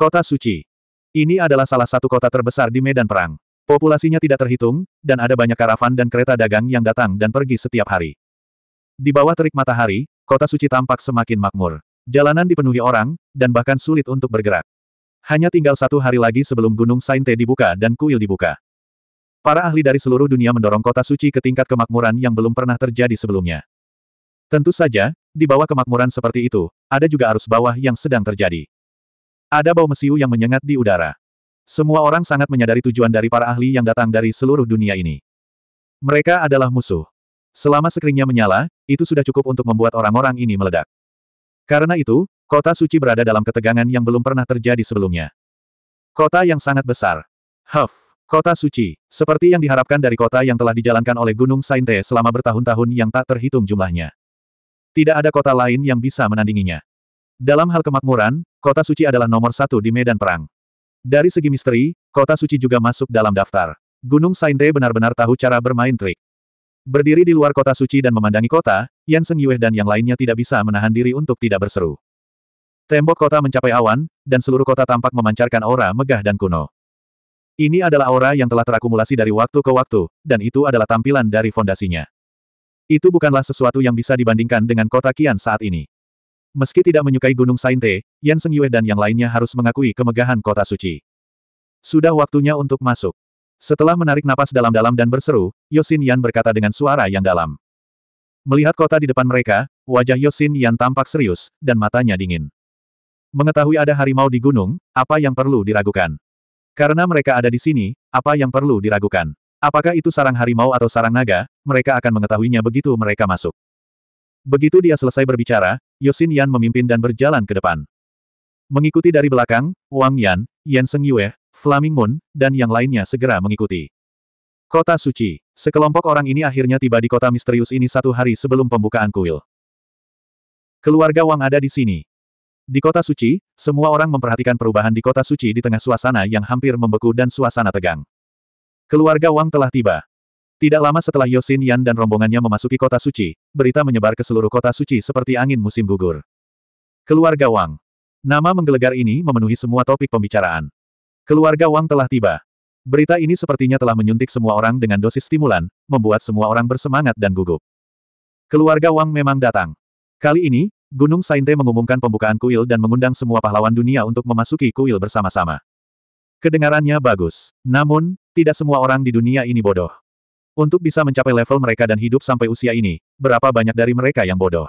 Kota Suci. Ini adalah salah satu kota terbesar di medan perang. Populasinya tidak terhitung, dan ada banyak karavan dan kereta dagang yang datang dan pergi setiap hari. Di bawah terik matahari, kota suci tampak semakin makmur. Jalanan dipenuhi orang, dan bahkan sulit untuk bergerak. Hanya tinggal satu hari lagi sebelum Gunung Sainte dibuka dan kuil dibuka. Para ahli dari seluruh dunia mendorong kota suci ke tingkat kemakmuran yang belum pernah terjadi sebelumnya. Tentu saja, di bawah kemakmuran seperti itu, ada juga arus bawah yang sedang terjadi. Ada bau mesiu yang menyengat di udara. Semua orang sangat menyadari tujuan dari para ahli yang datang dari seluruh dunia ini. Mereka adalah musuh. Selama sekringnya menyala, itu sudah cukup untuk membuat orang-orang ini meledak. Karena itu, kota suci berada dalam ketegangan yang belum pernah terjadi sebelumnya. Kota yang sangat besar. Huff, kota suci, seperti yang diharapkan dari kota yang telah dijalankan oleh Gunung Sainte selama bertahun-tahun yang tak terhitung jumlahnya. Tidak ada kota lain yang bisa menandinginya. Dalam hal kemakmuran, kota suci adalah nomor satu di medan perang. Dari segi misteri, kota suci juga masuk dalam daftar. Gunung Sainte benar-benar tahu cara bermain trik. Berdiri di luar kota suci dan memandangi kota, Yan Seng Yue dan yang lainnya tidak bisa menahan diri untuk tidak berseru. Tembok kota mencapai awan, dan seluruh kota tampak memancarkan aura megah dan kuno. Ini adalah aura yang telah terakumulasi dari waktu ke waktu, dan itu adalah tampilan dari fondasinya. Itu bukanlah sesuatu yang bisa dibandingkan dengan kota Kian saat ini. Meski tidak menyukai Gunung Sainte, Yan Seng Yue dan yang lainnya harus mengakui kemegahan kota suci. Sudah waktunya untuk masuk. Setelah menarik napas dalam-dalam dan berseru, Yosin Yan berkata dengan suara yang dalam. Melihat kota di depan mereka, wajah Yosin Yan tampak serius, dan matanya dingin. Mengetahui ada harimau di gunung, apa yang perlu diragukan? Karena mereka ada di sini, apa yang perlu diragukan? Apakah itu sarang harimau atau sarang naga, mereka akan mengetahuinya begitu mereka masuk. Begitu dia selesai berbicara, Yosin Yan memimpin dan berjalan ke depan. Mengikuti dari belakang, Wang Yan, Yan Seng Yue, Flaming Moon, dan yang lainnya segera mengikuti. Kota Suci. Sekelompok orang ini akhirnya tiba di kota misterius ini satu hari sebelum pembukaan kuil. Keluarga Wang ada di sini. Di kota suci, semua orang memperhatikan perubahan di kota suci di tengah suasana yang hampir membeku dan suasana tegang. Keluarga Wang telah tiba. Tidak lama setelah Yosin Yan dan rombongannya memasuki kota suci, berita menyebar ke seluruh kota suci seperti angin musim gugur. Keluarga Wang. Nama menggelegar ini memenuhi semua topik pembicaraan. Keluarga Wang telah tiba. Berita ini sepertinya telah menyuntik semua orang dengan dosis stimulan, membuat semua orang bersemangat dan gugup. Keluarga Wang memang datang. Kali ini, Gunung Sainte mengumumkan pembukaan kuil dan mengundang semua pahlawan dunia untuk memasuki kuil bersama-sama. Kedengarannya bagus. Namun, tidak semua orang di dunia ini bodoh. Untuk bisa mencapai level mereka dan hidup sampai usia ini, berapa banyak dari mereka yang bodoh.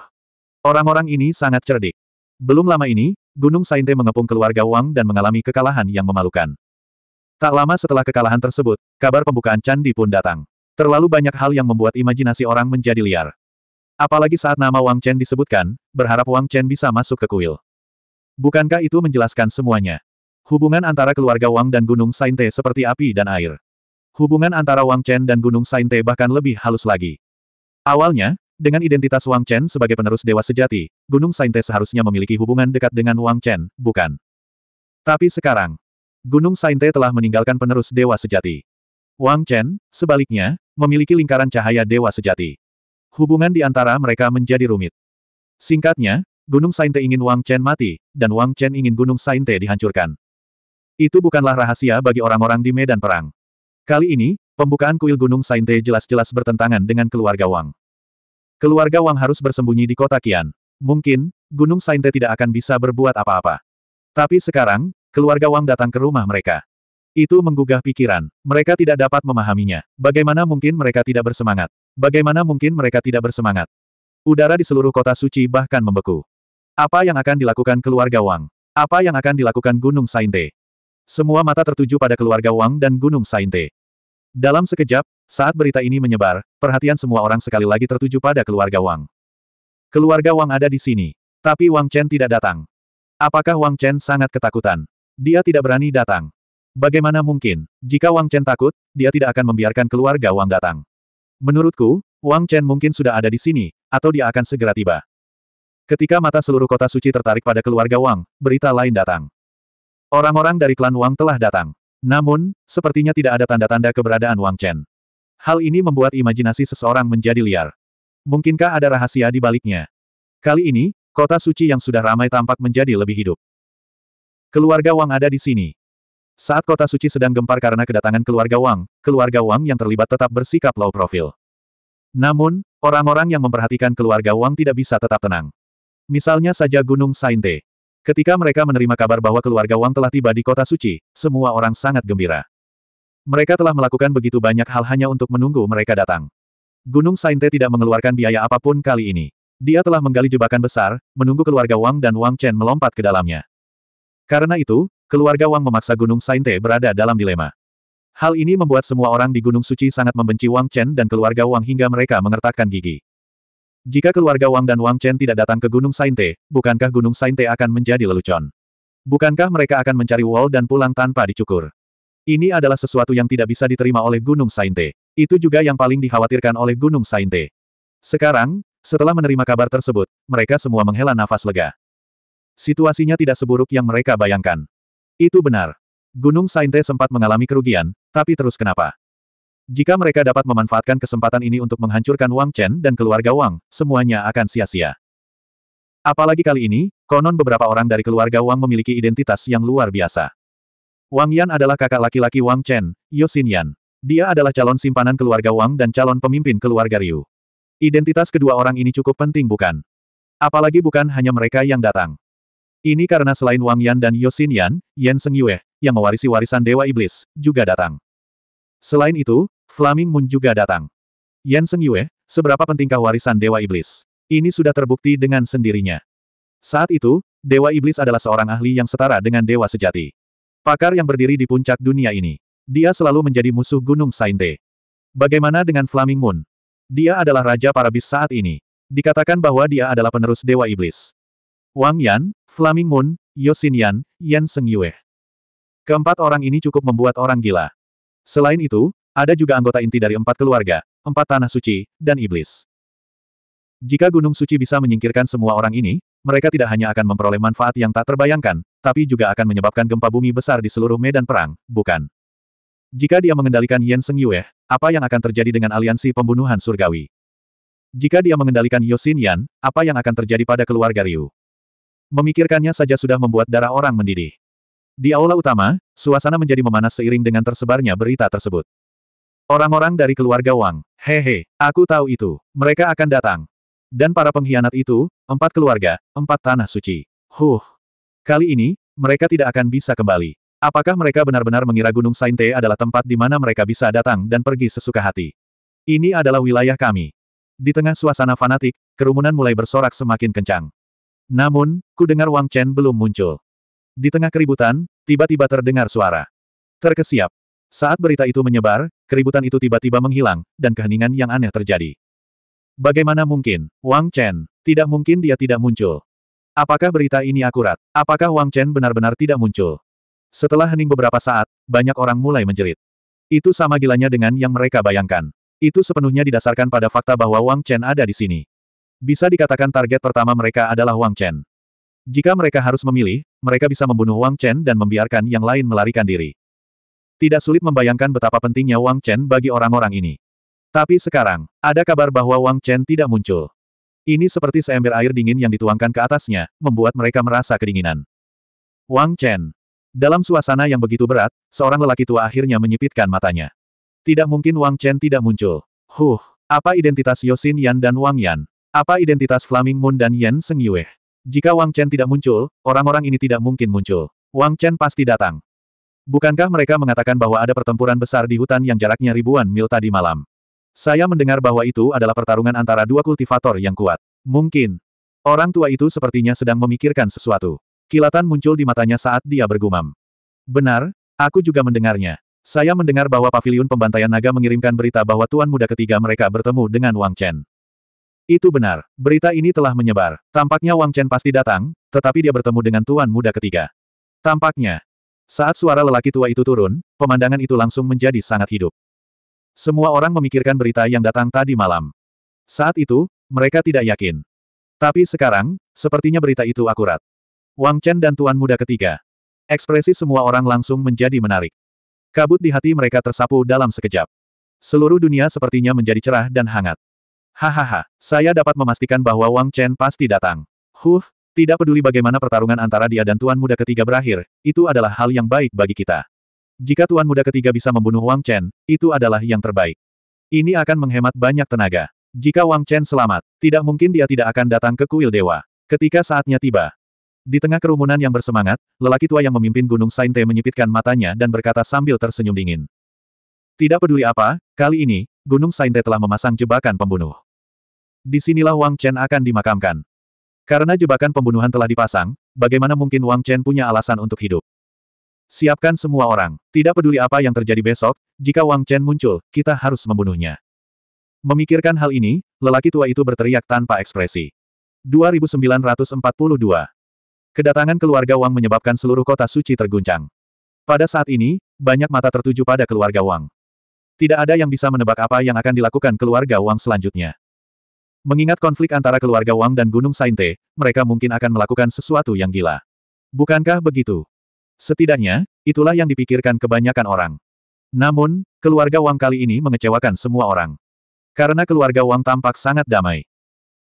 Orang-orang ini sangat cerdik. Belum lama ini, Gunung Sainte mengepung keluarga Wang dan mengalami kekalahan yang memalukan. Tak lama setelah kekalahan tersebut, kabar pembukaan candi pun datang. Terlalu banyak hal yang membuat imajinasi orang menjadi liar. Apalagi saat nama Wang Chen disebutkan, berharap Wang Chen bisa masuk ke kuil. Bukankah itu menjelaskan semuanya? Hubungan antara keluarga Wang dan Gunung Sainte seperti api dan air. Hubungan antara Wang Chen dan Gunung Sainte bahkan lebih halus lagi. Awalnya, dengan identitas Wang Chen sebagai penerus dewa sejati, Gunung Sainte seharusnya memiliki hubungan dekat dengan Wang Chen, bukan? Tapi sekarang, Gunung Sainte telah meninggalkan penerus dewa sejati. Wang Chen, sebaliknya, memiliki lingkaran cahaya dewa sejati. Hubungan di antara mereka menjadi rumit. Singkatnya, Gunung Sainte ingin Wang Chen mati, dan Wang Chen ingin Gunung Sainte dihancurkan. Itu bukanlah rahasia bagi orang-orang di medan perang. Kali ini, pembukaan kuil Gunung Sainte jelas-jelas bertentangan dengan keluarga Wang. Keluarga Wang harus bersembunyi di kota Kian. Mungkin, Gunung Sainte tidak akan bisa berbuat apa-apa. Tapi sekarang, keluarga Wang datang ke rumah mereka. Itu menggugah pikiran. Mereka tidak dapat memahaminya. Bagaimana mungkin mereka tidak bersemangat? Bagaimana mungkin mereka tidak bersemangat? Udara di seluruh kota suci bahkan membeku. Apa yang akan dilakukan keluarga Wang? Apa yang akan dilakukan Gunung Sainte? Semua mata tertuju pada keluarga Wang dan Gunung Sainte. Dalam sekejap, saat berita ini menyebar, perhatian semua orang sekali lagi tertuju pada keluarga Wang. Keluarga Wang ada di sini. Tapi Wang Chen tidak datang. Apakah Wang Chen sangat ketakutan? Dia tidak berani datang. Bagaimana mungkin, jika Wang Chen takut, dia tidak akan membiarkan keluarga Wang datang. Menurutku, Wang Chen mungkin sudah ada di sini, atau dia akan segera tiba. Ketika mata seluruh kota suci tertarik pada keluarga Wang, berita lain datang. Orang-orang dari klan Wang telah datang. Namun, sepertinya tidak ada tanda-tanda keberadaan Wang Chen. Hal ini membuat imajinasi seseorang menjadi liar. Mungkinkah ada rahasia di baliknya? Kali ini, kota suci yang sudah ramai tampak menjadi lebih hidup. Keluarga Wang ada di sini. Saat kota suci sedang gempar karena kedatangan keluarga Wang, keluarga Wang yang terlibat tetap bersikap low profile. Namun, orang-orang yang memperhatikan keluarga Wang tidak bisa tetap tenang. Misalnya saja Gunung Sainte. Ketika mereka menerima kabar bahwa keluarga Wang telah tiba di kota suci, semua orang sangat gembira. Mereka telah melakukan begitu banyak hal hanya untuk menunggu mereka datang. Gunung Sainte tidak mengeluarkan biaya apapun kali ini. Dia telah menggali jebakan besar, menunggu keluarga Wang dan Wang Chen melompat ke dalamnya. Karena itu, keluarga Wang memaksa Gunung Sainte berada dalam dilema. Hal ini membuat semua orang di Gunung Suci sangat membenci Wang Chen dan keluarga Wang hingga mereka mengertakkan gigi. Jika keluarga Wang dan Wang Chen tidak datang ke Gunung Sainte, bukankah Gunung Sainte akan menjadi lelucon? Bukankah mereka akan mencari wall dan pulang tanpa dicukur? Ini adalah sesuatu yang tidak bisa diterima oleh Gunung Sainte. Itu juga yang paling dikhawatirkan oleh Gunung Sainte. Sekarang, setelah menerima kabar tersebut, mereka semua menghela nafas lega. Situasinya tidak seburuk yang mereka bayangkan. Itu benar. Gunung Sainte sempat mengalami kerugian, tapi terus kenapa? Jika mereka dapat memanfaatkan kesempatan ini untuk menghancurkan Wang Chen dan keluarga Wang, semuanya akan sia-sia. Apalagi kali ini, konon beberapa orang dari keluarga Wang memiliki identitas yang luar biasa. Wang Yan adalah kakak laki-laki Wang Chen, Yosin Yan. Dia adalah calon simpanan keluarga Wang dan calon pemimpin keluarga Ryu. Identitas kedua orang ini cukup penting bukan? Apalagi bukan hanya mereka yang datang. Ini karena selain Wang Yan dan Yosin Yan, Yan Seng Yue, yang mewarisi warisan Dewa Iblis, juga datang. Selain itu, Flaming Moon juga datang. Yan Seng Yue, seberapa pentingkah warisan Dewa Iblis? Ini sudah terbukti dengan sendirinya. Saat itu, Dewa Iblis adalah seorang ahli yang setara dengan Dewa Sejati. Pakar yang berdiri di puncak dunia ini. Dia selalu menjadi musuh Gunung Sainte. Bagaimana dengan Flaming Moon? Dia adalah Raja parabis saat ini. Dikatakan bahwa dia adalah penerus Dewa Iblis. Wang Yan, Flaming Moon, Yosin Yan, Yan Seng Yue. Keempat orang ini cukup membuat orang gila. Selain itu, ada juga anggota inti dari empat keluarga, empat tanah suci, dan iblis. Jika Gunung Suci bisa menyingkirkan semua orang ini, mereka tidak hanya akan memperoleh manfaat yang tak terbayangkan, tapi juga akan menyebabkan gempa bumi besar di seluruh medan perang, bukan? Jika dia mengendalikan Yen Seng Yue, apa yang akan terjadi dengan aliansi pembunuhan surgawi? Jika dia mengendalikan Yosin Yan, apa yang akan terjadi pada keluarga Ryu? Memikirkannya saja sudah membuat darah orang mendidih. Di aula utama, suasana menjadi memanas seiring dengan tersebarnya berita tersebut. Orang-orang dari keluarga Wang, hehe, aku tahu itu, mereka akan datang. Dan para pengkhianat itu, empat keluarga, empat tanah suci. Huh. Kali ini, mereka tidak akan bisa kembali. Apakah mereka benar-benar mengira Gunung Sainte adalah tempat di mana mereka bisa datang dan pergi sesuka hati? Ini adalah wilayah kami. Di tengah suasana fanatik, kerumunan mulai bersorak semakin kencang. Namun, ku dengar Wang Chen belum muncul. Di tengah keributan, tiba-tiba terdengar suara. Terkesiap, saat berita itu menyebar, keributan itu tiba-tiba menghilang, dan keheningan yang aneh terjadi. Bagaimana mungkin, Wang Chen? Tidak mungkin dia tidak muncul. Apakah berita ini akurat? Apakah Wang Chen benar-benar tidak muncul? Setelah hening beberapa saat, banyak orang mulai menjerit. Itu sama gilanya dengan yang mereka bayangkan. Itu sepenuhnya didasarkan pada fakta bahwa Wang Chen ada di sini. Bisa dikatakan target pertama mereka adalah Wang Chen. Jika mereka harus memilih, mereka bisa membunuh Wang Chen dan membiarkan yang lain melarikan diri. Tidak sulit membayangkan betapa pentingnya Wang Chen bagi orang-orang ini. Tapi sekarang, ada kabar bahwa Wang Chen tidak muncul. Ini seperti seember air dingin yang dituangkan ke atasnya, membuat mereka merasa kedinginan. Wang Chen. Dalam suasana yang begitu berat, seorang lelaki tua akhirnya menyipitkan matanya. Tidak mungkin Wang Chen tidak muncul. Huh, apa identitas Yosin Yan dan Wang Yan? Apa identitas Flaming Moon dan Yan Seng Yue? Jika Wang Chen tidak muncul, orang-orang ini tidak mungkin muncul. Wang Chen pasti datang. Bukankah mereka mengatakan bahwa ada pertempuran besar di hutan yang jaraknya ribuan mil tadi malam? Saya mendengar bahwa itu adalah pertarungan antara dua kultivator yang kuat. Mungkin. Orang tua itu sepertinya sedang memikirkan sesuatu. Kilatan muncul di matanya saat dia bergumam. Benar, aku juga mendengarnya. Saya mendengar bahwa Paviliun pembantaian naga mengirimkan berita bahwa tuan muda ketiga mereka bertemu dengan Wang Chen. Itu benar, berita ini telah menyebar. Tampaknya Wang Chen pasti datang, tetapi dia bertemu dengan tuan muda ketiga. Tampaknya, saat suara lelaki tua itu turun, pemandangan itu langsung menjadi sangat hidup. Semua orang memikirkan berita yang datang tadi malam. Saat itu, mereka tidak yakin. Tapi sekarang, sepertinya berita itu akurat. Wang Chen dan Tuan Muda ketiga. Ekspresi semua orang langsung menjadi menarik. Kabut di hati mereka tersapu dalam sekejap. Seluruh dunia sepertinya menjadi cerah dan hangat. Hahaha, saya dapat memastikan bahwa Wang Chen pasti datang. Huh, tidak peduli bagaimana pertarungan antara dia dan Tuan Muda ketiga berakhir, itu adalah hal yang baik bagi kita. Jika Tuan Muda ketiga bisa membunuh Wang Chen, itu adalah yang terbaik. Ini akan menghemat banyak tenaga. Jika Wang Chen selamat, tidak mungkin dia tidak akan datang ke kuil dewa. Ketika saatnya tiba, di tengah kerumunan yang bersemangat, lelaki tua yang memimpin Gunung Sainte menyipitkan matanya dan berkata sambil tersenyum dingin. Tidak peduli apa, kali ini, Gunung Sainte telah memasang jebakan pembunuh. Disinilah Wang Chen akan dimakamkan. Karena jebakan pembunuhan telah dipasang, bagaimana mungkin Wang Chen punya alasan untuk hidup? Siapkan semua orang, tidak peduli apa yang terjadi besok, jika Wang Chen muncul, kita harus membunuhnya. Memikirkan hal ini, lelaki tua itu berteriak tanpa ekspresi. 2942 Kedatangan keluarga Wang menyebabkan seluruh kota suci terguncang. Pada saat ini, banyak mata tertuju pada keluarga Wang. Tidak ada yang bisa menebak apa yang akan dilakukan keluarga Wang selanjutnya. Mengingat konflik antara keluarga Wang dan Gunung Sainte, mereka mungkin akan melakukan sesuatu yang gila. Bukankah begitu? Setidaknya, itulah yang dipikirkan kebanyakan orang. Namun, keluarga Wang kali ini mengecewakan semua orang. Karena keluarga Wang tampak sangat damai.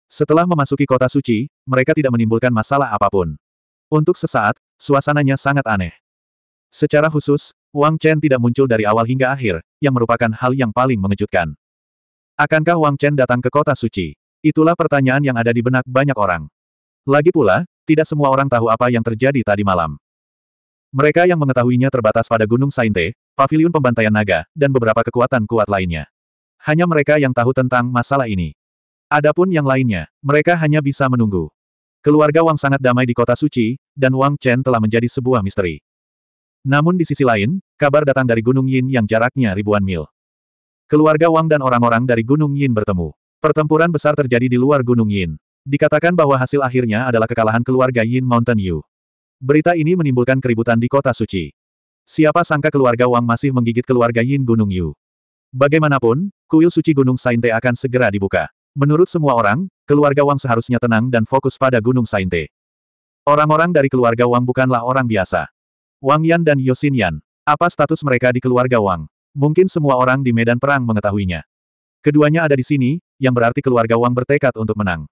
Setelah memasuki kota suci, mereka tidak menimbulkan masalah apapun. Untuk sesaat, suasananya sangat aneh. Secara khusus, Wang Chen tidak muncul dari awal hingga akhir, yang merupakan hal yang paling mengejutkan. Akankah Wang Chen datang ke kota suci? Itulah pertanyaan yang ada di benak banyak orang. Lagi pula, tidak semua orang tahu apa yang terjadi tadi malam. Mereka yang mengetahuinya terbatas pada Gunung Sainte, Paviliun Pembantaian Naga, dan beberapa kekuatan kuat lainnya. Hanya mereka yang tahu tentang masalah ini. Adapun yang lainnya, mereka hanya bisa menunggu. Keluarga Wang sangat damai di kota suci, dan Wang Chen telah menjadi sebuah misteri. Namun di sisi lain, kabar datang dari Gunung Yin yang jaraknya ribuan mil. Keluarga Wang dan orang-orang dari Gunung Yin bertemu. Pertempuran besar terjadi di luar Gunung Yin. Dikatakan bahwa hasil akhirnya adalah kekalahan keluarga Yin Mountain Yu. Berita ini menimbulkan keributan di kota suci. Siapa sangka keluarga Wang masih menggigit keluarga Yin Gunung Yu. Bagaimanapun, kuil suci Gunung Sainte akan segera dibuka. Menurut semua orang, keluarga Wang seharusnya tenang dan fokus pada Gunung Sainte. Orang-orang dari keluarga Wang bukanlah orang biasa. Wang Yan dan Yosin Yan. Apa status mereka di keluarga Wang? Mungkin semua orang di medan perang mengetahuinya. Keduanya ada di sini, yang berarti keluarga Wang bertekad untuk menang.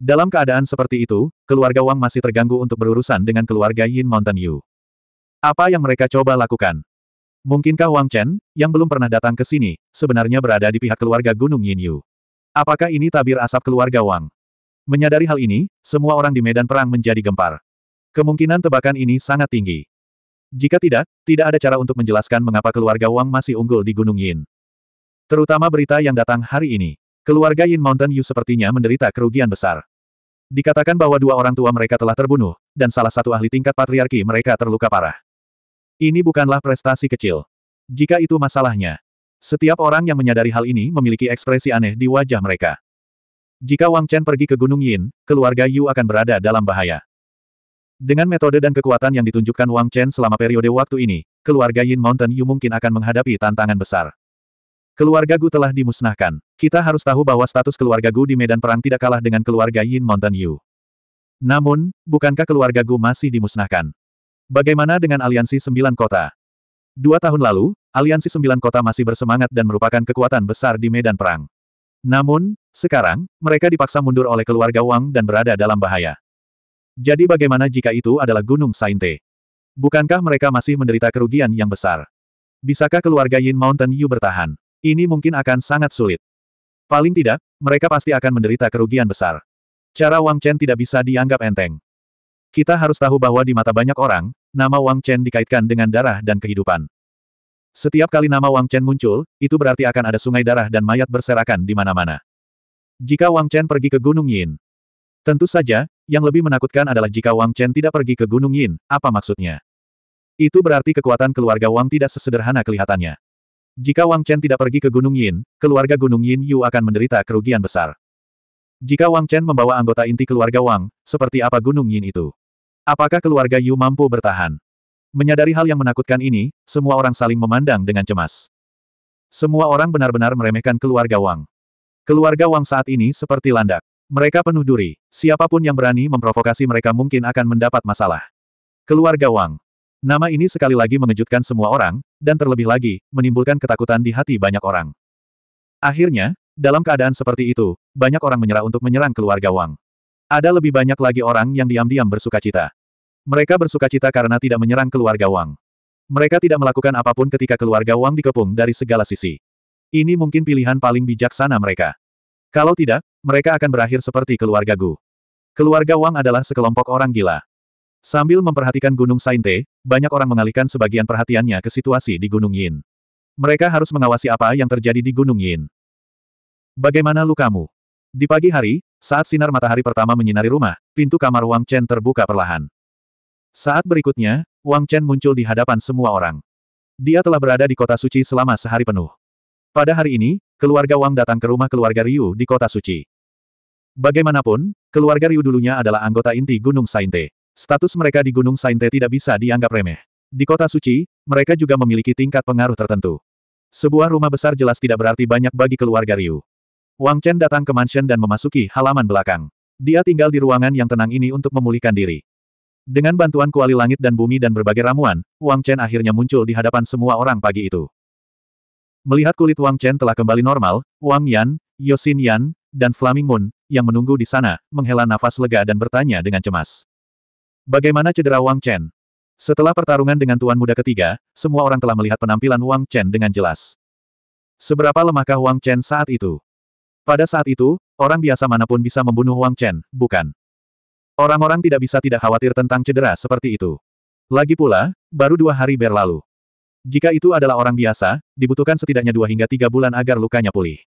Dalam keadaan seperti itu, keluarga Wang masih terganggu untuk berurusan dengan keluarga Yin Mountain Yu. Apa yang mereka coba lakukan? Mungkinkah Wang Chen, yang belum pernah datang ke sini, sebenarnya berada di pihak keluarga Gunung Yin Yu? Apakah ini tabir asap keluarga Wang? Menyadari hal ini, semua orang di medan perang menjadi gempar. Kemungkinan tebakan ini sangat tinggi. Jika tidak, tidak ada cara untuk menjelaskan mengapa keluarga Wang masih unggul di Gunung Yin. Terutama berita yang datang hari ini. Keluarga Yin Mountain Yu sepertinya menderita kerugian besar. Dikatakan bahwa dua orang tua mereka telah terbunuh, dan salah satu ahli tingkat patriarki mereka terluka parah. Ini bukanlah prestasi kecil. Jika itu masalahnya, setiap orang yang menyadari hal ini memiliki ekspresi aneh di wajah mereka. Jika Wang Chen pergi ke Gunung Yin, keluarga Yu akan berada dalam bahaya. Dengan metode dan kekuatan yang ditunjukkan Wang Chen selama periode waktu ini, keluarga Yin Mountain Yu mungkin akan menghadapi tantangan besar. Keluarga Gu telah dimusnahkan. Kita harus tahu bahwa status keluarga Gu di medan perang tidak kalah dengan keluarga Yin Mountain Yu. Namun, bukankah keluarga Gu masih dimusnahkan? Bagaimana dengan aliansi sembilan kota? Dua tahun lalu, aliansi sembilan kota masih bersemangat dan merupakan kekuatan besar di medan perang. Namun, sekarang, mereka dipaksa mundur oleh keluarga Wang dan berada dalam bahaya. Jadi bagaimana jika itu adalah Gunung Sainte? Bukankah mereka masih menderita kerugian yang besar? Bisakah keluarga Yin Mountain Yu bertahan? Ini mungkin akan sangat sulit. Paling tidak, mereka pasti akan menderita kerugian besar. Cara Wang Chen tidak bisa dianggap enteng. Kita harus tahu bahwa di mata banyak orang, nama Wang Chen dikaitkan dengan darah dan kehidupan. Setiap kali nama Wang Chen muncul, itu berarti akan ada sungai darah dan mayat berserakan di mana-mana. Jika Wang Chen pergi ke Gunung Yin. Tentu saja, yang lebih menakutkan adalah jika Wang Chen tidak pergi ke Gunung Yin, apa maksudnya? Itu berarti kekuatan keluarga Wang tidak sesederhana kelihatannya. Jika Wang Chen tidak pergi ke Gunung Yin, keluarga Gunung Yin Yu akan menderita kerugian besar. Jika Wang Chen membawa anggota inti keluarga Wang, seperti apa Gunung Yin itu? Apakah keluarga Yu mampu bertahan? Menyadari hal yang menakutkan ini, semua orang saling memandang dengan cemas. Semua orang benar-benar meremehkan keluarga Wang. Keluarga Wang saat ini seperti landak. Mereka penuh duri, siapapun yang berani memprovokasi mereka mungkin akan mendapat masalah. Keluarga Wang, Nama ini sekali lagi mengejutkan semua orang, dan terlebih lagi, menimbulkan ketakutan di hati banyak orang. Akhirnya, dalam keadaan seperti itu, banyak orang menyerah untuk menyerang keluarga Wang. Ada lebih banyak lagi orang yang diam-diam bersuka cita. Mereka bersuka cita karena tidak menyerang keluarga Wang. Mereka tidak melakukan apapun ketika keluarga Wang dikepung dari segala sisi. Ini mungkin pilihan paling bijaksana mereka. Kalau tidak, mereka akan berakhir seperti keluarga Gu. Keluarga Wang adalah sekelompok orang gila. Sambil memperhatikan Gunung Sainte, banyak orang mengalihkan sebagian perhatiannya ke situasi di Gunung Yin. Mereka harus mengawasi apa yang terjadi di Gunung Yin. Bagaimana lukamu? Di pagi hari, saat sinar matahari pertama menyinari rumah, pintu kamar Wang Chen terbuka perlahan. Saat berikutnya, Wang Chen muncul di hadapan semua orang. Dia telah berada di kota suci selama sehari penuh. Pada hari ini, keluarga Wang datang ke rumah keluarga Ryu di kota suci. Bagaimanapun, keluarga Ryu dulunya adalah anggota inti Gunung Sainte status mereka di Gunung Sainte tidak bisa dianggap remeh. Di kota suci, mereka juga memiliki tingkat pengaruh tertentu. Sebuah rumah besar jelas tidak berarti banyak bagi keluarga Ryu. Wang Chen datang ke mansion dan memasuki halaman belakang. Dia tinggal di ruangan yang tenang ini untuk memulihkan diri. Dengan bantuan kuali langit dan bumi dan berbagai ramuan, Wang Chen akhirnya muncul di hadapan semua orang pagi itu. Melihat kulit Wang Chen telah kembali normal, Wang Yan, Yosin Yan, dan Flaming Moon, yang menunggu di sana, menghela nafas lega dan bertanya dengan cemas. Bagaimana cedera Wang Chen? Setelah pertarungan dengan Tuan Muda ketiga, semua orang telah melihat penampilan Wang Chen dengan jelas. Seberapa lemahkah Wang Chen saat itu? Pada saat itu, orang biasa manapun bisa membunuh Wang Chen, bukan? Orang-orang tidak bisa tidak khawatir tentang cedera seperti itu. Lagi pula, baru dua hari berlalu. Jika itu adalah orang biasa, dibutuhkan setidaknya dua hingga tiga bulan agar lukanya pulih.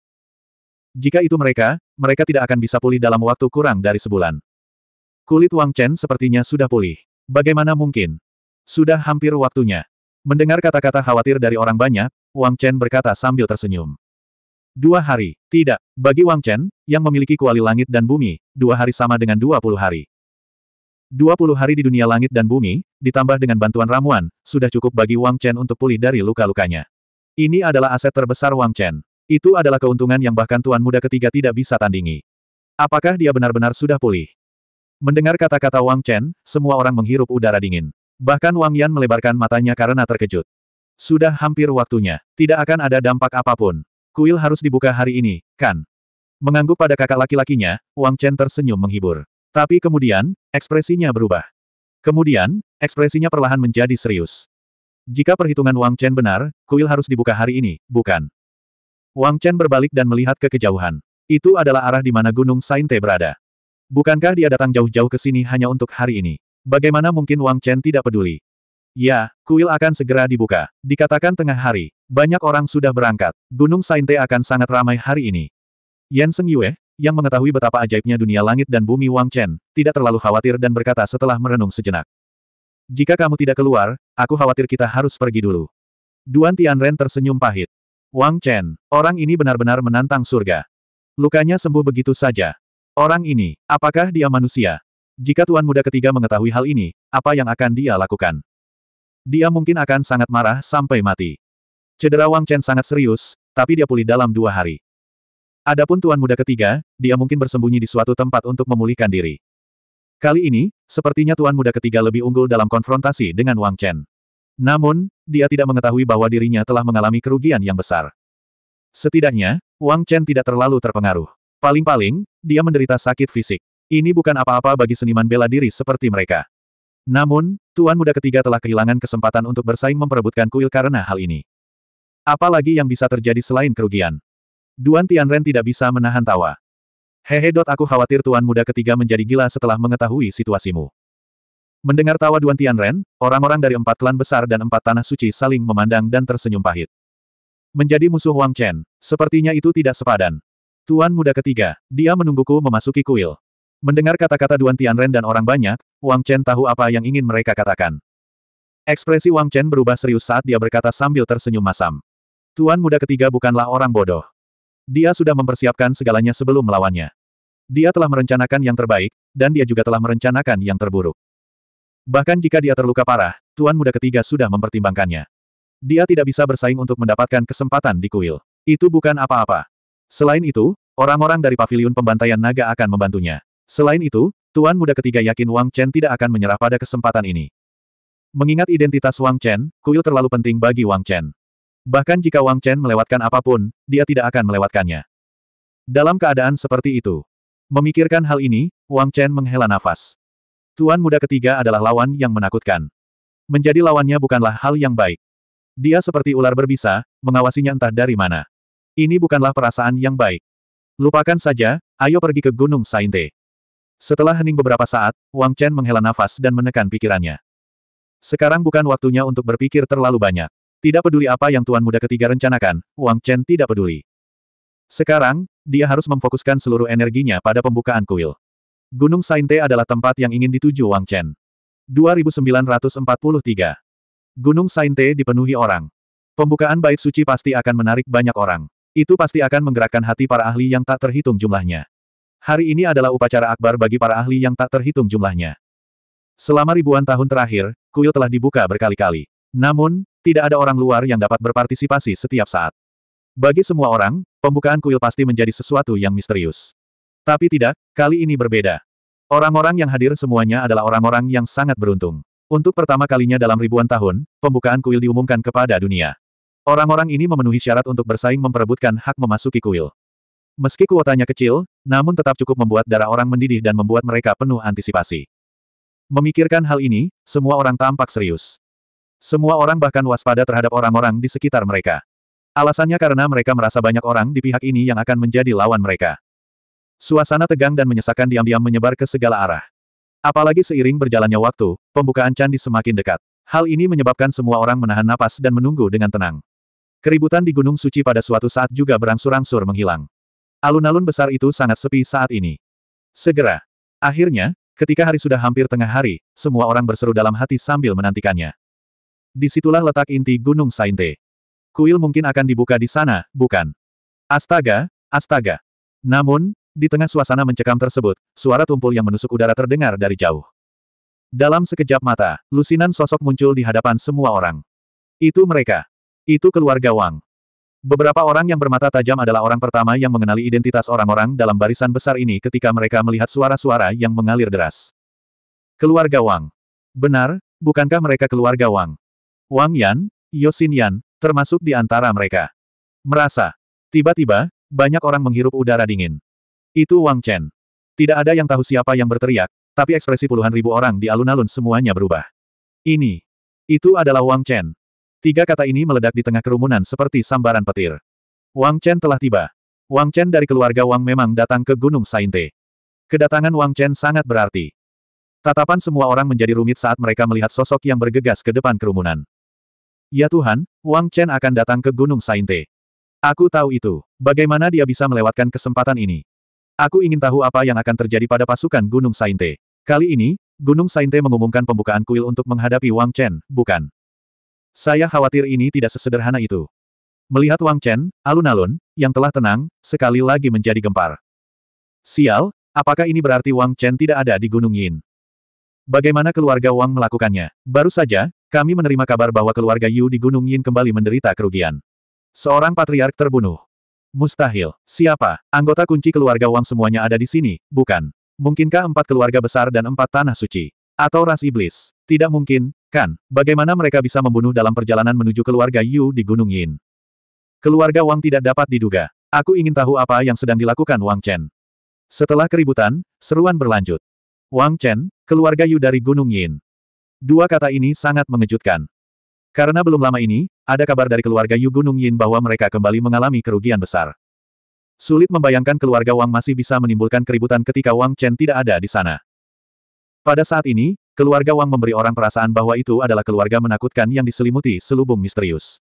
Jika itu mereka, mereka tidak akan bisa pulih dalam waktu kurang dari sebulan. Kulit Wang Chen sepertinya sudah pulih. Bagaimana mungkin? Sudah hampir waktunya. Mendengar kata-kata khawatir dari orang banyak, Wang Chen berkata sambil tersenyum. Dua hari, tidak, bagi Wang Chen, yang memiliki kuali langit dan bumi, dua hari sama dengan dua puluh hari. Dua puluh hari di dunia langit dan bumi, ditambah dengan bantuan ramuan, sudah cukup bagi Wang Chen untuk pulih dari luka-lukanya. Ini adalah aset terbesar Wang Chen. Itu adalah keuntungan yang bahkan tuan muda ketiga tidak bisa tandingi. Apakah dia benar-benar sudah pulih? Mendengar kata-kata Wang Chen, semua orang menghirup udara dingin. Bahkan Wang Yan melebarkan matanya karena terkejut. Sudah hampir waktunya. Tidak akan ada dampak apapun. Kuil harus dibuka hari ini, kan? Mengangguk pada kakak laki-lakinya, Wang Chen tersenyum menghibur. Tapi kemudian, ekspresinya berubah. Kemudian, ekspresinya perlahan menjadi serius. Jika perhitungan Wang Chen benar, kuil harus dibuka hari ini, bukan? Wang Chen berbalik dan melihat ke kejauhan. Itu adalah arah di mana Gunung Sainte berada. Bukankah dia datang jauh-jauh ke sini hanya untuk hari ini? Bagaimana mungkin Wang Chen tidak peduli? Ya, kuil akan segera dibuka. Dikatakan tengah hari. Banyak orang sudah berangkat. Gunung Sainte akan sangat ramai hari ini. Yan Seng Yue, yang mengetahui betapa ajaibnya dunia langit dan bumi Wang Chen, tidak terlalu khawatir dan berkata setelah merenung sejenak. Jika kamu tidak keluar, aku khawatir kita harus pergi dulu. Duan Tianren tersenyum pahit. Wang Chen, orang ini benar-benar menantang surga. Lukanya sembuh begitu saja. Orang ini, apakah dia manusia? Jika Tuan Muda ketiga mengetahui hal ini, apa yang akan dia lakukan? Dia mungkin akan sangat marah sampai mati. Cedera Wang Chen sangat serius, tapi dia pulih dalam dua hari. Adapun Tuan Muda ketiga, dia mungkin bersembunyi di suatu tempat untuk memulihkan diri. Kali ini, sepertinya Tuan Muda ketiga lebih unggul dalam konfrontasi dengan Wang Chen. Namun, dia tidak mengetahui bahwa dirinya telah mengalami kerugian yang besar. Setidaknya, Wang Chen tidak terlalu terpengaruh. Paling-paling, dia menderita sakit fisik. Ini bukan apa-apa bagi seniman bela diri seperti mereka. Namun, Tuan Muda ketiga telah kehilangan kesempatan untuk bersaing memperebutkan kuil karena hal ini. Apalagi yang bisa terjadi selain kerugian. Duan Tianren tidak bisa menahan tawa. Hehe. Aku khawatir Tuan Muda ketiga menjadi gila setelah mengetahui situasimu. Mendengar tawa Duan Tianren, orang-orang dari empat klan besar dan empat tanah suci saling memandang dan tersenyum pahit. Menjadi musuh Wang Chen, sepertinya itu tidak sepadan. Tuan muda ketiga, dia menungguku memasuki kuil. Mendengar kata-kata Duan Tianren dan orang banyak, Wang Chen tahu apa yang ingin mereka katakan. Ekspresi Wang Chen berubah serius saat dia berkata sambil tersenyum masam. Tuan muda ketiga bukanlah orang bodoh. Dia sudah mempersiapkan segalanya sebelum melawannya. Dia telah merencanakan yang terbaik, dan dia juga telah merencanakan yang terburuk. Bahkan jika dia terluka parah, Tuan Muda Ketiga sudah mempertimbangkannya. Dia tidak bisa bersaing untuk mendapatkan kesempatan di kuil. Itu bukan apa-apa. Selain itu, orang-orang dari paviliun pembantaian naga akan membantunya. Selain itu, Tuan Muda ketiga yakin Wang Chen tidak akan menyerah pada kesempatan ini. Mengingat identitas Wang Chen, kuil terlalu penting bagi Wang Chen. Bahkan jika Wang Chen melewatkan apapun, dia tidak akan melewatkannya. Dalam keadaan seperti itu, memikirkan hal ini, Wang Chen menghela nafas. Tuan muda ketiga adalah lawan yang menakutkan. Menjadi lawannya bukanlah hal yang baik. Dia seperti ular berbisa, mengawasinya entah dari mana. Ini bukanlah perasaan yang baik. Lupakan saja, ayo pergi ke Gunung Sainte. Setelah hening beberapa saat, Wang Chen menghela nafas dan menekan pikirannya. Sekarang bukan waktunya untuk berpikir terlalu banyak. Tidak peduli apa yang Tuan Muda ketiga rencanakan, Wang Chen tidak peduli. Sekarang, dia harus memfokuskan seluruh energinya pada pembukaan kuil. Gunung Sainte adalah tempat yang ingin dituju Wang Chen. 2943 Gunung Sainte dipenuhi orang. Pembukaan bait suci pasti akan menarik banyak orang. Itu pasti akan menggerakkan hati para ahli yang tak terhitung jumlahnya. Hari ini adalah upacara akbar bagi para ahli yang tak terhitung jumlahnya. Selama ribuan tahun terakhir, kuil telah dibuka berkali-kali. Namun, tidak ada orang luar yang dapat berpartisipasi setiap saat. Bagi semua orang, pembukaan kuil pasti menjadi sesuatu yang misterius. Tapi tidak, kali ini berbeda. Orang-orang yang hadir semuanya adalah orang-orang yang sangat beruntung. Untuk pertama kalinya dalam ribuan tahun, pembukaan kuil diumumkan kepada dunia. Orang-orang ini memenuhi syarat untuk bersaing memperebutkan hak memasuki kuil. Meski kuotanya kecil, namun tetap cukup membuat darah orang mendidih dan membuat mereka penuh antisipasi. Memikirkan hal ini, semua orang tampak serius. Semua orang bahkan waspada terhadap orang-orang di sekitar mereka. Alasannya karena mereka merasa banyak orang di pihak ini yang akan menjadi lawan mereka. Suasana tegang dan menyesakan diam-diam menyebar ke segala arah. Apalagi seiring berjalannya waktu, pembukaan candi semakin dekat. Hal ini menyebabkan semua orang menahan napas dan menunggu dengan tenang. Keributan di Gunung Suci pada suatu saat juga berangsur-angsur menghilang. Alun-alun besar itu sangat sepi saat ini. Segera. Akhirnya, ketika hari sudah hampir tengah hari, semua orang berseru dalam hati sambil menantikannya. Disitulah letak inti Gunung Sainte. Kuil mungkin akan dibuka di sana, bukan? Astaga, astaga. Namun, di tengah suasana mencekam tersebut, suara tumpul yang menusuk udara terdengar dari jauh. Dalam sekejap mata, lusinan sosok muncul di hadapan semua orang. Itu mereka. Itu keluarga Wang. Beberapa orang yang bermata tajam adalah orang pertama yang mengenali identitas orang-orang dalam barisan besar ini ketika mereka melihat suara-suara yang mengalir deras. Keluarga Wang. Benar, bukankah mereka keluarga Wang? Wang Yan, Yosin Yan, termasuk di antara mereka. Merasa. Tiba-tiba, banyak orang menghirup udara dingin. Itu Wang Chen. Tidak ada yang tahu siapa yang berteriak, tapi ekspresi puluhan ribu orang di alun-alun semuanya berubah. Ini. Itu adalah Wang Chen, Tiga kata ini meledak di tengah kerumunan seperti sambaran petir. Wang Chen telah tiba. Wang Chen dari keluarga Wang memang datang ke Gunung Sainte. Kedatangan Wang Chen sangat berarti. Tatapan semua orang menjadi rumit saat mereka melihat sosok yang bergegas ke depan kerumunan. Ya Tuhan, Wang Chen akan datang ke Gunung Sainte. Aku tahu itu. Bagaimana dia bisa melewatkan kesempatan ini? Aku ingin tahu apa yang akan terjadi pada pasukan Gunung Sainte. Kali ini, Gunung Sainte mengumumkan pembukaan kuil untuk menghadapi Wang Chen, bukan? Saya khawatir ini tidak sesederhana itu. Melihat Wang Chen, alun-alun, yang telah tenang, sekali lagi menjadi gempar. Sial, apakah ini berarti Wang Chen tidak ada di Gunung Yin? Bagaimana keluarga Wang melakukannya? Baru saja, kami menerima kabar bahwa keluarga Yu di Gunung Yin kembali menderita kerugian. Seorang patriark terbunuh. Mustahil. Siapa? Anggota kunci keluarga Wang semuanya ada di sini, bukan? Mungkinkah empat keluarga besar dan empat tanah suci? Atau ras iblis? Tidak mungkin, Kan, bagaimana mereka bisa membunuh dalam perjalanan menuju keluarga Yu di Gunung Yin? Keluarga Wang tidak dapat diduga. Aku ingin tahu apa yang sedang dilakukan Wang Chen. Setelah keributan, seruan berlanjut. Wang Chen, keluarga Yu dari Gunung Yin. Dua kata ini sangat mengejutkan. Karena belum lama ini, ada kabar dari keluarga Yu Gunung Yin bahwa mereka kembali mengalami kerugian besar. Sulit membayangkan keluarga Wang masih bisa menimbulkan keributan ketika Wang Chen tidak ada di sana. Pada saat ini, Keluarga Wang memberi orang perasaan bahwa itu adalah keluarga menakutkan yang diselimuti selubung misterius.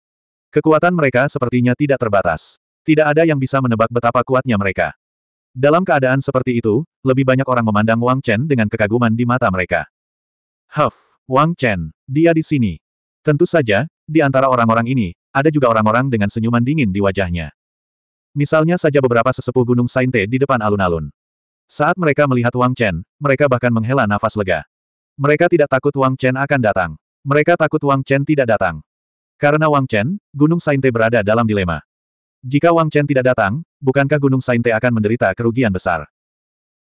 Kekuatan mereka sepertinya tidak terbatas. Tidak ada yang bisa menebak betapa kuatnya mereka. Dalam keadaan seperti itu, lebih banyak orang memandang Wang Chen dengan kekaguman di mata mereka. Huff, Wang Chen, dia di sini. Tentu saja, di antara orang-orang ini, ada juga orang-orang dengan senyuman dingin di wajahnya. Misalnya saja beberapa sesepuh Gunung Sainte di depan alun-alun. Saat mereka melihat Wang Chen, mereka bahkan menghela nafas lega. Mereka tidak takut Wang Chen akan datang. Mereka takut Wang Chen tidak datang. Karena Wang Chen, Gunung Sainte berada dalam dilema. Jika Wang Chen tidak datang, bukankah Gunung Sainte akan menderita kerugian besar?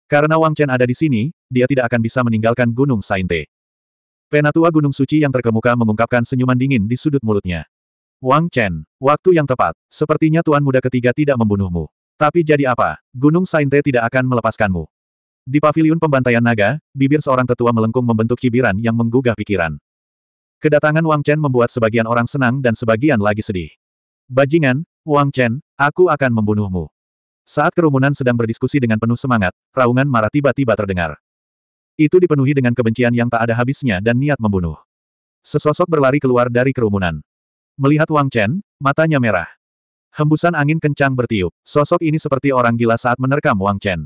Karena Wang Chen ada di sini, dia tidak akan bisa meninggalkan Gunung Sainte. Penatua Gunung Suci yang terkemuka mengungkapkan senyuman dingin di sudut mulutnya. Wang Chen, waktu yang tepat, sepertinya Tuan Muda ketiga tidak membunuhmu. Tapi jadi apa, Gunung Sainte tidak akan melepaskanmu. Di pavilion pembantaian naga, bibir seorang tetua melengkung membentuk cibiran yang menggugah pikiran. Kedatangan Wang Chen membuat sebagian orang senang dan sebagian lagi sedih. Bajingan, Wang Chen, aku akan membunuhmu. Saat kerumunan sedang berdiskusi dengan penuh semangat, raungan marah tiba-tiba terdengar. Itu dipenuhi dengan kebencian yang tak ada habisnya dan niat membunuh. Sesosok berlari keluar dari kerumunan. Melihat Wang Chen, matanya merah. Hembusan angin kencang bertiup. Sosok ini seperti orang gila saat menerkam Wang Chen.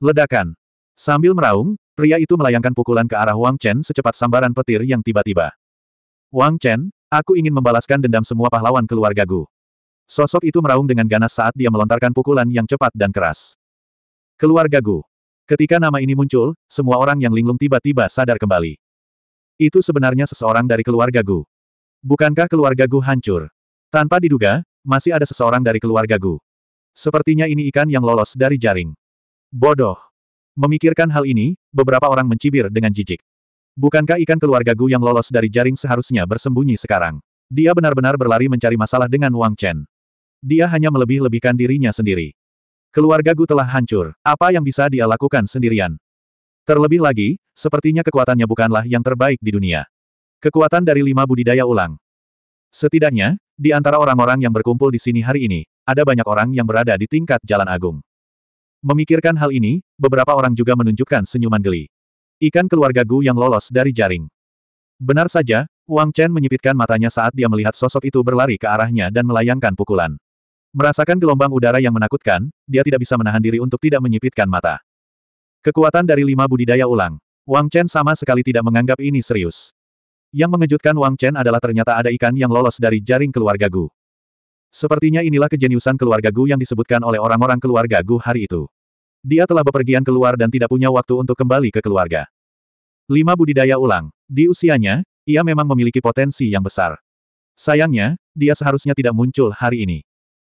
Ledakan. Sambil meraung, pria itu melayangkan pukulan ke arah Wang Chen secepat sambaran petir yang tiba-tiba. Wang Chen, aku ingin membalaskan dendam semua pahlawan keluarga Gu. Sosok itu meraung dengan ganas saat dia melontarkan pukulan yang cepat dan keras. Keluarga Gu. Ketika nama ini muncul, semua orang yang linglung tiba-tiba sadar kembali. Itu sebenarnya seseorang dari keluarga Gu. Bukankah keluarga Gu hancur? Tanpa diduga, masih ada seseorang dari keluarga Gu. Sepertinya ini ikan yang lolos dari jaring. Bodoh. Memikirkan hal ini, beberapa orang mencibir dengan jijik. Bukankah ikan keluarga Gu yang lolos dari jaring seharusnya bersembunyi sekarang? Dia benar-benar berlari mencari masalah dengan Wang Chen. Dia hanya melebih-lebihkan dirinya sendiri. Keluarga Gu telah hancur. Apa yang bisa dia lakukan sendirian? Terlebih lagi, sepertinya kekuatannya bukanlah yang terbaik di dunia. Kekuatan dari lima budidaya ulang. Setidaknya, di antara orang-orang yang berkumpul di sini hari ini, ada banyak orang yang berada di tingkat Jalan Agung. Memikirkan hal ini, beberapa orang juga menunjukkan senyuman geli. Ikan keluarga Gu yang lolos dari jaring. Benar saja, Wang Chen menyipitkan matanya saat dia melihat sosok itu berlari ke arahnya dan melayangkan pukulan. Merasakan gelombang udara yang menakutkan, dia tidak bisa menahan diri untuk tidak menyipitkan mata. Kekuatan dari lima budidaya ulang. Wang Chen sama sekali tidak menganggap ini serius. Yang mengejutkan Wang Chen adalah ternyata ada ikan yang lolos dari jaring keluarga Gu. Sepertinya inilah kejeniusan keluarga Gu yang disebutkan oleh orang-orang keluarga Gu hari itu. Dia telah bepergian keluar dan tidak punya waktu untuk kembali ke keluarga. Lima budidaya ulang. Di usianya, ia memang memiliki potensi yang besar. Sayangnya, dia seharusnya tidak muncul hari ini.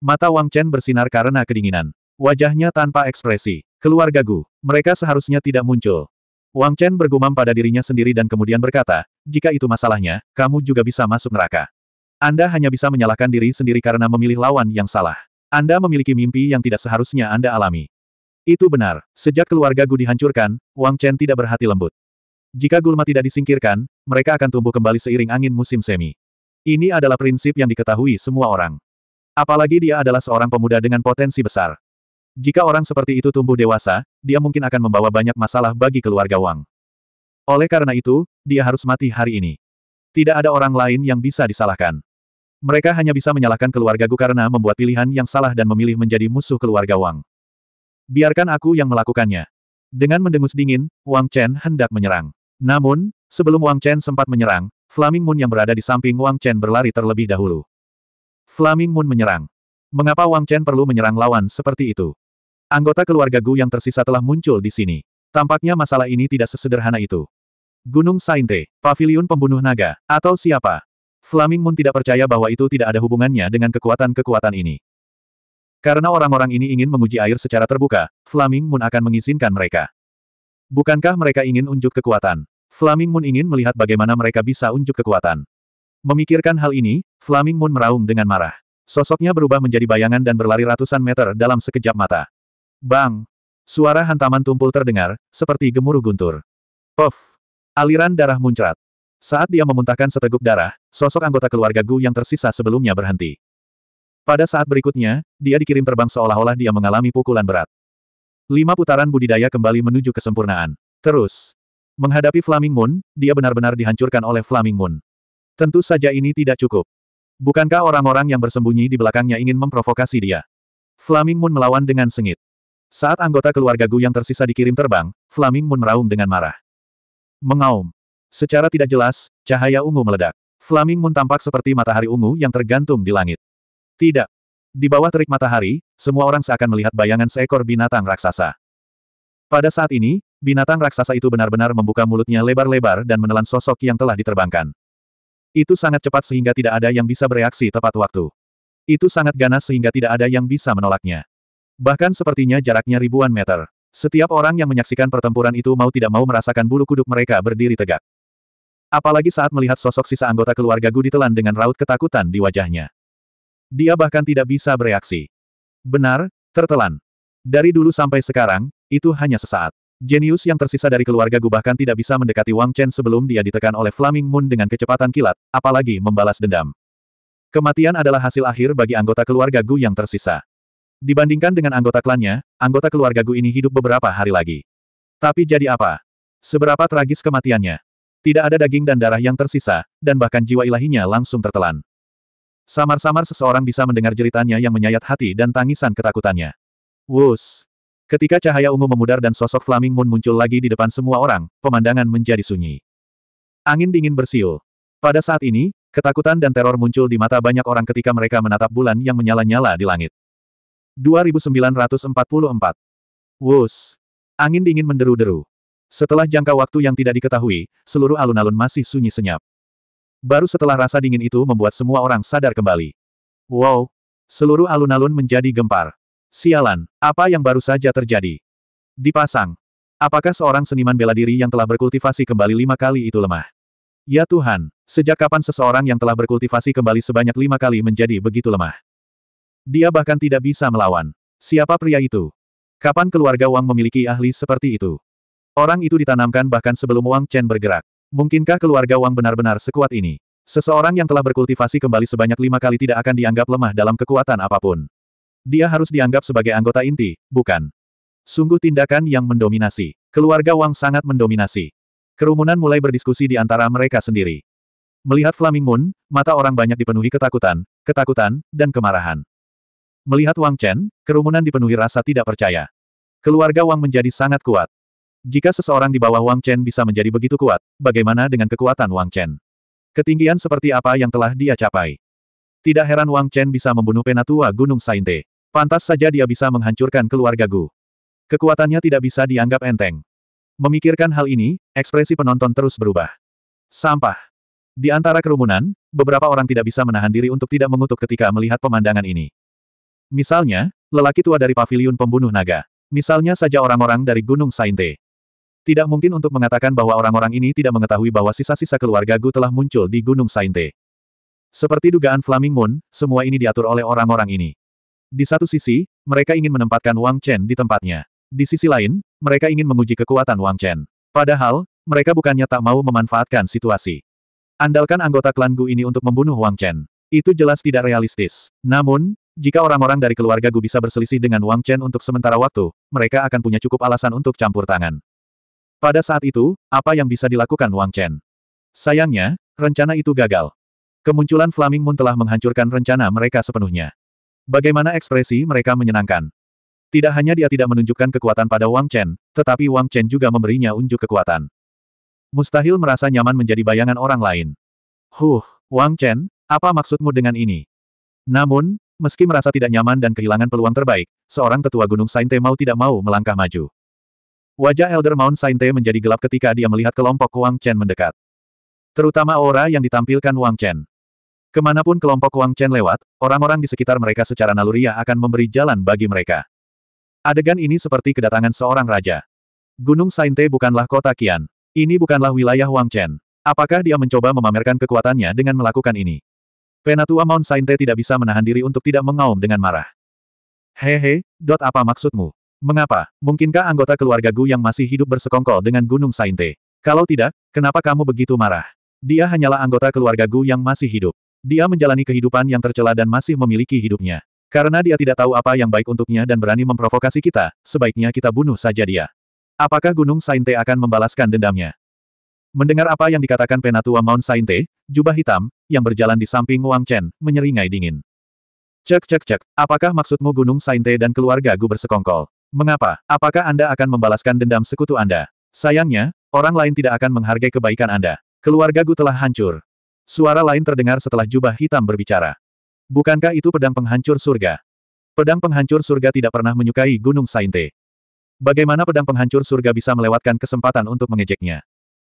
Mata Wang Chen bersinar karena kedinginan. Wajahnya tanpa ekspresi. Keluarga Gu, mereka seharusnya tidak muncul. Wang Chen bergumam pada dirinya sendiri dan kemudian berkata, jika itu masalahnya, kamu juga bisa masuk neraka. Anda hanya bisa menyalahkan diri sendiri karena memilih lawan yang salah. Anda memiliki mimpi yang tidak seharusnya Anda alami. Itu benar, sejak keluarga Gu dihancurkan, Wang Chen tidak berhati lembut. Jika gulma tidak disingkirkan, mereka akan tumbuh kembali seiring angin musim semi. Ini adalah prinsip yang diketahui semua orang. Apalagi dia adalah seorang pemuda dengan potensi besar. Jika orang seperti itu tumbuh dewasa, dia mungkin akan membawa banyak masalah bagi keluarga Wang. Oleh karena itu, dia harus mati hari ini. Tidak ada orang lain yang bisa disalahkan. Mereka hanya bisa menyalahkan keluarga Gu karena membuat pilihan yang salah dan memilih menjadi musuh keluarga Wang. Biarkan aku yang melakukannya. Dengan mendengus dingin, Wang Chen hendak menyerang. Namun, sebelum Wang Chen sempat menyerang, Flaming Moon yang berada di samping Wang Chen berlari terlebih dahulu. Flaming Moon menyerang. Mengapa Wang Chen perlu menyerang lawan seperti itu? Anggota keluarga Gu yang tersisa telah muncul di sini. Tampaknya masalah ini tidak sesederhana itu. Gunung Sainte, Paviliun Pembunuh Naga, atau siapa? Flaming Moon tidak percaya bahwa itu tidak ada hubungannya dengan kekuatan-kekuatan ini. Karena orang-orang ini ingin menguji air secara terbuka, Flaming Moon akan mengizinkan mereka. Bukankah mereka ingin unjuk kekuatan? Flaming Moon ingin melihat bagaimana mereka bisa unjuk kekuatan. Memikirkan hal ini, Flaming Moon meraung dengan marah. Sosoknya berubah menjadi bayangan dan berlari ratusan meter dalam sekejap mata. Bang! Suara hantaman tumpul terdengar, seperti gemuruh guntur. Puff! Aliran darah muncrat. Saat dia memuntahkan seteguk darah, sosok anggota keluarga Gu yang tersisa sebelumnya berhenti. Pada saat berikutnya, dia dikirim terbang seolah-olah dia mengalami pukulan berat. Lima putaran budidaya kembali menuju kesempurnaan. Terus, menghadapi Flaming Moon, dia benar-benar dihancurkan oleh Flaming Moon. Tentu saja ini tidak cukup. Bukankah orang-orang yang bersembunyi di belakangnya ingin memprovokasi dia? Flaming Moon melawan dengan sengit. Saat anggota keluarga Gu yang tersisa dikirim terbang, Flaming Moon meraung dengan marah. Mengaum. Secara tidak jelas, cahaya ungu meledak. Flaming Moon tampak seperti matahari ungu yang tergantung di langit. Tidak. Di bawah terik matahari, semua orang seakan melihat bayangan seekor binatang raksasa. Pada saat ini, binatang raksasa itu benar-benar membuka mulutnya lebar-lebar dan menelan sosok yang telah diterbangkan. Itu sangat cepat sehingga tidak ada yang bisa bereaksi tepat waktu. Itu sangat ganas sehingga tidak ada yang bisa menolaknya. Bahkan sepertinya jaraknya ribuan meter. Setiap orang yang menyaksikan pertempuran itu mau tidak mau merasakan bulu kuduk mereka berdiri tegak. Apalagi saat melihat sosok sisa anggota keluarga Gu ditelan dengan raut ketakutan di wajahnya. Dia bahkan tidak bisa bereaksi. Benar, tertelan. Dari dulu sampai sekarang, itu hanya sesaat. Jenius yang tersisa dari keluarga Gu bahkan tidak bisa mendekati Wang Chen sebelum dia ditekan oleh Flaming Moon dengan kecepatan kilat, apalagi membalas dendam. Kematian adalah hasil akhir bagi anggota keluarga Gu yang tersisa. Dibandingkan dengan anggota klannya, anggota keluarga Gu ini hidup beberapa hari lagi. Tapi jadi apa? Seberapa tragis kematiannya? Tidak ada daging dan darah yang tersisa, dan bahkan jiwa ilahinya langsung tertelan. Samar-samar seseorang bisa mendengar jeritannya yang menyayat hati dan tangisan ketakutannya. Wus! Ketika cahaya ungu memudar dan sosok Flaming Moon muncul lagi di depan semua orang, pemandangan menjadi sunyi. Angin dingin bersiul. Pada saat ini, ketakutan dan teror muncul di mata banyak orang ketika mereka menatap bulan yang menyala-nyala di langit. 2944. Wus! Angin dingin menderu-deru. Setelah jangka waktu yang tidak diketahui, seluruh alun-alun masih sunyi senyap. Baru setelah rasa dingin itu membuat semua orang sadar kembali. Wow! Seluruh alun-alun menjadi gempar. Sialan, apa yang baru saja terjadi? Dipasang. Apakah seorang seniman bela diri yang telah berkultivasi kembali lima kali itu lemah? Ya Tuhan, sejak kapan seseorang yang telah berkultivasi kembali sebanyak lima kali menjadi begitu lemah? Dia bahkan tidak bisa melawan. Siapa pria itu? Kapan keluarga Wang memiliki ahli seperti itu? Orang itu ditanamkan bahkan sebelum Wang Chen bergerak. Mungkinkah keluarga Wang benar-benar sekuat ini? Seseorang yang telah berkultivasi kembali sebanyak lima kali tidak akan dianggap lemah dalam kekuatan apapun. Dia harus dianggap sebagai anggota inti, bukan? Sungguh tindakan yang mendominasi. Keluarga Wang sangat mendominasi. Kerumunan mulai berdiskusi di antara mereka sendiri. Melihat Flaming Moon, mata orang banyak dipenuhi ketakutan, ketakutan, dan kemarahan. Melihat Wang Chen, kerumunan dipenuhi rasa tidak percaya. Keluarga Wang menjadi sangat kuat. Jika seseorang di bawah Wang Chen bisa menjadi begitu kuat, bagaimana dengan kekuatan Wang Chen? Ketinggian seperti apa yang telah dia capai? Tidak heran Wang Chen bisa membunuh penatua Gunung Sainte. Pantas saja dia bisa menghancurkan keluarga Gu. Kekuatannya tidak bisa dianggap enteng. Memikirkan hal ini, ekspresi penonton terus berubah. Sampah. Di antara kerumunan, beberapa orang tidak bisa menahan diri untuk tidak mengutuk ketika melihat pemandangan ini. Misalnya, lelaki tua dari paviliun pembunuh naga. Misalnya saja orang-orang dari Gunung Sainte. Tidak mungkin untuk mengatakan bahwa orang-orang ini tidak mengetahui bahwa sisa-sisa keluarga Gu telah muncul di Gunung Sainte. Seperti dugaan Flaming Moon, semua ini diatur oleh orang-orang ini. Di satu sisi, mereka ingin menempatkan Wang Chen di tempatnya. Di sisi lain, mereka ingin menguji kekuatan Wang Chen. Padahal, mereka bukannya tak mau memanfaatkan situasi. Andalkan anggota klan Gu ini untuk membunuh Wang Chen. Itu jelas tidak realistis. Namun, jika orang-orang dari keluarga Gu bisa berselisih dengan Wang Chen untuk sementara waktu, mereka akan punya cukup alasan untuk campur tangan. Pada saat itu, apa yang bisa dilakukan Wang Chen? Sayangnya, rencana itu gagal. Kemunculan Flaming Moon telah menghancurkan rencana mereka sepenuhnya. Bagaimana ekspresi mereka menyenangkan? Tidak hanya dia tidak menunjukkan kekuatan pada Wang Chen, tetapi Wang Chen juga memberinya unjuk kekuatan. Mustahil merasa nyaman menjadi bayangan orang lain. Huh, Wang Chen, apa maksudmu dengan ini? Namun, meski merasa tidak nyaman dan kehilangan peluang terbaik, seorang tetua Gunung Sainte mau tidak mau melangkah maju. Wajah Elder Mount Sainte menjadi gelap ketika dia melihat kelompok Wang Chen mendekat. Terutama aura yang ditampilkan Wang Chen. Kemanapun kelompok Wang Chen lewat, orang-orang di sekitar mereka secara naluriah akan memberi jalan bagi mereka. Adegan ini seperti kedatangan seorang raja. Gunung Sainte bukanlah kota Kian. Ini bukanlah wilayah Wang Chen. Apakah dia mencoba memamerkan kekuatannya dengan melakukan ini? Penatua Mount Sainte tidak bisa menahan diri untuk tidak mengaum dengan marah. Hehe, dot apa maksudmu? Mengapa? Mungkinkah anggota keluarga Gu yang masih hidup bersekongkol dengan Gunung Sainte? Kalau tidak, kenapa kamu begitu marah? Dia hanyalah anggota keluarga Gu yang masih hidup. Dia menjalani kehidupan yang tercela dan masih memiliki hidupnya. Karena dia tidak tahu apa yang baik untuknya dan berani memprovokasi kita, sebaiknya kita bunuh saja dia. Apakah Gunung Sainte akan membalaskan dendamnya? Mendengar apa yang dikatakan Penatua Mount Sainte, jubah hitam, yang berjalan di samping Wang Chen, menyeringai dingin. Cek cek cek, apakah maksudmu Gunung Sainte dan keluarga Gu bersekongkol? Mengapa? Apakah Anda akan membalaskan dendam sekutu Anda? Sayangnya, orang lain tidak akan menghargai kebaikan Anda. Keluarga Gu telah hancur. Suara lain terdengar setelah jubah hitam berbicara. Bukankah itu pedang penghancur surga? Pedang penghancur surga tidak pernah menyukai Gunung Sainte. Bagaimana pedang penghancur surga bisa melewatkan kesempatan untuk mengejeknya?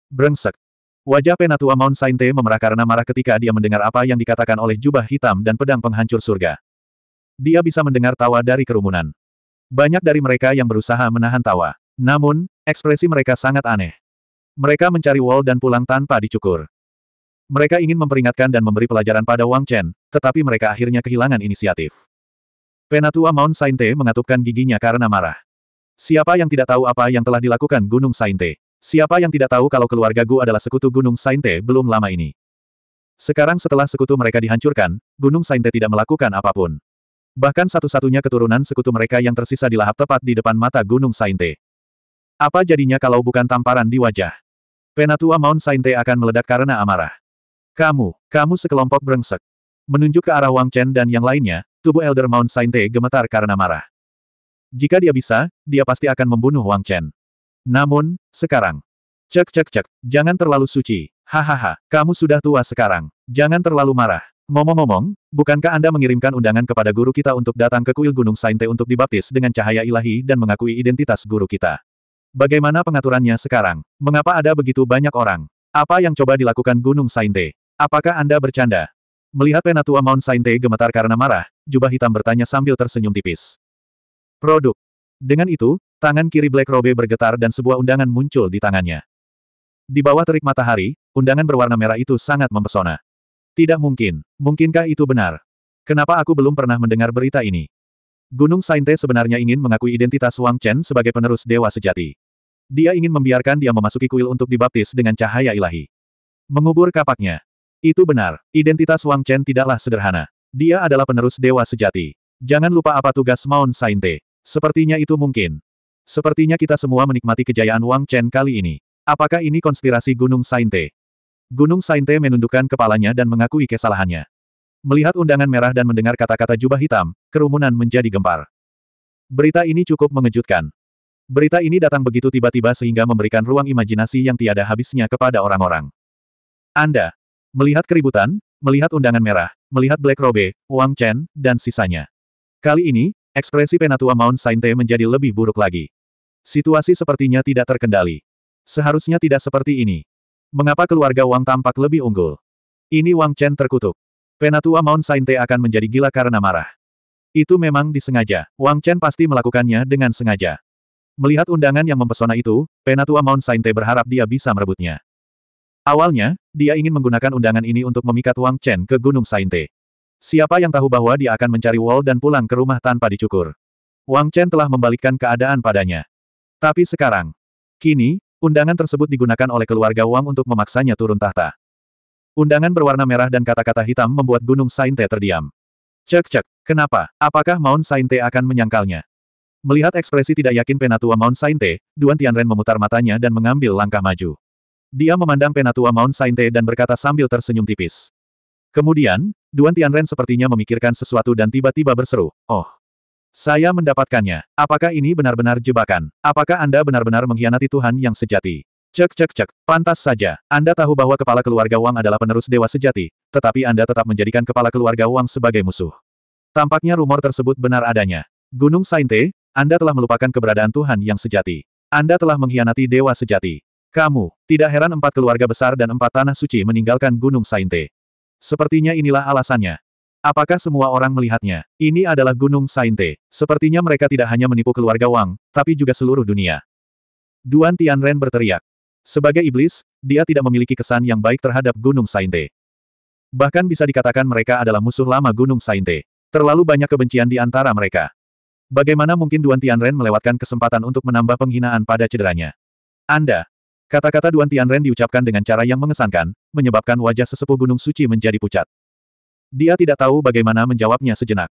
Brengsek. Wajah Penatua Mount Sainte memerah karena marah ketika dia mendengar apa yang dikatakan oleh jubah hitam dan pedang penghancur surga. Dia bisa mendengar tawa dari kerumunan. Banyak dari mereka yang berusaha menahan tawa. Namun, ekspresi mereka sangat aneh. Mereka mencari Wall dan pulang tanpa dicukur. Mereka ingin memperingatkan dan memberi pelajaran pada Wang Chen, tetapi mereka akhirnya kehilangan inisiatif. Penatua Mount Sainte mengatupkan giginya karena marah. Siapa yang tidak tahu apa yang telah dilakukan Gunung Sainte? Siapa yang tidak tahu kalau keluarga Gu adalah sekutu Gunung Sainte belum lama ini? Sekarang setelah sekutu mereka dihancurkan, Gunung Sainte tidak melakukan apapun. Bahkan satu-satunya keturunan sekutu mereka yang tersisa di lahap tepat di depan mata Gunung Sainte. Apa jadinya kalau bukan tamparan di wajah? Penatua Mount Sainte akan meledak karena amarah. Kamu, kamu sekelompok brengsek. Menunjuk ke arah Wang Chen dan yang lainnya, tubuh Elder Mount Sainte gemetar karena marah. Jika dia bisa, dia pasti akan membunuh Wang Chen. Namun, sekarang. Cek cek cek, jangan terlalu suci. Hahaha, kamu sudah tua sekarang. Jangan terlalu marah. Ngomong-ngomong, bukankah Anda mengirimkan undangan kepada guru kita untuk datang ke kuil Gunung Sainte untuk dibaptis dengan cahaya ilahi dan mengakui identitas guru kita? Bagaimana pengaturannya sekarang? Mengapa ada begitu banyak orang? Apa yang coba dilakukan Gunung Sainte? Apakah Anda bercanda? Melihat penatua Mount Sainte gemetar karena marah, jubah hitam bertanya sambil tersenyum tipis. Produk. Dengan itu, tangan kiri Black Robe bergetar dan sebuah undangan muncul di tangannya. Di bawah terik matahari, undangan berwarna merah itu sangat mempesona. Tidak mungkin. Mungkinkah itu benar? Kenapa aku belum pernah mendengar berita ini? Gunung Sainte sebenarnya ingin mengakui identitas Wang Chen sebagai penerus dewa sejati. Dia ingin membiarkan dia memasuki kuil untuk dibaptis dengan cahaya ilahi. Mengubur kapaknya. Itu benar, identitas Wang Chen tidaklah sederhana. Dia adalah penerus dewa sejati. Jangan lupa apa tugas Mount Sainte. Sepertinya itu mungkin. Sepertinya kita semua menikmati kejayaan Wang Chen kali ini. Apakah ini konspirasi Gunung Sainte? Gunung Sainte menundukkan kepalanya dan mengakui kesalahannya. Melihat undangan merah dan mendengar kata-kata jubah hitam, kerumunan menjadi gempar. Berita ini cukup mengejutkan. Berita ini datang begitu tiba-tiba sehingga memberikan ruang imajinasi yang tiada habisnya kepada orang-orang. Anda melihat keributan, melihat undangan merah, melihat Black Robe, Wang Chen, dan sisanya. Kali ini, ekspresi Penatua Mount Sainte menjadi lebih buruk lagi. Situasi sepertinya tidak terkendali. Seharusnya tidak seperti ini. Mengapa keluarga Wang tampak lebih unggul? Ini Wang Chen terkutuk. Penatua Mount Sainte akan menjadi gila karena marah. Itu memang disengaja. Wang Chen pasti melakukannya dengan sengaja. Melihat undangan yang mempesona itu, Penatua Mount Sainte berharap dia bisa merebutnya. Awalnya, dia ingin menggunakan undangan ini untuk memikat Wang Chen ke Gunung Sainte. Siapa yang tahu bahwa dia akan mencari Wall dan pulang ke rumah tanpa dicukur. Wang Chen telah membalikkan keadaan padanya. Tapi sekarang, kini, Undangan tersebut digunakan oleh keluarga Wang untuk memaksanya turun tahta. Undangan berwarna merah dan kata-kata hitam membuat Gunung Sainte terdiam. Cek-cek, kenapa? Apakah Mount Sainte akan menyangkalnya? Melihat ekspresi tidak yakin Penatua Mount Sainte, Duan Tianren memutar matanya dan mengambil langkah maju. Dia memandang Penatua Mount Sainte dan berkata sambil tersenyum tipis. Kemudian, Duan Tianren sepertinya memikirkan sesuatu dan tiba-tiba berseru, Oh! Saya mendapatkannya. Apakah ini benar-benar jebakan? Apakah Anda benar-benar mengkhianati Tuhan yang sejati? Cek cek cek, pantas saja. Anda tahu bahwa kepala keluarga Wang adalah penerus dewa sejati, tetapi Anda tetap menjadikan kepala keluarga Wang sebagai musuh. Tampaknya rumor tersebut benar adanya. Gunung Sainte, Anda telah melupakan keberadaan Tuhan yang sejati. Anda telah mengkhianati dewa sejati. Kamu, tidak heran empat keluarga besar dan empat tanah suci meninggalkan Gunung Sainte. Sepertinya inilah alasannya. Apakah semua orang melihatnya? Ini adalah Gunung Sainte. Sepertinya mereka tidak hanya menipu keluarga Wang, tapi juga seluruh dunia. Duan Tianren berteriak. Sebagai iblis, dia tidak memiliki kesan yang baik terhadap Gunung Sainte. Bahkan bisa dikatakan mereka adalah musuh lama Gunung Sainte. Terlalu banyak kebencian di antara mereka. Bagaimana mungkin Duan Tianren melewatkan kesempatan untuk menambah penghinaan pada cederanya? Anda. Kata-kata Duan Tianren diucapkan dengan cara yang mengesankan, menyebabkan wajah sesepuh Gunung Suci menjadi pucat. Dia tidak tahu bagaimana menjawabnya sejenak.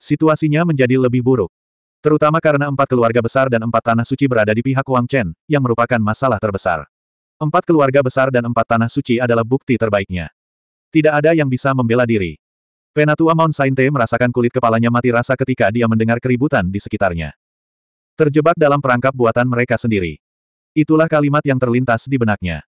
Situasinya menjadi lebih buruk. Terutama karena empat keluarga besar dan empat tanah suci berada di pihak Wang Chen, yang merupakan masalah terbesar. Empat keluarga besar dan empat tanah suci adalah bukti terbaiknya. Tidak ada yang bisa membela diri. Penatua Mount Sainte merasakan kulit kepalanya mati rasa ketika dia mendengar keributan di sekitarnya. Terjebak dalam perangkap buatan mereka sendiri. Itulah kalimat yang terlintas di benaknya.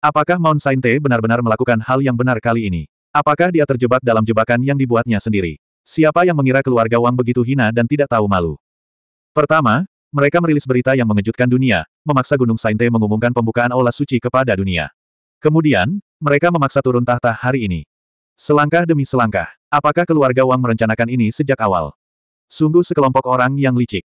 Apakah Mount Sainte benar-benar melakukan hal yang benar kali ini? Apakah dia terjebak dalam jebakan yang dibuatnya sendiri? Siapa yang mengira keluarga Wang begitu hina dan tidak tahu malu? Pertama, mereka merilis berita yang mengejutkan dunia, memaksa Gunung Sainte mengumumkan pembukaan Aula Suci kepada dunia. Kemudian, mereka memaksa turun tahta hari ini. Selangkah demi selangkah, apakah keluarga Wang merencanakan ini sejak awal? Sungguh sekelompok orang yang licik.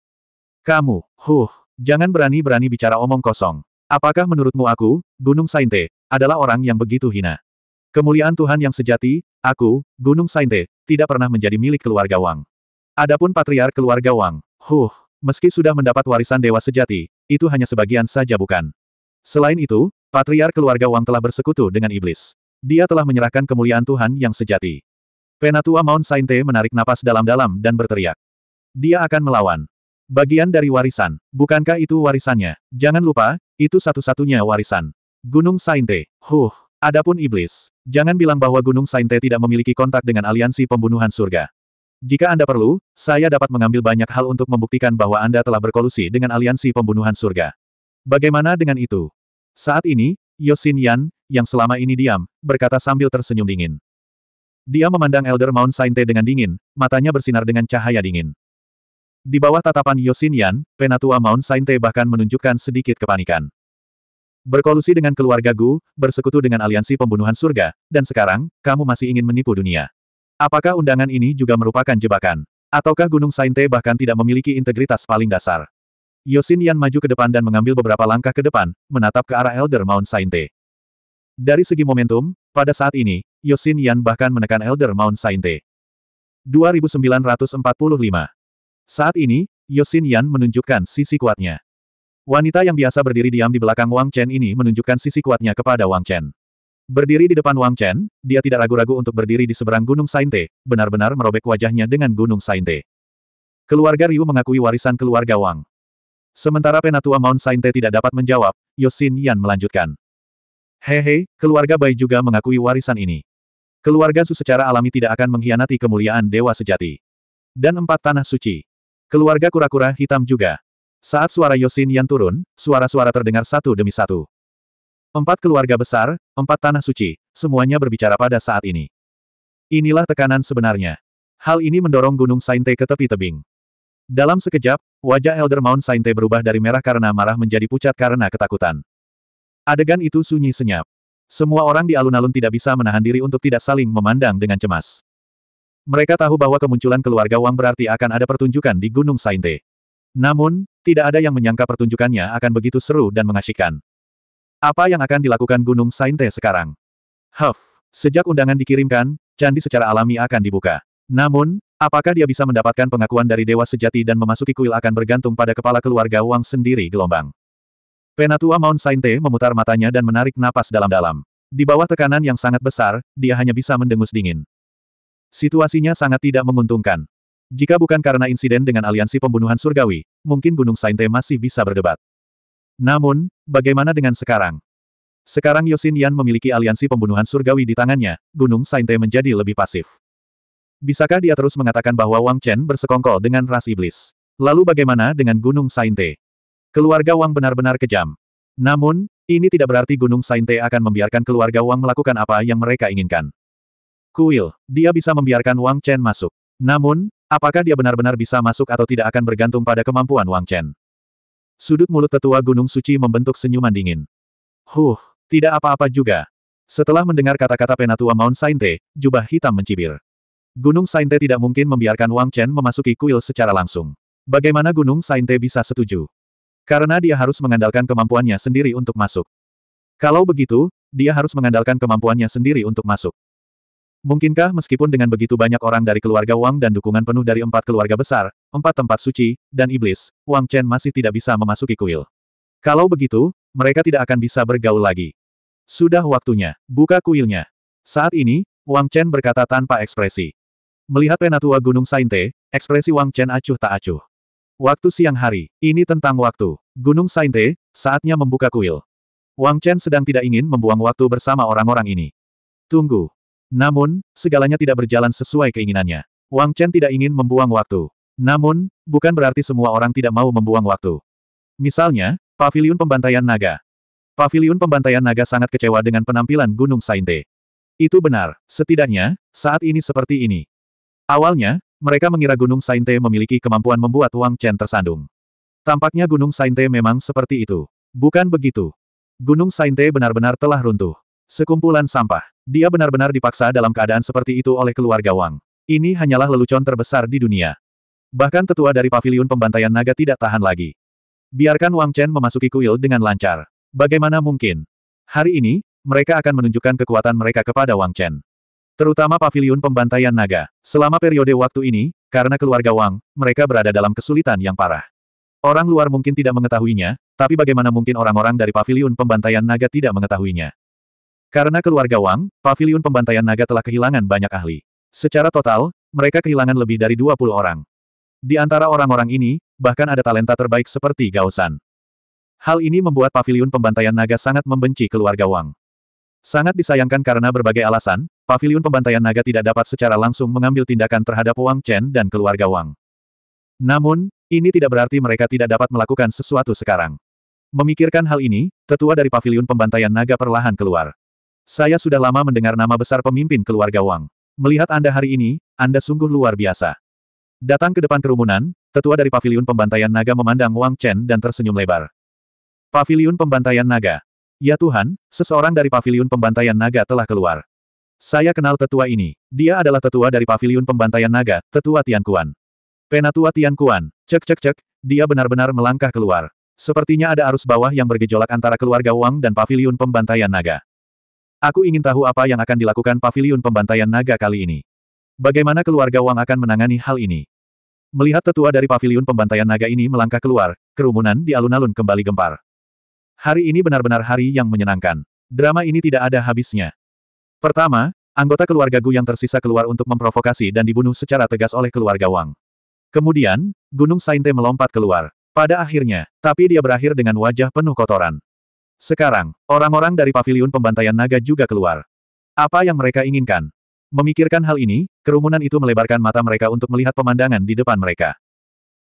Kamu, huh, jangan berani-berani bicara omong kosong. Apakah menurutmu aku, Gunung Sainte, adalah orang yang begitu hina? Kemuliaan Tuhan yang sejati, aku, Gunung Sainte, tidak pernah menjadi milik keluarga Wang. Adapun patriar keluarga Wang, huh, meski sudah mendapat warisan dewa sejati, itu hanya sebagian saja bukan. Selain itu, patriar keluarga Wang telah bersekutu dengan iblis. Dia telah menyerahkan kemuliaan Tuhan yang sejati. Penatua Mount Sainte menarik napas dalam-dalam dan berteriak. Dia akan melawan. Bagian dari warisan, bukankah itu warisannya? Jangan lupa, itu satu-satunya warisan. Gunung Sainte, huh, Adapun iblis, jangan bilang bahwa Gunung Sainte tidak memiliki kontak dengan aliansi pembunuhan surga. Jika Anda perlu, saya dapat mengambil banyak hal untuk membuktikan bahwa Anda telah berkolusi dengan aliansi pembunuhan surga. Bagaimana dengan itu? Saat ini, Yosin Yan, yang selama ini diam, berkata sambil tersenyum dingin. Dia memandang Elder Mount Sainte dengan dingin, matanya bersinar dengan cahaya dingin. Di bawah tatapan Yosin Yan, Penatua Mount Sainte bahkan menunjukkan sedikit kepanikan. Berkolusi dengan keluarga Gu, bersekutu dengan aliansi pembunuhan surga, dan sekarang, kamu masih ingin menipu dunia. Apakah undangan ini juga merupakan jebakan? Ataukah Gunung Sainte bahkan tidak memiliki integritas paling dasar? Yosin Yan maju ke depan dan mengambil beberapa langkah ke depan, menatap ke arah Elder Mount Sainte. Dari segi momentum, pada saat ini, Yosin Yan bahkan menekan Elder Mount Sainte. 2945 Saat ini, Yosin Yan menunjukkan sisi kuatnya. Wanita yang biasa berdiri diam di belakang Wang Chen ini menunjukkan sisi kuatnya kepada Wang Chen. Berdiri di depan Wang Chen, dia tidak ragu-ragu untuk berdiri di seberang Gunung Sainte, benar-benar merobek wajahnya dengan Gunung Sainte. Keluarga Ryu mengakui warisan keluarga Wang. Sementara penatua Mount Sainte tidak dapat menjawab, Yosin Yan melanjutkan. Hehe, keluarga Bai juga mengakui warisan ini. Keluarga Su secara alami tidak akan mengkhianati kemuliaan Dewa Sejati. Dan empat tanah suci. Keluarga kura-kura hitam juga. Saat suara Yosin Yan turun, suara-suara terdengar satu demi satu. Empat keluarga besar, empat tanah suci, semuanya berbicara pada saat ini. Inilah tekanan sebenarnya. Hal ini mendorong Gunung Sainte ke tepi tebing. Dalam sekejap, wajah Elder Mount Sainte berubah dari merah karena marah menjadi pucat karena ketakutan. Adegan itu sunyi senyap. Semua orang di alun-alun tidak bisa menahan diri untuk tidak saling memandang dengan cemas. Mereka tahu bahwa kemunculan keluarga Wang berarti akan ada pertunjukan di Gunung Sainte. Namun, tidak ada yang menyangka pertunjukannya akan begitu seru dan mengasyikan. Apa yang akan dilakukan Gunung Sainte sekarang? Huff, sejak undangan dikirimkan, candi secara alami akan dibuka. Namun, apakah dia bisa mendapatkan pengakuan dari Dewa Sejati dan memasuki kuil akan bergantung pada kepala keluarga Wang sendiri gelombang. Penatua Mount Sainte memutar matanya dan menarik napas dalam-dalam. Di bawah tekanan yang sangat besar, dia hanya bisa mendengus dingin. Situasinya sangat tidak menguntungkan. Jika bukan karena insiden dengan aliansi pembunuhan surgawi, mungkin Gunung Sainte masih bisa berdebat. Namun, bagaimana dengan sekarang? Sekarang Yosin Yan memiliki aliansi pembunuhan surgawi di tangannya, Gunung Sainte menjadi lebih pasif. Bisakah dia terus mengatakan bahwa Wang Chen bersekongkol dengan ras iblis? Lalu bagaimana dengan Gunung Sainte? Keluarga Wang benar-benar kejam. Namun, ini tidak berarti Gunung Sainte akan membiarkan keluarga Wang melakukan apa yang mereka inginkan. Kuil, dia bisa membiarkan Wang Chen masuk. Namun, Apakah dia benar-benar bisa masuk atau tidak akan bergantung pada kemampuan Wang Chen. Sudut mulut tetua Gunung Suci membentuk senyuman dingin. Huh, tidak apa-apa juga. Setelah mendengar kata-kata penatua Mount Sainte, jubah hitam mencibir. Gunung Sainte tidak mungkin membiarkan Wang Chen memasuki kuil secara langsung. Bagaimana Gunung Sainte bisa setuju? Karena dia harus mengandalkan kemampuannya sendiri untuk masuk. Kalau begitu, dia harus mengandalkan kemampuannya sendiri untuk masuk. Mungkinkah meskipun dengan begitu banyak orang dari keluarga Wang dan dukungan penuh dari empat keluarga besar, empat tempat suci, dan iblis, Wang Chen masih tidak bisa memasuki kuil. Kalau begitu, mereka tidak akan bisa bergaul lagi. Sudah waktunya, buka kuilnya. Saat ini, Wang Chen berkata tanpa ekspresi. Melihat penatua Gunung Sainte, ekspresi Wang Chen acuh tak acuh. Waktu siang hari, ini tentang waktu. Gunung Sainte, saatnya membuka kuil. Wang Chen sedang tidak ingin membuang waktu bersama orang-orang ini. Tunggu, namun, segalanya tidak berjalan sesuai keinginannya. Wang Chen tidak ingin membuang waktu. Namun, bukan berarti semua orang tidak mau membuang waktu. Misalnya, Paviliun Pembantaian Naga. Paviliun Pembantaian Naga sangat kecewa dengan penampilan Gunung Sainte. Itu benar, setidaknya, saat ini seperti ini. Awalnya, mereka mengira Gunung Sainte memiliki kemampuan membuat Wang Chen tersandung. Tampaknya Gunung Sainte memang seperti itu. Bukan begitu. Gunung Sainte benar-benar telah runtuh. Sekumpulan sampah. Dia benar-benar dipaksa dalam keadaan seperti itu oleh keluarga Wang. Ini hanyalah lelucon terbesar di dunia. Bahkan tetua dari paviliun pembantaian naga tidak tahan lagi. Biarkan Wang Chen memasuki kuil dengan lancar. Bagaimana mungkin? Hari ini, mereka akan menunjukkan kekuatan mereka kepada Wang Chen. Terutama paviliun pembantaian naga. Selama periode waktu ini, karena keluarga Wang, mereka berada dalam kesulitan yang parah. Orang luar mungkin tidak mengetahuinya, tapi bagaimana mungkin orang-orang dari paviliun pembantaian naga tidak mengetahuinya? Karena keluarga Wang, paviliun pembantaian naga telah kehilangan banyak ahli. Secara total, mereka kehilangan lebih dari 20 orang. Di antara orang-orang ini, bahkan ada talenta terbaik seperti Gaosan. Hal ini membuat paviliun pembantaian naga sangat membenci keluarga Wang. Sangat disayangkan karena berbagai alasan, paviliun pembantaian naga tidak dapat secara langsung mengambil tindakan terhadap Wang Chen dan keluarga Wang. Namun, ini tidak berarti mereka tidak dapat melakukan sesuatu sekarang. Memikirkan hal ini, tetua dari paviliun pembantaian naga perlahan keluar. Saya sudah lama mendengar nama besar pemimpin keluarga Wang. Melihat Anda hari ini, Anda sungguh luar biasa. Datang ke depan kerumunan, tetua dari paviliun pembantaian naga memandang Wang Chen dan tersenyum lebar. Paviliun pembantaian naga. Ya Tuhan, seseorang dari paviliun pembantaian naga telah keluar. Saya kenal tetua ini. Dia adalah tetua dari paviliun pembantaian naga, tetua Tian Kuan. Penatua Tian Kuan, Cek cek cek, dia benar-benar melangkah keluar. Sepertinya ada arus bawah yang bergejolak antara keluarga Wang dan paviliun pembantaian naga. Aku ingin tahu apa yang akan dilakukan pavilion pembantaian naga kali ini. Bagaimana keluarga Wang akan menangani hal ini? Melihat tetua dari pavilion pembantaian naga ini melangkah keluar, kerumunan di alun-alun kembali gempar. Hari ini benar-benar hari yang menyenangkan. Drama ini tidak ada habisnya. Pertama, anggota keluarga Gu yang tersisa keluar untuk memprovokasi dan dibunuh secara tegas oleh keluarga Wang. Kemudian, Gunung Sainte melompat keluar. Pada akhirnya, tapi dia berakhir dengan wajah penuh kotoran. Sekarang, orang-orang dari paviliun pembantaian naga juga keluar. Apa yang mereka inginkan? Memikirkan hal ini, kerumunan itu melebarkan mata mereka untuk melihat pemandangan di depan mereka.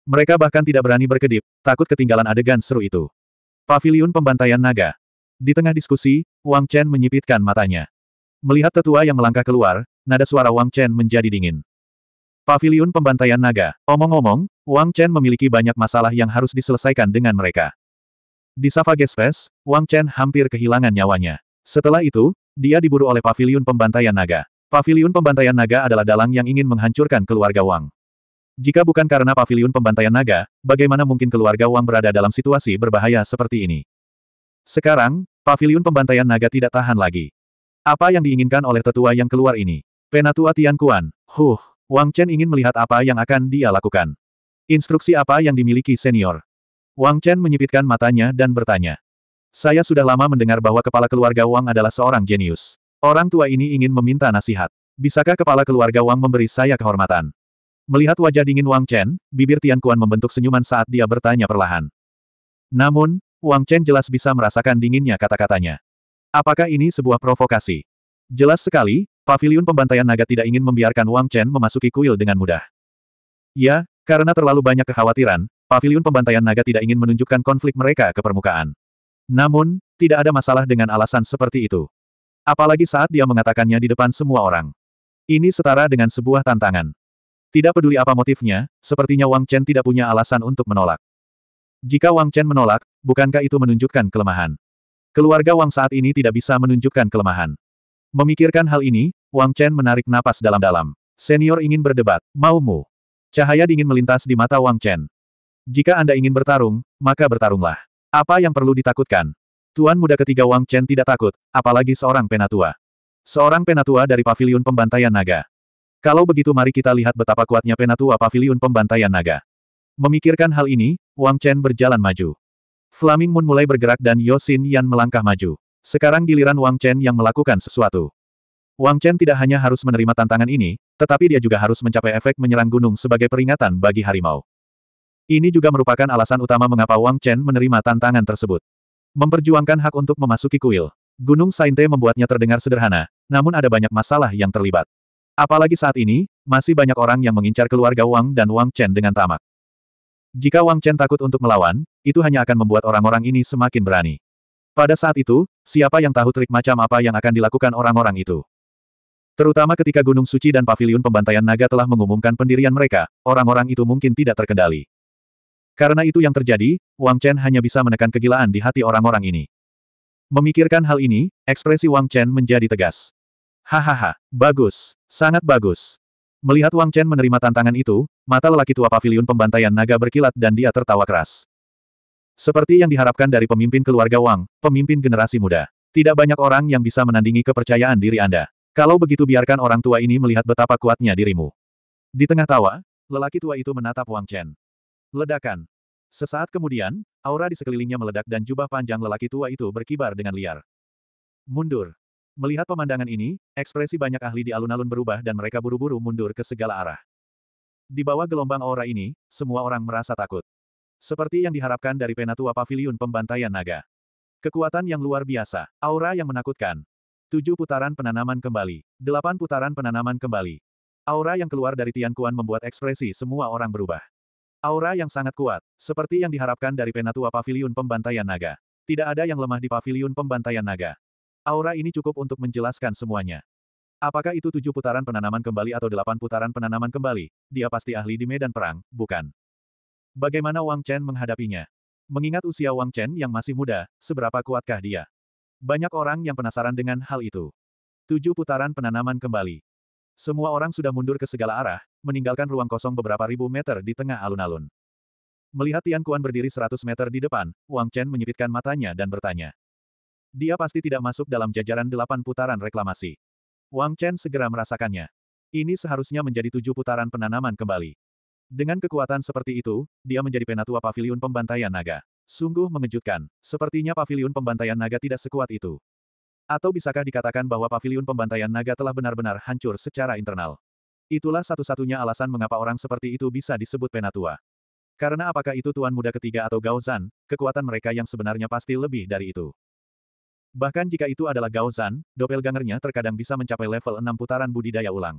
Mereka bahkan tidak berani berkedip, takut ketinggalan adegan seru itu. Paviliun pembantaian naga. Di tengah diskusi, Wang Chen menyipitkan matanya. Melihat tetua yang melangkah keluar, nada suara Wang Chen menjadi dingin. Paviliun pembantaian naga. Omong-omong, Wang Chen memiliki banyak masalah yang harus diselesaikan dengan mereka. Di Savage Fest, Wang Chen hampir kehilangan nyawanya. Setelah itu, dia diburu oleh paviliun pembantaian naga. Paviliun pembantaian naga adalah dalang yang ingin menghancurkan keluarga Wang. Jika bukan karena paviliun pembantaian naga, bagaimana mungkin keluarga Wang berada dalam situasi berbahaya seperti ini? Sekarang, paviliun pembantaian naga tidak tahan lagi. Apa yang diinginkan oleh tetua yang keluar ini? Penatua Tian Kuan, huh, Wang Chen ingin melihat apa yang akan dia lakukan. Instruksi apa yang dimiliki senior? Wang Chen menyipitkan matanya dan bertanya. Saya sudah lama mendengar bahwa kepala keluarga Wang adalah seorang jenius. Orang tua ini ingin meminta nasihat. Bisakah kepala keluarga Wang memberi saya kehormatan? Melihat wajah dingin Wang Chen, bibir Tian Kuan membentuk senyuman saat dia bertanya perlahan. Namun, Wang Chen jelas bisa merasakan dinginnya kata-katanya. Apakah ini sebuah provokasi? Jelas sekali, paviliun pembantaian naga tidak ingin membiarkan Wang Chen memasuki kuil dengan mudah. Ya, karena terlalu banyak kekhawatiran, Paviliun Pembantaian Naga tidak ingin menunjukkan konflik mereka ke permukaan. Namun, tidak ada masalah dengan alasan seperti itu. Apalagi saat dia mengatakannya di depan semua orang. Ini setara dengan sebuah tantangan. Tidak peduli apa motifnya, sepertinya Wang Chen tidak punya alasan untuk menolak. Jika Wang Chen menolak, bukankah itu menunjukkan kelemahan? Keluarga Wang saat ini tidak bisa menunjukkan kelemahan. Memikirkan hal ini, Wang Chen menarik napas dalam-dalam. Senior ingin berdebat, maumu. Cahaya dingin melintas di mata Wang Chen. Jika Anda ingin bertarung, maka bertarunglah. Apa yang perlu ditakutkan? Tuan muda ketiga Wang Chen tidak takut, apalagi seorang penatua. Seorang penatua dari pavilion pembantaian naga. Kalau begitu mari kita lihat betapa kuatnya penatua pavilion pembantaian naga. Memikirkan hal ini, Wang Chen berjalan maju. Flaming Moon mulai bergerak dan Yosin Yan melangkah maju. Sekarang giliran Wang Chen yang melakukan sesuatu. Wang Chen tidak hanya harus menerima tantangan ini, tetapi dia juga harus mencapai efek menyerang gunung sebagai peringatan bagi harimau. Ini juga merupakan alasan utama mengapa Wang Chen menerima tantangan tersebut. Memperjuangkan hak untuk memasuki kuil. Gunung Sainte membuatnya terdengar sederhana, namun ada banyak masalah yang terlibat. Apalagi saat ini, masih banyak orang yang mengincar keluarga Wang dan Wang Chen dengan tamak. Jika Wang Chen takut untuk melawan, itu hanya akan membuat orang-orang ini semakin berani. Pada saat itu, siapa yang tahu trik macam apa yang akan dilakukan orang-orang itu? Terutama ketika Gunung Suci dan Paviliun Pembantaian Naga telah mengumumkan pendirian mereka, orang-orang itu mungkin tidak terkendali. Karena itu yang terjadi, Wang Chen hanya bisa menekan kegilaan di hati orang-orang ini. Memikirkan hal ini, ekspresi Wang Chen menjadi tegas. Hahaha, bagus, sangat bagus. Melihat Wang Chen menerima tantangan itu, mata lelaki tua Pavilion pembantaian naga berkilat dan dia tertawa keras. Seperti yang diharapkan dari pemimpin keluarga Wang, pemimpin generasi muda. Tidak banyak orang yang bisa menandingi kepercayaan diri Anda. Kalau begitu biarkan orang tua ini melihat betapa kuatnya dirimu. Di tengah tawa, lelaki tua itu menatap Wang Chen. Ledakan, Sesaat kemudian, aura di sekelilingnya meledak dan jubah panjang lelaki tua itu berkibar dengan liar. Mundur. Melihat pemandangan ini, ekspresi banyak ahli di alun-alun berubah dan mereka buru-buru mundur ke segala arah. Di bawah gelombang aura ini, semua orang merasa takut. Seperti yang diharapkan dari penatua pavilion pembantaian naga. Kekuatan yang luar biasa, aura yang menakutkan. Tujuh putaran penanaman kembali, delapan putaran penanaman kembali. Aura yang keluar dari Tian Kuan membuat ekspresi semua orang berubah. Aura yang sangat kuat, seperti yang diharapkan dari penatua paviliun pembantaian naga. Tidak ada yang lemah di paviliun pembantaian naga. Aura ini cukup untuk menjelaskan semuanya. Apakah itu tujuh putaran penanaman kembali atau delapan putaran penanaman kembali, dia pasti ahli di medan perang, bukan? Bagaimana Wang Chen menghadapinya? Mengingat usia Wang Chen yang masih muda, seberapa kuatkah dia? Banyak orang yang penasaran dengan hal itu. Tujuh putaran penanaman kembali. Semua orang sudah mundur ke segala arah, meninggalkan ruang kosong beberapa ribu meter di tengah alun-alun. Melihat Tian Kuan berdiri 100 meter di depan, Wang Chen menyipitkan matanya dan bertanya. Dia pasti tidak masuk dalam jajaran delapan putaran reklamasi. Wang Chen segera merasakannya. Ini seharusnya menjadi tujuh putaran penanaman kembali. Dengan kekuatan seperti itu, dia menjadi penatua pavilion pembantaian naga. Sungguh mengejutkan, sepertinya pavilion pembantaian naga tidak sekuat itu. Atau bisakah dikatakan bahwa pavilion pembantaian naga telah benar-benar hancur secara internal? Itulah satu-satunya alasan mengapa orang seperti itu bisa disebut penatua. Karena apakah itu tuan muda ketiga atau Zan, kekuatan mereka yang sebenarnya pasti lebih dari itu. Bahkan jika itu adalah Zan, doppelgangernya terkadang bisa mencapai level 6 putaran budidaya ulang.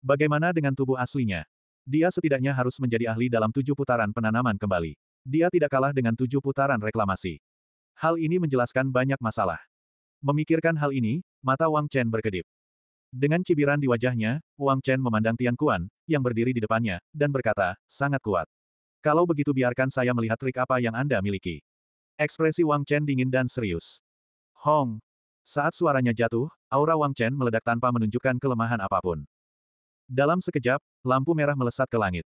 Bagaimana dengan tubuh aslinya? Dia setidaknya harus menjadi ahli dalam tujuh putaran penanaman kembali. Dia tidak kalah dengan tujuh putaran reklamasi. Hal ini menjelaskan banyak masalah. Memikirkan hal ini, mata Wang Chen berkedip. Dengan cibiran di wajahnya, Wang Chen memandang Tian Kuan, yang berdiri di depannya, dan berkata, sangat kuat. Kalau begitu biarkan saya melihat trik apa yang Anda miliki. Ekspresi Wang Chen dingin dan serius. Hong. Saat suaranya jatuh, aura Wang Chen meledak tanpa menunjukkan kelemahan apapun. Dalam sekejap, lampu merah melesat ke langit.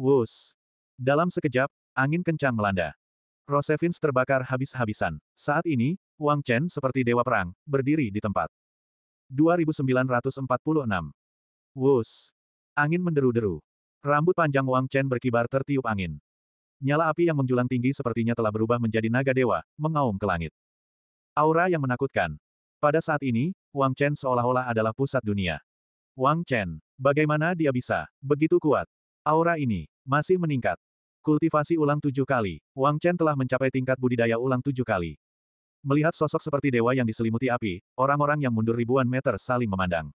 Wus. Dalam sekejap, angin kencang melanda. Rosevins terbakar habis-habisan. Saat ini, Wang Chen seperti dewa perang, berdiri di tempat. 2946. Wus. Angin menderu-deru. Rambut panjang Wang Chen berkibar tertiup angin. Nyala api yang menjulang tinggi sepertinya telah berubah menjadi naga dewa, mengaum ke langit. Aura yang menakutkan. Pada saat ini, Wang Chen seolah-olah adalah pusat dunia. Wang Chen, bagaimana dia bisa, begitu kuat? Aura ini, masih meningkat. Kultivasi ulang tujuh kali, Wang Chen telah mencapai tingkat budidaya ulang tujuh kali. Melihat sosok seperti dewa yang diselimuti api, orang-orang yang mundur ribuan meter saling memandang.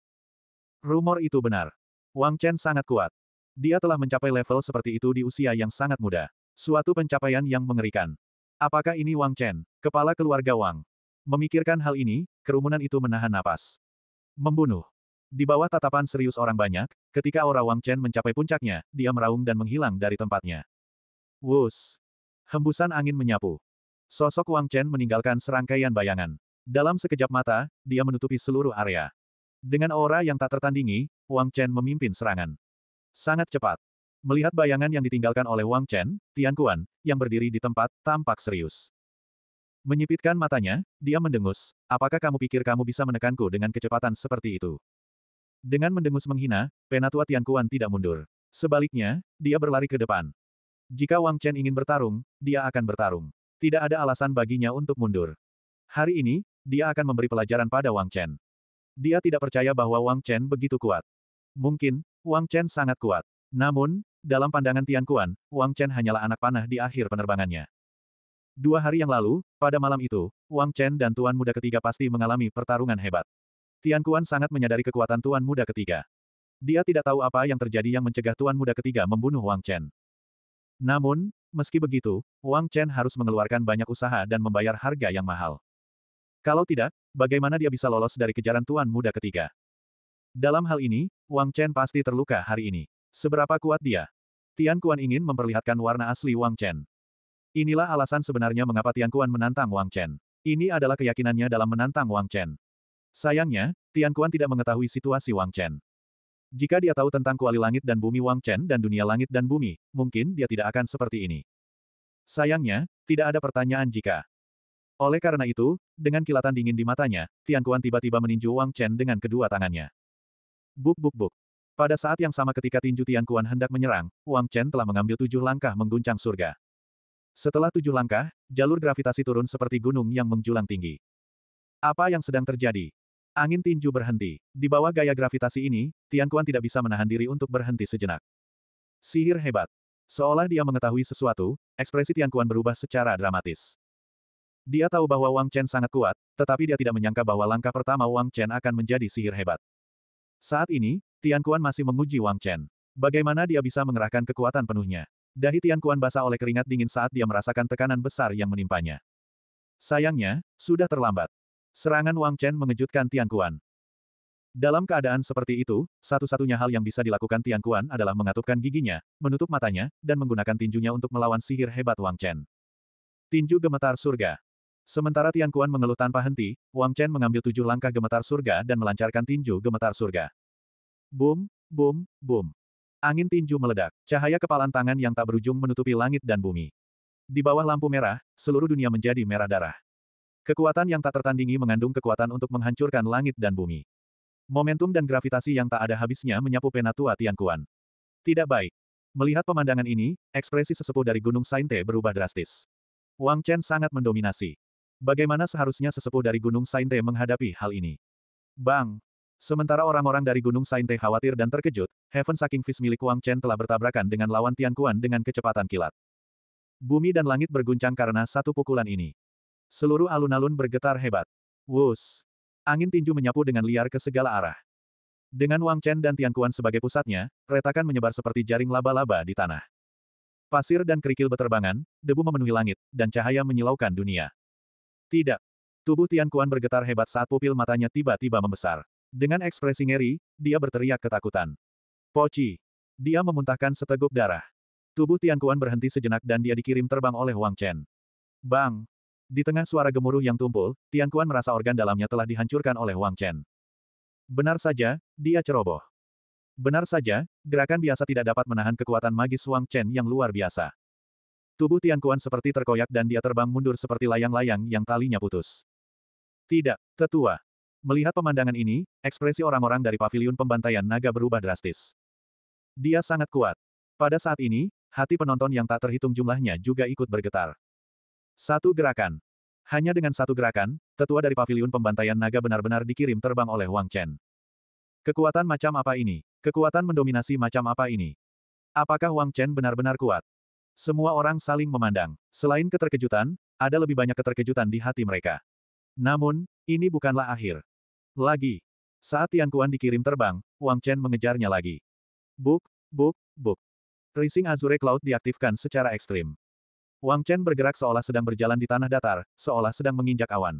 Rumor itu benar. Wang Chen sangat kuat. Dia telah mencapai level seperti itu di usia yang sangat muda. Suatu pencapaian yang mengerikan. Apakah ini Wang Chen, kepala keluarga Wang? Memikirkan hal ini, kerumunan itu menahan napas. Membunuh. Di bawah tatapan serius orang banyak, ketika aura Wang Chen mencapai puncaknya, dia meraung dan menghilang dari tempatnya. Wus. Hembusan angin menyapu. Sosok Wang Chen meninggalkan serangkaian bayangan. Dalam sekejap mata, dia menutupi seluruh area. Dengan aura yang tak tertandingi, Wang Chen memimpin serangan. Sangat cepat. Melihat bayangan yang ditinggalkan oleh Wang Chen, Tian Kuan, yang berdiri di tempat, tampak serius. Menyipitkan matanya, dia mendengus, apakah kamu pikir kamu bisa menekanku dengan kecepatan seperti itu? Dengan mendengus menghina, Penatua Tian Kuan tidak mundur. Sebaliknya, dia berlari ke depan. Jika Wang Chen ingin bertarung, dia akan bertarung. Tidak ada alasan baginya untuk mundur. Hari ini, dia akan memberi pelajaran pada Wang Chen. Dia tidak percaya bahwa Wang Chen begitu kuat. Mungkin, Wang Chen sangat kuat. Namun, dalam pandangan Tian Kuan, Wang Chen hanyalah anak panah di akhir penerbangannya. Dua hari yang lalu, pada malam itu, Wang Chen dan Tuan Muda ketiga pasti mengalami pertarungan hebat. Tian Kuan sangat menyadari kekuatan Tuan Muda ketiga. Dia tidak tahu apa yang terjadi yang mencegah Tuan Muda ketiga membunuh Wang Chen. Namun, Meski begitu, Wang Chen harus mengeluarkan banyak usaha dan membayar harga yang mahal. Kalau tidak, bagaimana dia bisa lolos dari kejaran tuan muda ketiga? Dalam hal ini, Wang Chen pasti terluka hari ini. Seberapa kuat dia? Tian Kuan ingin memperlihatkan warna asli Wang Chen. Inilah alasan sebenarnya mengapa Tian Kuan menantang Wang Chen. Ini adalah keyakinannya dalam menantang Wang Chen. Sayangnya, Tian Kuan tidak mengetahui situasi Wang Chen. Jika dia tahu tentang kuali langit dan bumi Wang Chen dan dunia langit dan bumi, mungkin dia tidak akan seperti ini. Sayangnya, tidak ada pertanyaan jika. Oleh karena itu, dengan kilatan dingin di matanya, Tian Kuan tiba-tiba meninju Wang Chen dengan kedua tangannya. Buk buk buk. Pada saat yang sama ketika tinju Tian Kuan hendak menyerang, Wang Chen telah mengambil tujuh langkah mengguncang surga. Setelah tujuh langkah, jalur gravitasi turun seperti gunung yang menjulang tinggi. Apa yang sedang terjadi? Angin tinju berhenti. Di bawah gaya gravitasi ini, Tian Kuan tidak bisa menahan diri untuk berhenti sejenak. Sihir hebat. Seolah dia mengetahui sesuatu, ekspresi Tian Kuan berubah secara dramatis. Dia tahu bahwa Wang Chen sangat kuat, tetapi dia tidak menyangka bahwa langkah pertama Wang Chen akan menjadi sihir hebat. Saat ini, Tian Kuan masih menguji Wang Chen. Bagaimana dia bisa mengerahkan kekuatan penuhnya? Dahi Tian Kuan basah oleh keringat dingin saat dia merasakan tekanan besar yang menimpanya. Sayangnya, sudah terlambat. Serangan Wang Chen mengejutkan Tian Kuan. Dalam keadaan seperti itu, satu-satunya hal yang bisa dilakukan Tian Kuan adalah mengatupkan giginya, menutup matanya, dan menggunakan tinjunya untuk melawan sihir hebat Wang Chen. Tinju gemetar surga. Sementara Tian Kuan mengeluh tanpa henti, Wang Chen mengambil tujuh langkah gemetar surga dan melancarkan tinju gemetar surga. Boom, boom, boom. Angin tinju meledak, cahaya kepalan tangan yang tak berujung menutupi langit dan bumi. Di bawah lampu merah, seluruh dunia menjadi merah darah. Kekuatan yang tak tertandingi mengandung kekuatan untuk menghancurkan langit dan bumi. Momentum dan gravitasi yang tak ada habisnya menyapu penatua Tian Kuan. Tidak baik. Melihat pemandangan ini, ekspresi sesepuh dari Gunung Sainte berubah drastis. Wang Chen sangat mendominasi. Bagaimana seharusnya sesepuh dari Gunung Sainte menghadapi hal ini? Bang! Sementara orang-orang dari Gunung Sainte khawatir dan terkejut, Heaven Saking Fist milik Wang Chen telah bertabrakan dengan lawan Tian Kuan dengan kecepatan kilat. Bumi dan langit berguncang karena satu pukulan ini. Seluruh alun-alun bergetar hebat. Wus! Angin tinju menyapu dengan liar ke segala arah. Dengan Wang Chen dan Tian Kuan sebagai pusatnya, retakan menyebar seperti jaring laba-laba di tanah. Pasir dan kerikil berterbangan, debu memenuhi langit, dan cahaya menyilaukan dunia. Tidak. Tubuh Tian Kuan bergetar hebat saat pupil matanya tiba-tiba membesar. Dengan ekspresi ngeri, dia berteriak ketakutan. Poci! Dia memuntahkan seteguk darah. Tubuh Tian Kuan berhenti sejenak dan dia dikirim terbang oleh Wang Chen. Bang! Di tengah suara gemuruh yang tumpul, Tian Kuan merasa organ dalamnya telah dihancurkan oleh Wang Chen. Benar saja, dia ceroboh. Benar saja, gerakan biasa tidak dapat menahan kekuatan magis Wang Chen yang luar biasa. Tubuh Tian Kuan seperti terkoyak dan dia terbang mundur seperti layang-layang yang talinya putus. Tidak, tetua. Melihat pemandangan ini, ekspresi orang-orang dari paviliun pembantaian naga berubah drastis. Dia sangat kuat. Pada saat ini, hati penonton yang tak terhitung jumlahnya juga ikut bergetar. Satu gerakan. Hanya dengan satu gerakan, tetua dari paviliun pembantaian naga benar-benar dikirim terbang oleh Wang Chen. Kekuatan macam apa ini? Kekuatan mendominasi macam apa ini? Apakah Wang Chen benar-benar kuat? Semua orang saling memandang. Selain keterkejutan, ada lebih banyak keterkejutan di hati mereka. Namun, ini bukanlah akhir. Lagi. Saat Tian Kuan dikirim terbang, Wang Chen mengejarnya lagi. Buk, buk, buk. Rising Azure Cloud diaktifkan secara ekstrim. Wang Chen bergerak seolah sedang berjalan di tanah datar, seolah sedang menginjak awan.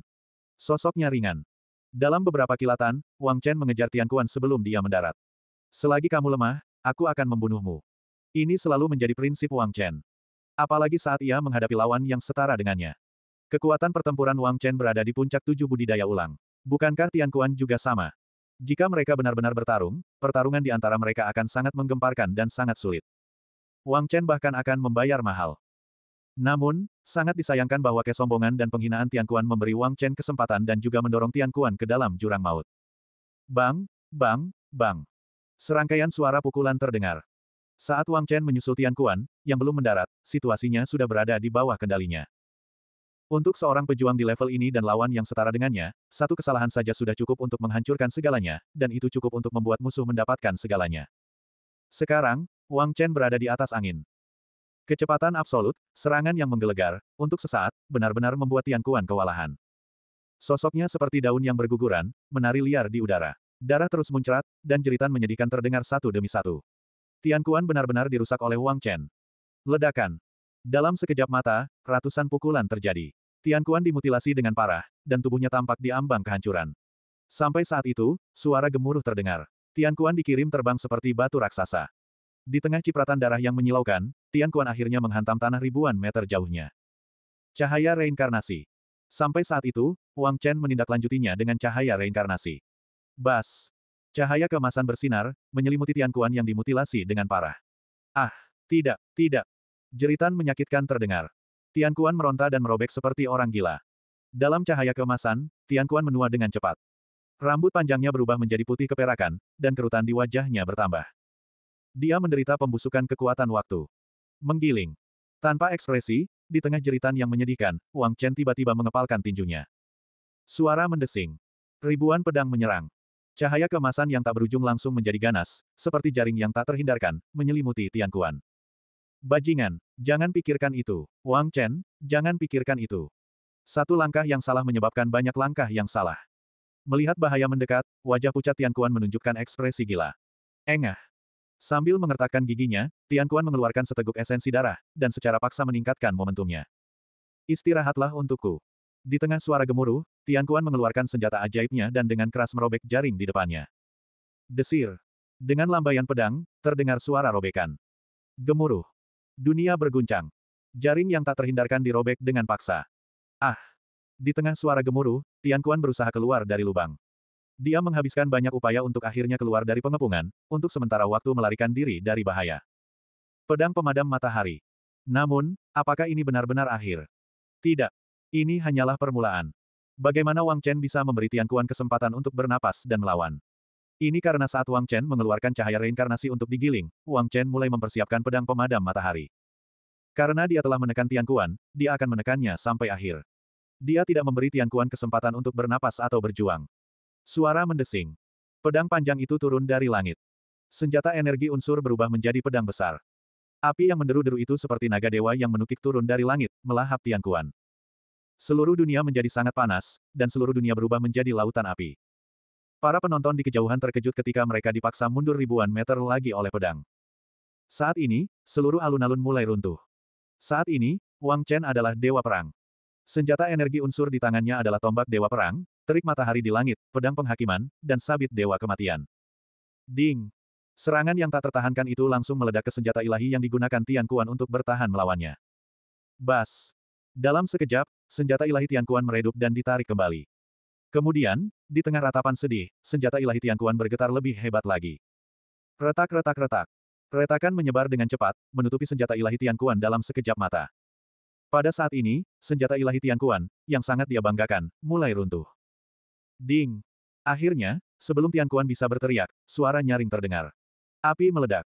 Sosoknya ringan. Dalam beberapa kilatan, Wang Chen mengejar Tian Kuan sebelum dia mendarat. Selagi kamu lemah, aku akan membunuhmu. Ini selalu menjadi prinsip Wang Chen. Apalagi saat ia menghadapi lawan yang setara dengannya. Kekuatan pertempuran Wang Chen berada di puncak tujuh budidaya ulang. Bukankah Tian Kuan juga sama? Jika mereka benar-benar bertarung, pertarungan di antara mereka akan sangat menggemparkan dan sangat sulit. Wang Chen bahkan akan membayar mahal. Namun, sangat disayangkan bahwa kesombongan dan penghinaan Tian Kuan memberi Wang Chen kesempatan dan juga mendorong Tian Kuan ke dalam jurang maut. Bang, bang, bang. Serangkaian suara pukulan terdengar. Saat Wang Chen menyusul Tian Kuan, yang belum mendarat, situasinya sudah berada di bawah kendalinya. Untuk seorang pejuang di level ini dan lawan yang setara dengannya, satu kesalahan saja sudah cukup untuk menghancurkan segalanya, dan itu cukup untuk membuat musuh mendapatkan segalanya. Sekarang, Wang Chen berada di atas angin. Kecepatan absolut, serangan yang menggelegar, untuk sesaat, benar-benar membuat Tian Kuan kewalahan. Sosoknya seperti daun yang berguguran, menari liar di udara. Darah terus muncrat, dan jeritan menyedihkan terdengar satu demi satu. Tian Kuan benar-benar dirusak oleh Wang Chen. Ledakan. Dalam sekejap mata, ratusan pukulan terjadi. Tian Kuan dimutilasi dengan parah, dan tubuhnya tampak diambang kehancuran. Sampai saat itu, suara gemuruh terdengar. Tian Kuan dikirim terbang seperti batu raksasa. Di tengah cipratan darah yang menyilaukan, Tian Kuan akhirnya menghantam tanah ribuan meter jauhnya. Cahaya reinkarnasi. Sampai saat itu, Wang Chen menindaklanjutinya dengan cahaya reinkarnasi. Bas. Cahaya kemasan bersinar, menyelimuti Tian Kuan yang dimutilasi dengan parah. Ah, tidak, tidak. Jeritan menyakitkan terdengar. Tian Kuan meronta dan merobek seperti orang gila. Dalam cahaya kemasan, Tian Kuan menua dengan cepat. Rambut panjangnya berubah menjadi putih keperakan, dan kerutan di wajahnya bertambah dia menderita pembusukan kekuatan waktu. Menggiling. Tanpa ekspresi, di tengah jeritan yang menyedihkan, Wang Chen tiba-tiba mengepalkan tinjunya. Suara mendesing. Ribuan pedang menyerang. Cahaya kemasan yang tak berujung langsung menjadi ganas, seperti jaring yang tak terhindarkan, menyelimuti Tian Kuan. Bajingan, jangan pikirkan itu. Wang Chen, jangan pikirkan itu. Satu langkah yang salah menyebabkan banyak langkah yang salah. Melihat bahaya mendekat, wajah pucat Tian Kuan menunjukkan ekspresi gila. Engah. Sambil mengertakkan giginya, Tian Kuan mengeluarkan seteguk esensi darah, dan secara paksa meningkatkan momentumnya. Istirahatlah untukku. Di tengah suara gemuruh, Tian Kuan mengeluarkan senjata ajaibnya dan dengan keras merobek jaring di depannya. Desir. Dengan lambaian pedang, terdengar suara robekan. Gemuruh. Dunia berguncang. Jaring yang tak terhindarkan dirobek dengan paksa. Ah! Di tengah suara gemuruh, Tian Kuan berusaha keluar dari lubang. Dia menghabiskan banyak upaya untuk akhirnya keluar dari pengepungan, untuk sementara waktu melarikan diri dari bahaya. Pedang pemadam matahari. Namun, apakah ini benar-benar akhir? Tidak. Ini hanyalah permulaan. Bagaimana Wang Chen bisa memberi Tian Kuan kesempatan untuk bernapas dan melawan? Ini karena saat Wang Chen mengeluarkan cahaya reinkarnasi untuk digiling, Wang Chen mulai mempersiapkan pedang pemadam matahari. Karena dia telah menekan Tian Kuan, dia akan menekannya sampai akhir. Dia tidak memberi Tian Kuan kesempatan untuk bernapas atau berjuang. Suara mendesing. Pedang panjang itu turun dari langit. Senjata energi unsur berubah menjadi pedang besar. Api yang menderu-deru itu seperti naga dewa yang menukik turun dari langit, melahap Tian Kuan. Seluruh dunia menjadi sangat panas, dan seluruh dunia berubah menjadi lautan api. Para penonton di kejauhan terkejut ketika mereka dipaksa mundur ribuan meter lagi oleh pedang. Saat ini, seluruh alun-alun mulai runtuh. Saat ini, Wang Chen adalah dewa perang. Senjata energi unsur di tangannya adalah tombak dewa perang, terik matahari di langit, pedang penghakiman, dan sabit dewa kematian. Ding! Serangan yang tak tertahankan itu langsung meledak ke senjata ilahi yang digunakan Tian Kuan untuk bertahan melawannya. Bas! Dalam sekejap, senjata ilahi Tian Kuan meredup dan ditarik kembali. Kemudian, di tengah ratapan sedih, senjata ilahi Tian Kuan bergetar lebih hebat lagi. Retak-retak-retak. Retakan menyebar dengan cepat, menutupi senjata ilahi Tian Kuan dalam sekejap mata. Pada saat ini, senjata ilahi Tian Kuan, yang sangat dia banggakan, mulai runtuh. Ding! Akhirnya, sebelum Tian Kuan bisa berteriak, suara nyaring terdengar. Api meledak.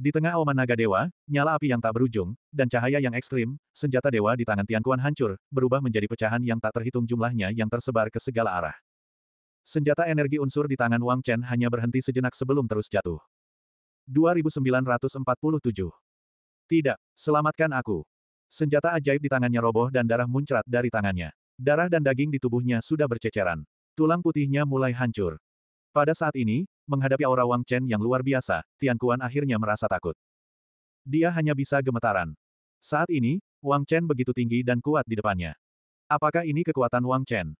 Di tengah oman naga dewa, nyala api yang tak berujung, dan cahaya yang ekstrim, senjata dewa di tangan Tian Kuan hancur, berubah menjadi pecahan yang tak terhitung jumlahnya yang tersebar ke segala arah. Senjata energi unsur di tangan Wang Chen hanya berhenti sejenak sebelum terus jatuh. 2947. Tidak, selamatkan aku. Senjata ajaib di tangannya roboh dan darah muncrat dari tangannya. Darah dan daging di tubuhnya sudah berceceran. Tulang putihnya mulai hancur. Pada saat ini, menghadapi aura Wang Chen yang luar biasa, Tian Kuan akhirnya merasa takut. Dia hanya bisa gemetaran. Saat ini, Wang Chen begitu tinggi dan kuat di depannya. Apakah ini kekuatan Wang Chen?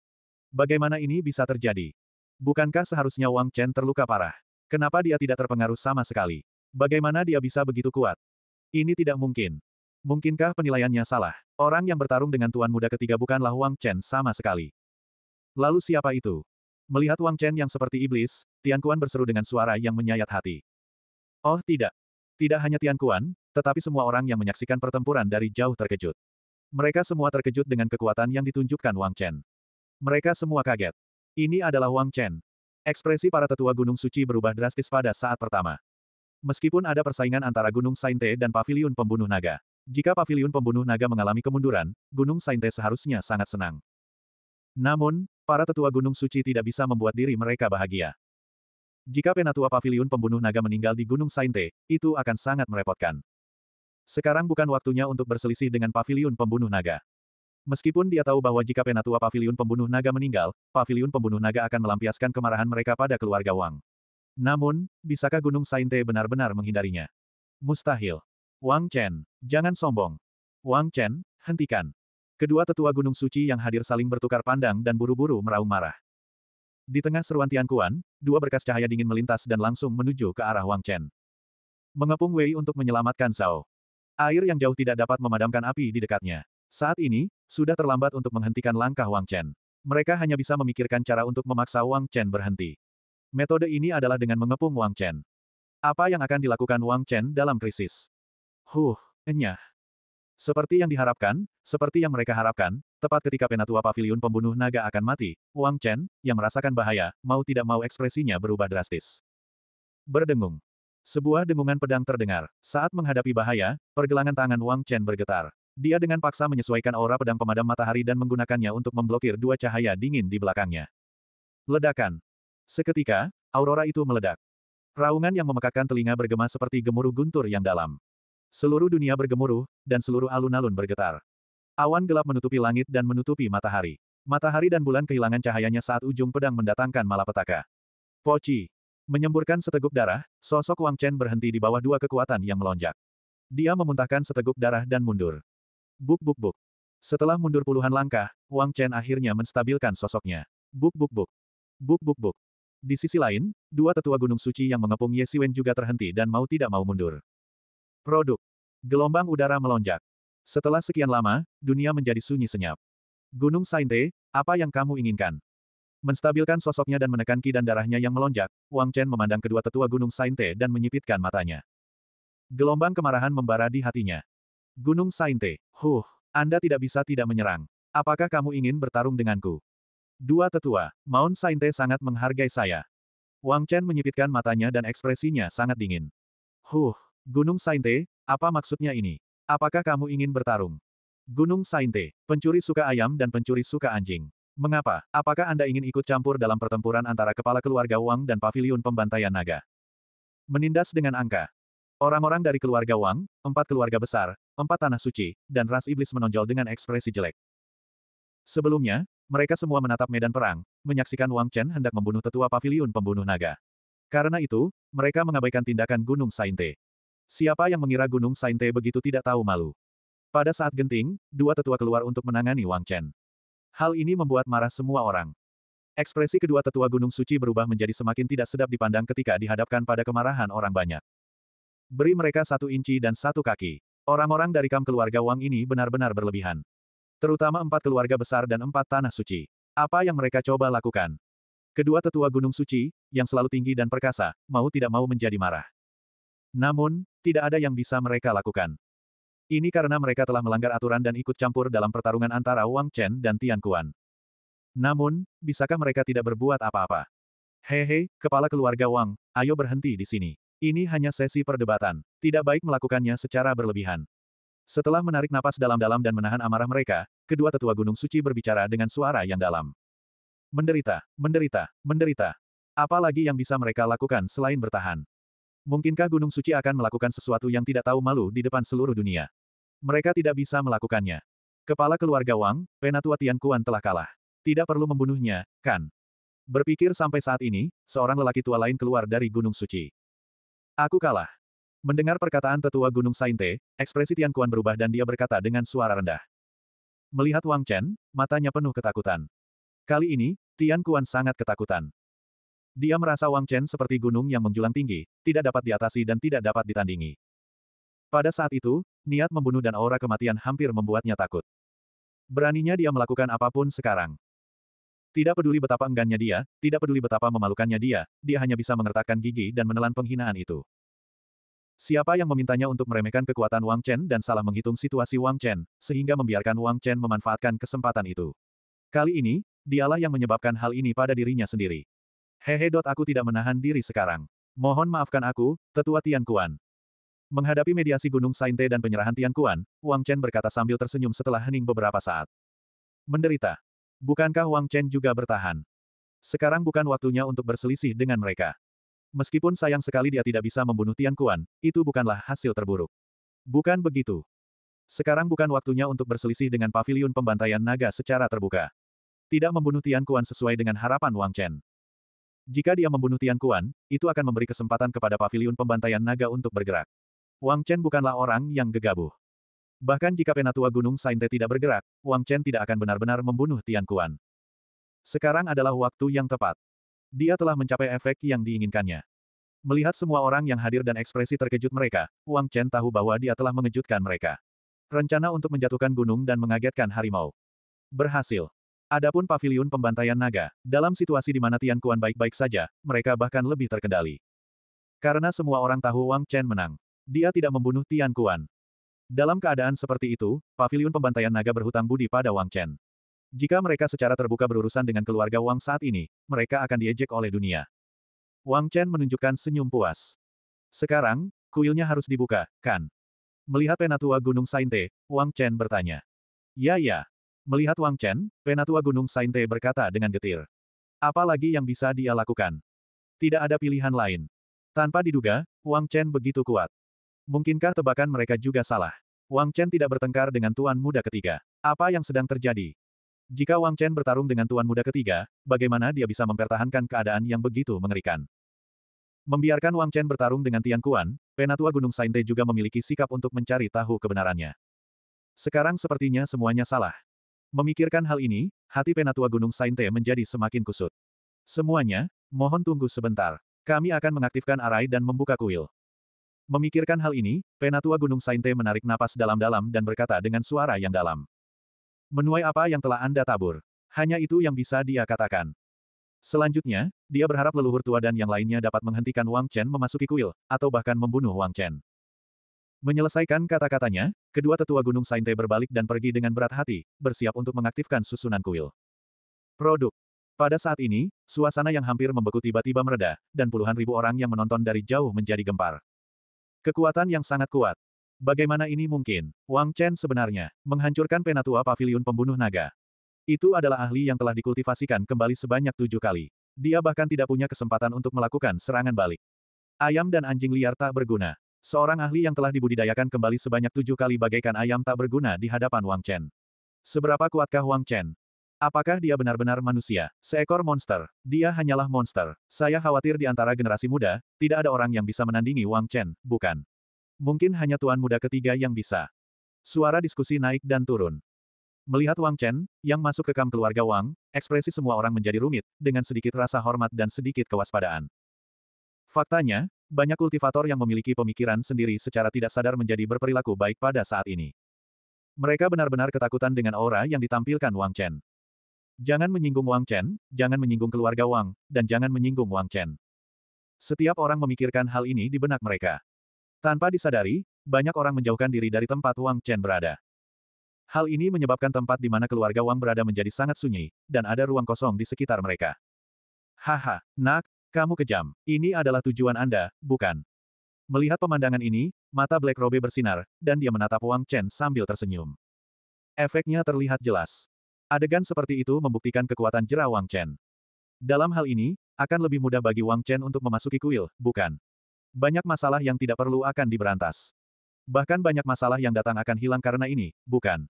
Bagaimana ini bisa terjadi? Bukankah seharusnya Wang Chen terluka parah? Kenapa dia tidak terpengaruh sama sekali? Bagaimana dia bisa begitu kuat? Ini tidak mungkin. Mungkinkah penilaiannya salah? Orang yang bertarung dengan tuan muda ketiga bukanlah Wang Chen sama sekali. Lalu siapa itu? Melihat Wang Chen yang seperti iblis, Tian Kuan berseru dengan suara yang menyayat hati. Oh tidak. Tidak hanya Tian Kuan, tetapi semua orang yang menyaksikan pertempuran dari jauh terkejut. Mereka semua terkejut dengan kekuatan yang ditunjukkan Wang Chen. Mereka semua kaget. Ini adalah Wang Chen. Ekspresi para tetua Gunung Suci berubah drastis pada saat pertama. Meskipun ada persaingan antara Gunung Sainte dan Paviliun Pembunuh Naga, jika Paviliun Pembunuh Naga mengalami kemunduran, Gunung Sainte seharusnya sangat senang. Namun, Para tetua gunung suci tidak bisa membuat diri mereka bahagia. Jika penatua Pavilion pembunuh naga meninggal di Gunung Sainte, itu akan sangat merepotkan. Sekarang bukan waktunya untuk berselisih dengan Pavilion pembunuh naga. Meskipun dia tahu bahwa jika penatua Pavilion pembunuh naga meninggal, Pavilion pembunuh naga akan melampiaskan kemarahan mereka pada keluarga Wang. Namun, bisakah Gunung Sainte benar-benar menghindarinya? Mustahil. Wang Chen, jangan sombong. Wang Chen, hentikan. Kedua tetua Gunung Suci yang hadir saling bertukar pandang dan buru-buru meraung marah. Di tengah seruan Tian Kuan, dua berkas cahaya dingin melintas dan langsung menuju ke arah Wang Chen. Mengepung Wei untuk menyelamatkan Zhao. Air yang jauh tidak dapat memadamkan api di dekatnya. Saat ini, sudah terlambat untuk menghentikan langkah Wang Chen. Mereka hanya bisa memikirkan cara untuk memaksa Wang Chen berhenti. Metode ini adalah dengan mengepung Wang Chen. Apa yang akan dilakukan Wang Chen dalam krisis? Huh, enyah. Seperti yang diharapkan, seperti yang mereka harapkan, tepat ketika penatua paviliun pembunuh naga akan mati, Wang Chen, yang merasakan bahaya, mau tidak mau ekspresinya berubah drastis. Berdengung. Sebuah dengungan pedang terdengar. Saat menghadapi bahaya, pergelangan tangan Wang Chen bergetar. Dia dengan paksa menyesuaikan aura pedang pemadam matahari dan menggunakannya untuk memblokir dua cahaya dingin di belakangnya. Ledakan. Seketika, aurora itu meledak. Raungan yang memekakkan telinga bergema seperti gemuruh guntur yang dalam. Seluruh dunia bergemuruh, dan seluruh alun-alun bergetar. Awan gelap menutupi langit dan menutupi matahari. Matahari dan bulan kehilangan cahayanya saat ujung pedang mendatangkan malapetaka. Poci. Menyemburkan seteguk darah, sosok Wang Chen berhenti di bawah dua kekuatan yang melonjak. Dia memuntahkan seteguk darah dan mundur. Buk buk buk. Setelah mundur puluhan langkah, Wang Chen akhirnya menstabilkan sosoknya. Buk buk buk. Buk buk buk. Di sisi lain, dua tetua gunung suci yang mengepung Ye Siwen juga terhenti dan mau tidak mau mundur. Produk. Gelombang udara melonjak. Setelah sekian lama, dunia menjadi sunyi senyap. Gunung Sainte, apa yang kamu inginkan? Menstabilkan sosoknya dan menekan ki dan darahnya yang melonjak, Wang Chen memandang kedua tetua Gunung Sainte dan menyipitkan matanya. Gelombang kemarahan membara di hatinya. Gunung Sainte, huh, Anda tidak bisa tidak menyerang. Apakah kamu ingin bertarung denganku? Dua tetua, Mount Sainte sangat menghargai saya. Wang Chen menyipitkan matanya dan ekspresinya sangat dingin. Huh, Gunung Sainte, apa maksudnya ini? Apakah kamu ingin bertarung? Gunung Sainte, pencuri suka ayam dan pencuri suka anjing. Mengapa? Apakah Anda ingin ikut campur dalam pertempuran antara kepala keluarga Wang dan pavilion pembantaian naga? Menindas dengan angka. Orang-orang dari keluarga Wang, empat keluarga besar, empat tanah suci, dan ras iblis menonjol dengan ekspresi jelek. Sebelumnya, mereka semua menatap medan perang, menyaksikan Wang Chen hendak membunuh tetua pavilion pembunuh naga. Karena itu, mereka mengabaikan tindakan Gunung Sainte. Siapa yang mengira Gunung Sainte begitu tidak tahu malu? Pada saat genting, dua tetua keluar untuk menangani Wang Chen. Hal ini membuat marah semua orang. Ekspresi kedua tetua Gunung Suci berubah menjadi semakin tidak sedap dipandang ketika dihadapkan pada kemarahan orang banyak. Beri mereka satu inci dan satu kaki. Orang-orang dari kam keluarga Wang ini benar-benar berlebihan. Terutama empat keluarga besar dan empat tanah suci. Apa yang mereka coba lakukan? Kedua tetua Gunung Suci, yang selalu tinggi dan perkasa, mau tidak mau menjadi marah. Namun, tidak ada yang bisa mereka lakukan. Ini karena mereka telah melanggar aturan dan ikut campur dalam pertarungan antara Wang Chen dan Tian Kuan. Namun, bisakah mereka tidak berbuat apa-apa? Hehe, kepala keluarga Wang, ayo berhenti di sini. Ini hanya sesi perdebatan. Tidak baik melakukannya secara berlebihan. Setelah menarik napas dalam-dalam dan menahan amarah mereka, kedua tetua Gunung Suci berbicara dengan suara yang dalam. Menderita, menderita, menderita. Apalagi yang bisa mereka lakukan selain bertahan? Mungkinkah Gunung Suci akan melakukan sesuatu yang tidak tahu malu di depan seluruh dunia? Mereka tidak bisa melakukannya. Kepala keluarga Wang, Penatua Tian Kuan telah kalah. Tidak perlu membunuhnya, kan? Berpikir sampai saat ini, seorang lelaki tua lain keluar dari Gunung Suci. Aku kalah. Mendengar perkataan tetua Gunung Sainte, ekspresi Tian Kuan berubah dan dia berkata dengan suara rendah. Melihat Wang Chen, matanya penuh ketakutan. Kali ini, Tian Kuan sangat ketakutan. Dia merasa Wang Chen seperti gunung yang menjulang tinggi, tidak dapat diatasi dan tidak dapat ditandingi. Pada saat itu, niat membunuh dan aura kematian hampir membuatnya takut. Beraninya dia melakukan apapun sekarang. Tidak peduli betapa enggannya dia, tidak peduli betapa memalukannya dia, dia hanya bisa mengertakkan gigi dan menelan penghinaan itu. Siapa yang memintanya untuk meremehkan kekuatan Wang Chen dan salah menghitung situasi Wang Chen, sehingga membiarkan Wang Chen memanfaatkan kesempatan itu. Kali ini, dialah yang menyebabkan hal ini pada dirinya sendiri. Hehe. Aku tidak menahan diri sekarang. Mohon maafkan aku, tetua Tian Kuan. Menghadapi mediasi Gunung Sainte dan penyerahan Tian Kuan, Wang Chen berkata sambil tersenyum setelah hening beberapa saat. Menderita. Bukankah Wang Chen juga bertahan? Sekarang bukan waktunya untuk berselisih dengan mereka. Meskipun sayang sekali dia tidak bisa membunuh Tian Kuan, itu bukanlah hasil terburuk. Bukan begitu. Sekarang bukan waktunya untuk berselisih dengan pavilion pembantaian naga secara terbuka. Tidak membunuh Tian Kuan sesuai dengan harapan Wang Chen. Jika dia membunuh Tian Kuan, itu akan memberi kesempatan kepada paviliun pembantaian naga untuk bergerak. Wang Chen bukanlah orang yang gegabah. Bahkan jika penatua Gunung Sainte tidak bergerak, Wang Chen tidak akan benar-benar membunuh Tian Kuan. Sekarang adalah waktu yang tepat. Dia telah mencapai efek yang diinginkannya. Melihat semua orang yang hadir dan ekspresi terkejut mereka, Wang Chen tahu bahwa dia telah mengejutkan mereka. Rencana untuk menjatuhkan gunung dan mengagetkan harimau. Berhasil. Adapun pavilion pembantaian naga, dalam situasi di mana Tian Kuan baik-baik saja, mereka bahkan lebih terkendali. Karena semua orang tahu Wang Chen menang. Dia tidak membunuh Tian Kuan. Dalam keadaan seperti itu, pavilion pembantaian naga berhutang budi pada Wang Chen. Jika mereka secara terbuka berurusan dengan keluarga Wang saat ini, mereka akan diejek oleh dunia. Wang Chen menunjukkan senyum puas. Sekarang, kuilnya harus dibuka, kan? Melihat penatua Gunung Sainte, Wang Chen bertanya. Ya ya, Melihat Wang Chen, Penatua Gunung Sainte berkata dengan getir. Apa lagi yang bisa dia lakukan? Tidak ada pilihan lain. Tanpa diduga, Wang Chen begitu kuat. Mungkinkah tebakan mereka juga salah? Wang Chen tidak bertengkar dengan tuan muda ketiga. Apa yang sedang terjadi? Jika Wang Chen bertarung dengan tuan muda ketiga, bagaimana dia bisa mempertahankan keadaan yang begitu mengerikan? Membiarkan Wang Chen bertarung dengan Tian Kuan, Penatua Gunung Sainte juga memiliki sikap untuk mencari tahu kebenarannya. Sekarang sepertinya semuanya salah. Memikirkan hal ini, hati Penatua Gunung Sainte menjadi semakin kusut. Semuanya, mohon tunggu sebentar. Kami akan mengaktifkan arai dan membuka kuil. Memikirkan hal ini, Penatua Gunung Sainte menarik napas dalam-dalam dan berkata dengan suara yang dalam. Menuai apa yang telah Anda tabur. Hanya itu yang bisa dia katakan. Selanjutnya, dia berharap leluhur tua dan yang lainnya dapat menghentikan Wang Chen memasuki kuil, atau bahkan membunuh Wang Chen. Menyelesaikan kata-katanya, kedua tetua Gunung Sainte berbalik dan pergi dengan berat hati, bersiap untuk mengaktifkan susunan kuil. Produk. Pada saat ini, suasana yang hampir membeku tiba-tiba mereda, dan puluhan ribu orang yang menonton dari jauh menjadi gempar. Kekuatan yang sangat kuat. Bagaimana ini mungkin? Wang Chen sebenarnya, menghancurkan penatua pavilion pembunuh naga. Itu adalah ahli yang telah dikultivasikan kembali sebanyak tujuh kali. Dia bahkan tidak punya kesempatan untuk melakukan serangan balik. Ayam dan anjing liar tak berguna. Seorang ahli yang telah dibudidayakan kembali sebanyak tujuh kali bagaikan ayam tak berguna di hadapan Wang Chen. Seberapa kuatkah Wang Chen? Apakah dia benar-benar manusia? Seekor monster. Dia hanyalah monster. Saya khawatir di antara generasi muda, tidak ada orang yang bisa menandingi Wang Chen, bukan? Mungkin hanya tuan muda ketiga yang bisa. Suara diskusi naik dan turun. Melihat Wang Chen, yang masuk ke kam keluarga Wang, ekspresi semua orang menjadi rumit, dengan sedikit rasa hormat dan sedikit kewaspadaan. Faktanya, banyak kultivator yang memiliki pemikiran sendiri secara tidak sadar menjadi berperilaku baik pada saat ini. Mereka benar-benar ketakutan dengan aura yang ditampilkan Wang Chen. Jangan menyinggung Wang Chen, jangan menyinggung keluarga Wang, dan jangan menyinggung Wang Chen. Setiap orang memikirkan hal ini di benak mereka. Tanpa disadari, banyak orang menjauhkan diri dari tempat Wang Chen berada. Hal ini menyebabkan tempat di mana keluarga Wang berada menjadi sangat sunyi, dan ada ruang kosong di sekitar mereka. Haha, nak, kamu kejam. Ini adalah tujuan Anda, bukan? Melihat pemandangan ini, mata Black Robe bersinar, dan dia menatap Wang Chen sambil tersenyum. Efeknya terlihat jelas. Adegan seperti itu membuktikan kekuatan jera Wang Chen. Dalam hal ini, akan lebih mudah bagi Wang Chen untuk memasuki kuil, bukan? Banyak masalah yang tidak perlu akan diberantas. Bahkan banyak masalah yang datang akan hilang karena ini, bukan?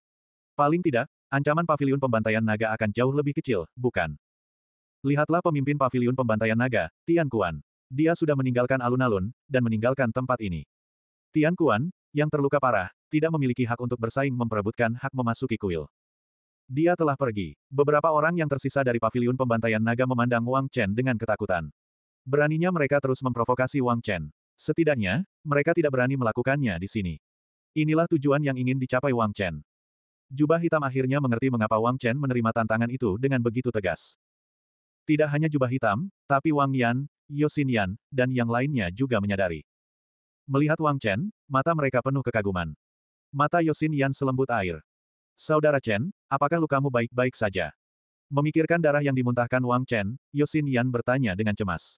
Paling tidak, ancaman pavilion pembantaian naga akan jauh lebih kecil, bukan? Lihatlah pemimpin pavilion pembantaian naga, Tian Kuan. Dia sudah meninggalkan alun-alun, dan meninggalkan tempat ini. Tian Kuan, yang terluka parah, tidak memiliki hak untuk bersaing memperebutkan hak memasuki kuil. Dia telah pergi. Beberapa orang yang tersisa dari pavilion pembantaian naga memandang Wang Chen dengan ketakutan. Beraninya mereka terus memprovokasi Wang Chen. Setidaknya, mereka tidak berani melakukannya di sini. Inilah tujuan yang ingin dicapai Wang Chen. Jubah hitam akhirnya mengerti mengapa Wang Chen menerima tantangan itu dengan begitu tegas. Tidak hanya jubah hitam, tapi Wang Yan, Yosin Yan, dan yang lainnya juga menyadari. Melihat Wang Chen, mata mereka penuh kekaguman. Mata Yosin Yan selembut air. Saudara Chen, apakah lukamu baik-baik saja? Memikirkan darah yang dimuntahkan Wang Chen, Yosin Yan bertanya dengan cemas.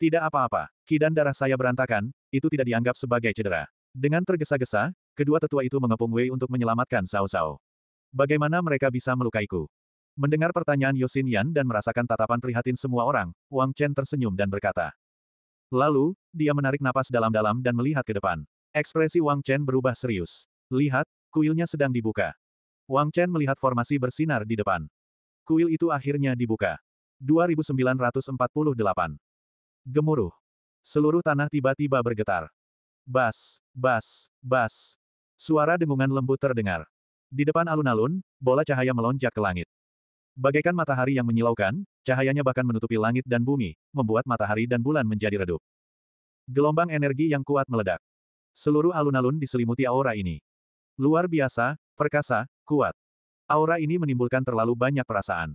Tidak apa-apa, kidan darah saya berantakan, itu tidak dianggap sebagai cedera. Dengan tergesa-gesa, kedua tetua itu mengepung Wei untuk menyelamatkan Sao Sao. Bagaimana mereka bisa melukaiku? Mendengar pertanyaan Yosin Yan dan merasakan tatapan prihatin semua orang, Wang Chen tersenyum dan berkata. Lalu, dia menarik napas dalam-dalam dan melihat ke depan. Ekspresi Wang Chen berubah serius. Lihat, kuilnya sedang dibuka. Wang Chen melihat formasi bersinar di depan. Kuil itu akhirnya dibuka. 2948. Gemuruh. Seluruh tanah tiba-tiba bergetar. Bas, bas, bas. Suara dengungan lembut terdengar. Di depan alun-alun, bola cahaya melonjak ke langit. Bagaikan matahari yang menyilaukan, cahayanya bahkan menutupi langit dan bumi, membuat matahari dan bulan menjadi redup. Gelombang energi yang kuat meledak. Seluruh alun-alun diselimuti aura ini. Luar biasa, perkasa, kuat. Aura ini menimbulkan terlalu banyak perasaan.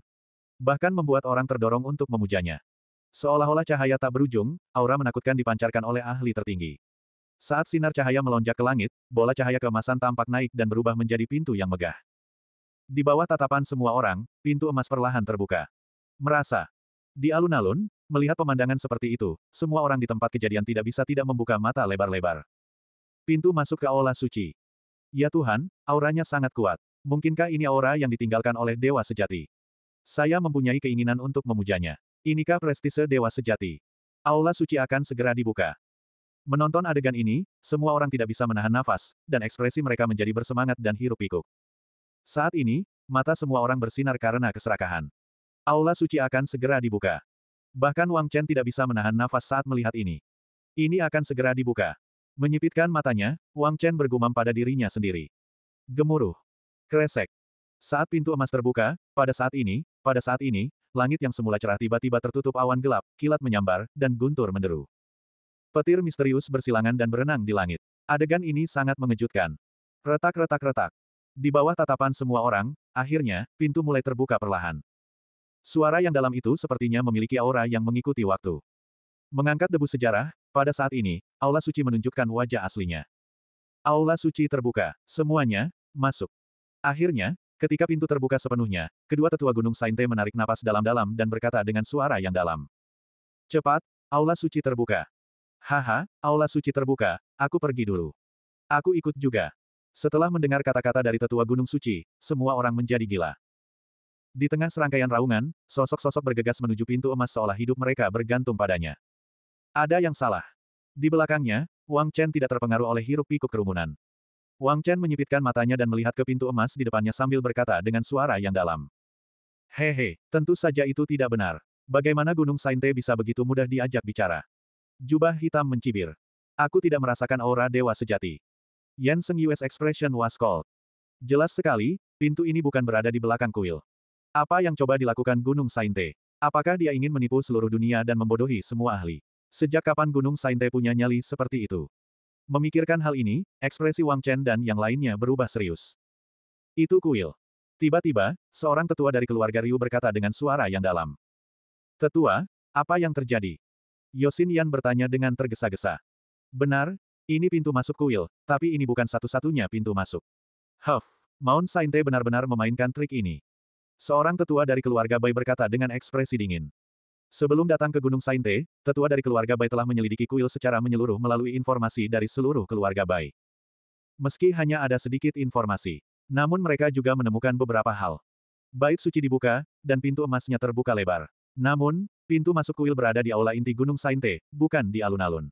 Bahkan membuat orang terdorong untuk memujanya. Seolah-olah cahaya tak berujung, aura menakutkan dipancarkan oleh ahli tertinggi. Saat sinar cahaya melonjak ke langit, bola cahaya keemasan tampak naik dan berubah menjadi pintu yang megah. Di bawah tatapan semua orang, pintu emas perlahan terbuka. Merasa. Di alun-alun, melihat pemandangan seperti itu, semua orang di tempat kejadian tidak bisa tidak membuka mata lebar-lebar. Pintu masuk ke aula suci. Ya Tuhan, auranya sangat kuat. Mungkinkah ini aura yang ditinggalkan oleh dewa sejati? Saya mempunyai keinginan untuk memujanya. Inikah prestise dewa sejati? Aula suci akan segera dibuka. Menonton adegan ini, semua orang tidak bisa menahan nafas, dan ekspresi mereka menjadi bersemangat dan hirup pikuk. Saat ini, mata semua orang bersinar karena keserakahan. Aula suci akan segera dibuka. Bahkan Wang Chen tidak bisa menahan nafas saat melihat ini. Ini akan segera dibuka. Menyipitkan matanya, Wang Chen bergumam pada dirinya sendiri. Gemuruh. Kresek. Saat pintu emas terbuka, pada saat ini, pada saat ini, langit yang semula cerah tiba-tiba tertutup awan gelap, kilat menyambar, dan guntur menderu. Petir misterius bersilangan dan berenang di langit. Adegan ini sangat mengejutkan. Retak-retak-retak. Di bawah tatapan semua orang, akhirnya, pintu mulai terbuka perlahan. Suara yang dalam itu sepertinya memiliki aura yang mengikuti waktu. Mengangkat debu sejarah, pada saat ini, Aula Suci menunjukkan wajah aslinya. Aula Suci terbuka, semuanya, masuk. Akhirnya, ketika pintu terbuka sepenuhnya, kedua tetua Gunung Sainte menarik napas dalam-dalam dan berkata dengan suara yang dalam. Cepat, Aula Suci terbuka. Haha, Aula Suci terbuka, aku pergi dulu. Aku ikut juga. Setelah mendengar kata-kata dari tetua Gunung Suci, semua orang menjadi gila. Di tengah serangkaian raungan, sosok-sosok bergegas menuju pintu emas seolah hidup mereka bergantung padanya. Ada yang salah. Di belakangnya, Wang Chen tidak terpengaruh oleh hiruk pikuk kerumunan. Wang Chen menyipitkan matanya dan melihat ke pintu emas di depannya sambil berkata dengan suara yang dalam. Hehe, tentu saja itu tidak benar. Bagaimana Gunung Sainte bisa begitu mudah diajak bicara? Jubah hitam mencibir. Aku tidak merasakan aura dewa sejati. Yan Seng Yue's expression was cold. Jelas sekali, pintu ini bukan berada di belakang kuil. Apa yang coba dilakukan Gunung Sainte? Apakah dia ingin menipu seluruh dunia dan membodohi semua ahli? Sejak kapan Gunung Sainte punya nyali seperti itu? Memikirkan hal ini, ekspresi Wang Chen dan yang lainnya berubah serius. Itu kuil. Tiba-tiba, seorang tetua dari keluarga Ryu berkata dengan suara yang dalam. Tetua, apa yang terjadi? Yosin Yan bertanya dengan tergesa-gesa. Benar, ini pintu masuk kuil, tapi ini bukan satu-satunya pintu masuk. Huff, Mount Sainte benar-benar memainkan trik ini. Seorang tetua dari keluarga Bai berkata dengan ekspresi dingin. Sebelum datang ke Gunung Sainte, tetua dari keluarga Bai telah menyelidiki kuil secara menyeluruh melalui informasi dari seluruh keluarga Bai. Meski hanya ada sedikit informasi, namun mereka juga menemukan beberapa hal. Bait suci dibuka, dan pintu emasnya terbuka lebar. Namun, pintu masuk kuil berada di aula inti Gunung Sainte, bukan di alun-alun.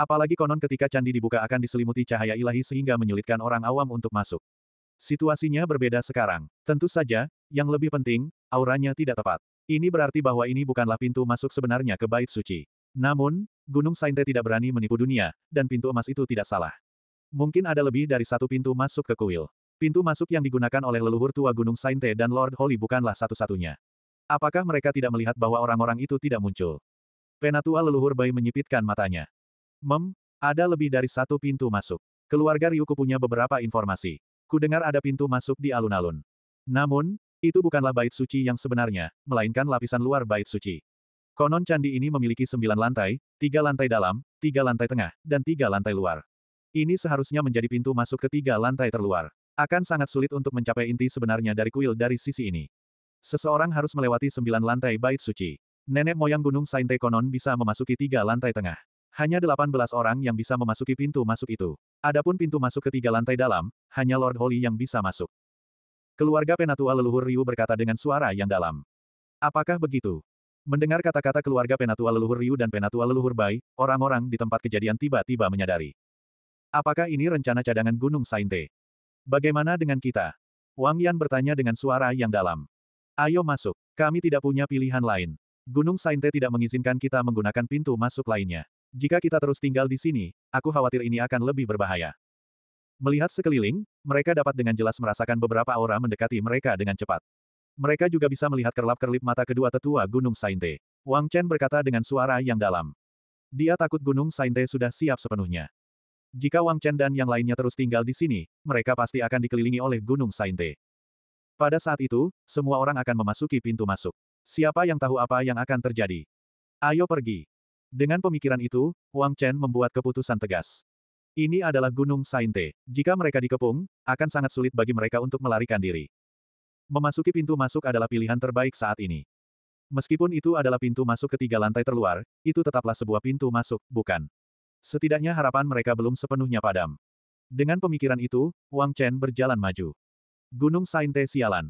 Apalagi konon ketika candi dibuka akan diselimuti cahaya ilahi sehingga menyulitkan orang awam untuk masuk. Situasinya berbeda sekarang. Tentu saja, yang lebih penting, auranya tidak tepat. Ini berarti bahwa ini bukanlah pintu masuk sebenarnya ke bait suci. Namun, Gunung Sainte tidak berani menipu dunia, dan pintu emas itu tidak salah. Mungkin ada lebih dari satu pintu masuk ke kuil. Pintu masuk yang digunakan oleh leluhur tua Gunung Sainte dan Lord Holy bukanlah satu-satunya. Apakah mereka tidak melihat bahwa orang-orang itu tidak muncul? Penatua leluhur Bai menyipitkan matanya. Mem, ada lebih dari satu pintu masuk. Keluarga Ryuku punya beberapa informasi. Kudengar ada pintu masuk di alun-alun. Namun, itu bukanlah bait suci yang sebenarnya, melainkan lapisan luar bait suci. Konon candi ini memiliki sembilan lantai, tiga lantai dalam, tiga lantai tengah, dan tiga lantai luar. Ini seharusnya menjadi pintu masuk ke tiga lantai terluar. Akan sangat sulit untuk mencapai inti sebenarnya dari kuil dari sisi ini. Seseorang harus melewati sembilan lantai bait suci. Nenek moyang Gunung Sainte konon bisa memasuki tiga lantai tengah. Hanya 18 orang yang bisa memasuki pintu masuk itu. Adapun pintu masuk ketiga lantai dalam, hanya Lord Holy yang bisa masuk. Keluarga Penatua leluhur Ryu berkata dengan suara yang dalam. Apakah begitu? Mendengar kata-kata keluarga Penatua leluhur Ryu dan Penatua leluhur Bai, orang-orang di tempat kejadian tiba-tiba menyadari. Apakah ini rencana cadangan Gunung Sainte? Bagaimana dengan kita? Wang Yan bertanya dengan suara yang dalam. Ayo masuk, kami tidak punya pilihan lain. Gunung Sainte tidak mengizinkan kita menggunakan pintu masuk lainnya. Jika kita terus tinggal di sini, aku khawatir ini akan lebih berbahaya. Melihat sekeliling, mereka dapat dengan jelas merasakan beberapa aura mendekati mereka dengan cepat. Mereka juga bisa melihat kerlap-kerlip mata kedua tetua Gunung Sainte. Wang Chen berkata dengan suara yang dalam. Dia takut Gunung Sainte sudah siap sepenuhnya. Jika Wang Chen dan yang lainnya terus tinggal di sini, mereka pasti akan dikelilingi oleh Gunung Sainte. Pada saat itu, semua orang akan memasuki pintu masuk. Siapa yang tahu apa yang akan terjadi? Ayo pergi. Dengan pemikiran itu, Wang Chen membuat keputusan tegas. Ini adalah Gunung Sainte. Jika mereka dikepung, akan sangat sulit bagi mereka untuk melarikan diri. Memasuki pintu masuk adalah pilihan terbaik saat ini. Meskipun itu adalah pintu masuk ketiga lantai terluar, itu tetaplah sebuah pintu masuk, bukan? Setidaknya harapan mereka belum sepenuhnya padam. Dengan pemikiran itu, Wang Chen berjalan maju. Gunung Sainte sialan.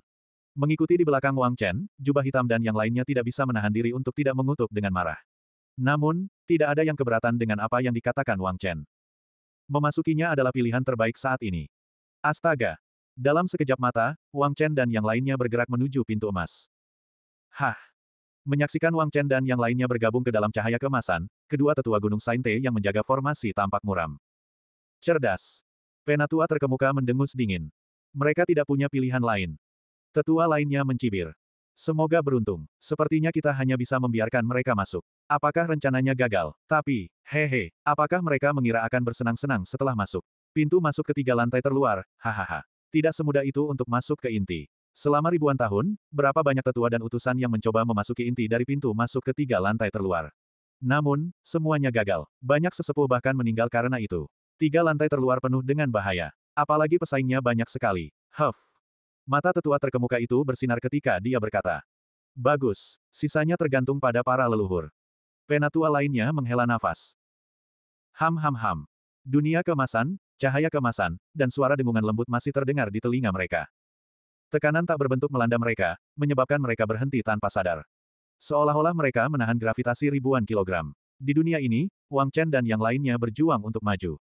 Mengikuti di belakang Wang Chen, jubah hitam dan yang lainnya tidak bisa menahan diri untuk tidak mengutuk dengan marah. Namun, tidak ada yang keberatan dengan apa yang dikatakan Wang Chen. Memasukinya adalah pilihan terbaik saat ini. Astaga! Dalam sekejap mata, Wang Chen dan yang lainnya bergerak menuju pintu emas. Hah! Menyaksikan Wang Chen dan yang lainnya bergabung ke dalam cahaya kemasan, kedua tetua Gunung Sainte yang menjaga formasi tampak muram. Cerdas! Penatua terkemuka mendengus dingin. Mereka tidak punya pilihan lain. Tetua lainnya mencibir. Semoga beruntung. Sepertinya kita hanya bisa membiarkan mereka masuk. Apakah rencananya gagal? Tapi, hehe, apakah mereka mengira akan bersenang-senang setelah masuk? Pintu masuk ketiga lantai terluar, hahaha. Tidak semudah itu untuk masuk ke inti. Selama ribuan tahun, berapa banyak tetua dan utusan yang mencoba memasuki inti dari pintu masuk ketiga lantai terluar. Namun, semuanya gagal. Banyak sesepuh bahkan meninggal karena itu. Tiga lantai terluar penuh dengan bahaya. Apalagi pesaingnya banyak sekali. Huff. Mata tetua terkemuka itu bersinar ketika dia berkata. Bagus, sisanya tergantung pada para leluhur. Penatua lainnya menghela nafas. Ham ham ham. Dunia kemasan, cahaya kemasan, dan suara dengungan lembut masih terdengar di telinga mereka. Tekanan tak berbentuk melanda mereka, menyebabkan mereka berhenti tanpa sadar. Seolah-olah mereka menahan gravitasi ribuan kilogram. Di dunia ini, Wang Chen dan yang lainnya berjuang untuk maju.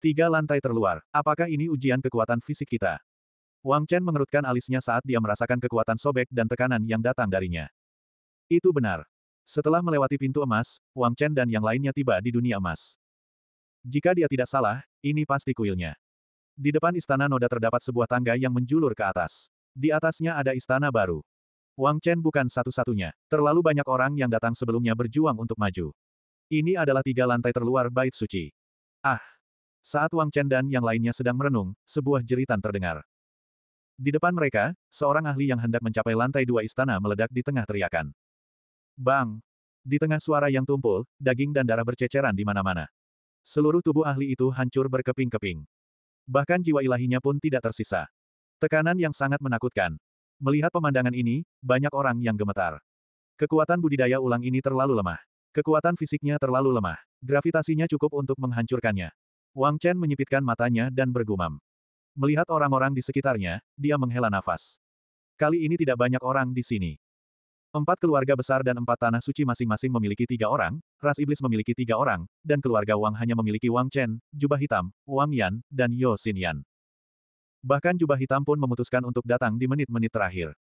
Tiga lantai terluar, apakah ini ujian kekuatan fisik kita? Wang Chen mengerutkan alisnya saat dia merasakan kekuatan sobek dan tekanan yang datang darinya. Itu benar, setelah melewati pintu emas, Wang Chen dan yang lainnya tiba di dunia emas. Jika dia tidak salah, ini pasti kuilnya. Di depan istana noda terdapat sebuah tangga yang menjulur ke atas. Di atasnya ada istana baru. Wang Chen bukan satu-satunya. Terlalu banyak orang yang datang sebelumnya berjuang untuk maju. Ini adalah tiga lantai terluar bait suci. Ah! Saat Wang Chen dan yang lainnya sedang merenung, sebuah jeritan terdengar. Di depan mereka, seorang ahli yang hendak mencapai lantai dua istana meledak di tengah teriakan. Bang! Di tengah suara yang tumpul, daging dan darah berceceran di mana-mana. Seluruh tubuh ahli itu hancur berkeping-keping. Bahkan jiwa ilahinya pun tidak tersisa. Tekanan yang sangat menakutkan. Melihat pemandangan ini, banyak orang yang gemetar. Kekuatan budidaya ulang ini terlalu lemah. Kekuatan fisiknya terlalu lemah. Gravitasinya cukup untuk menghancurkannya. Wang Chen menyipitkan matanya dan bergumam. Melihat orang-orang di sekitarnya, dia menghela nafas. Kali ini tidak banyak orang di sini. Empat keluarga besar dan empat tanah suci masing-masing memiliki tiga orang, ras iblis memiliki tiga orang, dan keluarga Wang hanya memiliki Wang Chen, Jubah Hitam, Wang Yan, dan Yo Xin Yan. Bahkan Jubah Hitam pun memutuskan untuk datang di menit-menit terakhir.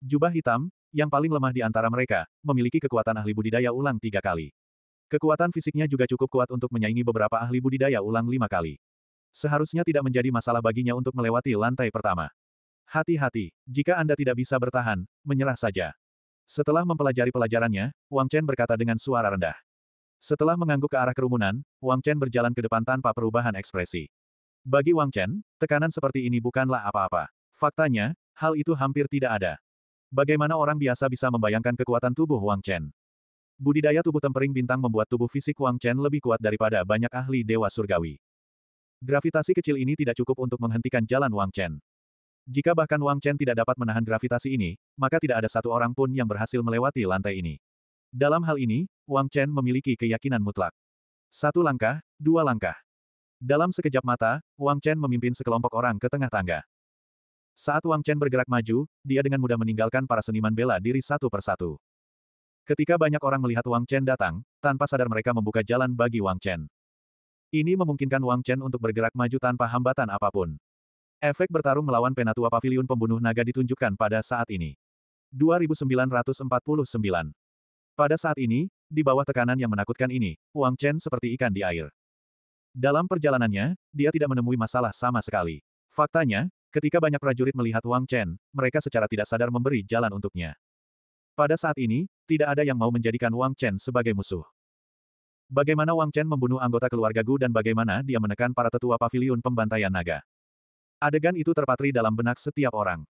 Jubah Hitam, yang paling lemah di antara mereka, memiliki kekuatan ahli budidaya ulang tiga kali. Kekuatan fisiknya juga cukup kuat untuk menyaingi beberapa ahli budidaya ulang lima kali. Seharusnya tidak menjadi masalah baginya untuk melewati lantai pertama. Hati-hati, jika Anda tidak bisa bertahan, menyerah saja. Setelah mempelajari pelajarannya, Wang Chen berkata dengan suara rendah. Setelah mengangguk ke arah kerumunan, Wang Chen berjalan ke depan tanpa perubahan ekspresi. Bagi Wang Chen, tekanan seperti ini bukanlah apa-apa. Faktanya, hal itu hampir tidak ada. Bagaimana orang biasa bisa membayangkan kekuatan tubuh Wang Chen? Budidaya tubuh tempering bintang membuat tubuh fisik Wang Chen lebih kuat daripada banyak ahli dewa surgawi. Gravitasi kecil ini tidak cukup untuk menghentikan jalan Wang Chen. Jika bahkan Wang Chen tidak dapat menahan gravitasi ini, maka tidak ada satu orang pun yang berhasil melewati lantai ini. Dalam hal ini, Wang Chen memiliki keyakinan mutlak. Satu langkah, dua langkah. Dalam sekejap mata, Wang Chen memimpin sekelompok orang ke tengah tangga. Saat Wang Chen bergerak maju, dia dengan mudah meninggalkan para seniman bela diri satu persatu. Ketika banyak orang melihat Wang Chen datang, tanpa sadar mereka membuka jalan bagi Wang Chen. Ini memungkinkan Wang Chen untuk bergerak maju tanpa hambatan apapun. Efek bertarung melawan Penatua Paviliun Pembunuh Naga ditunjukkan pada saat ini. 2949 Pada saat ini, di bawah tekanan yang menakutkan ini, Wang Chen seperti ikan di air. Dalam perjalanannya, dia tidak menemui masalah sama sekali. Faktanya, ketika banyak prajurit melihat Wang Chen, mereka secara tidak sadar memberi jalan untuknya. Pada saat ini, tidak ada yang mau menjadikan Wang Chen sebagai musuh. Bagaimana Wang Chen membunuh anggota keluarga Gu dan bagaimana dia menekan para tetua paviliun pembantaian naga. Adegan itu terpatri dalam benak setiap orang.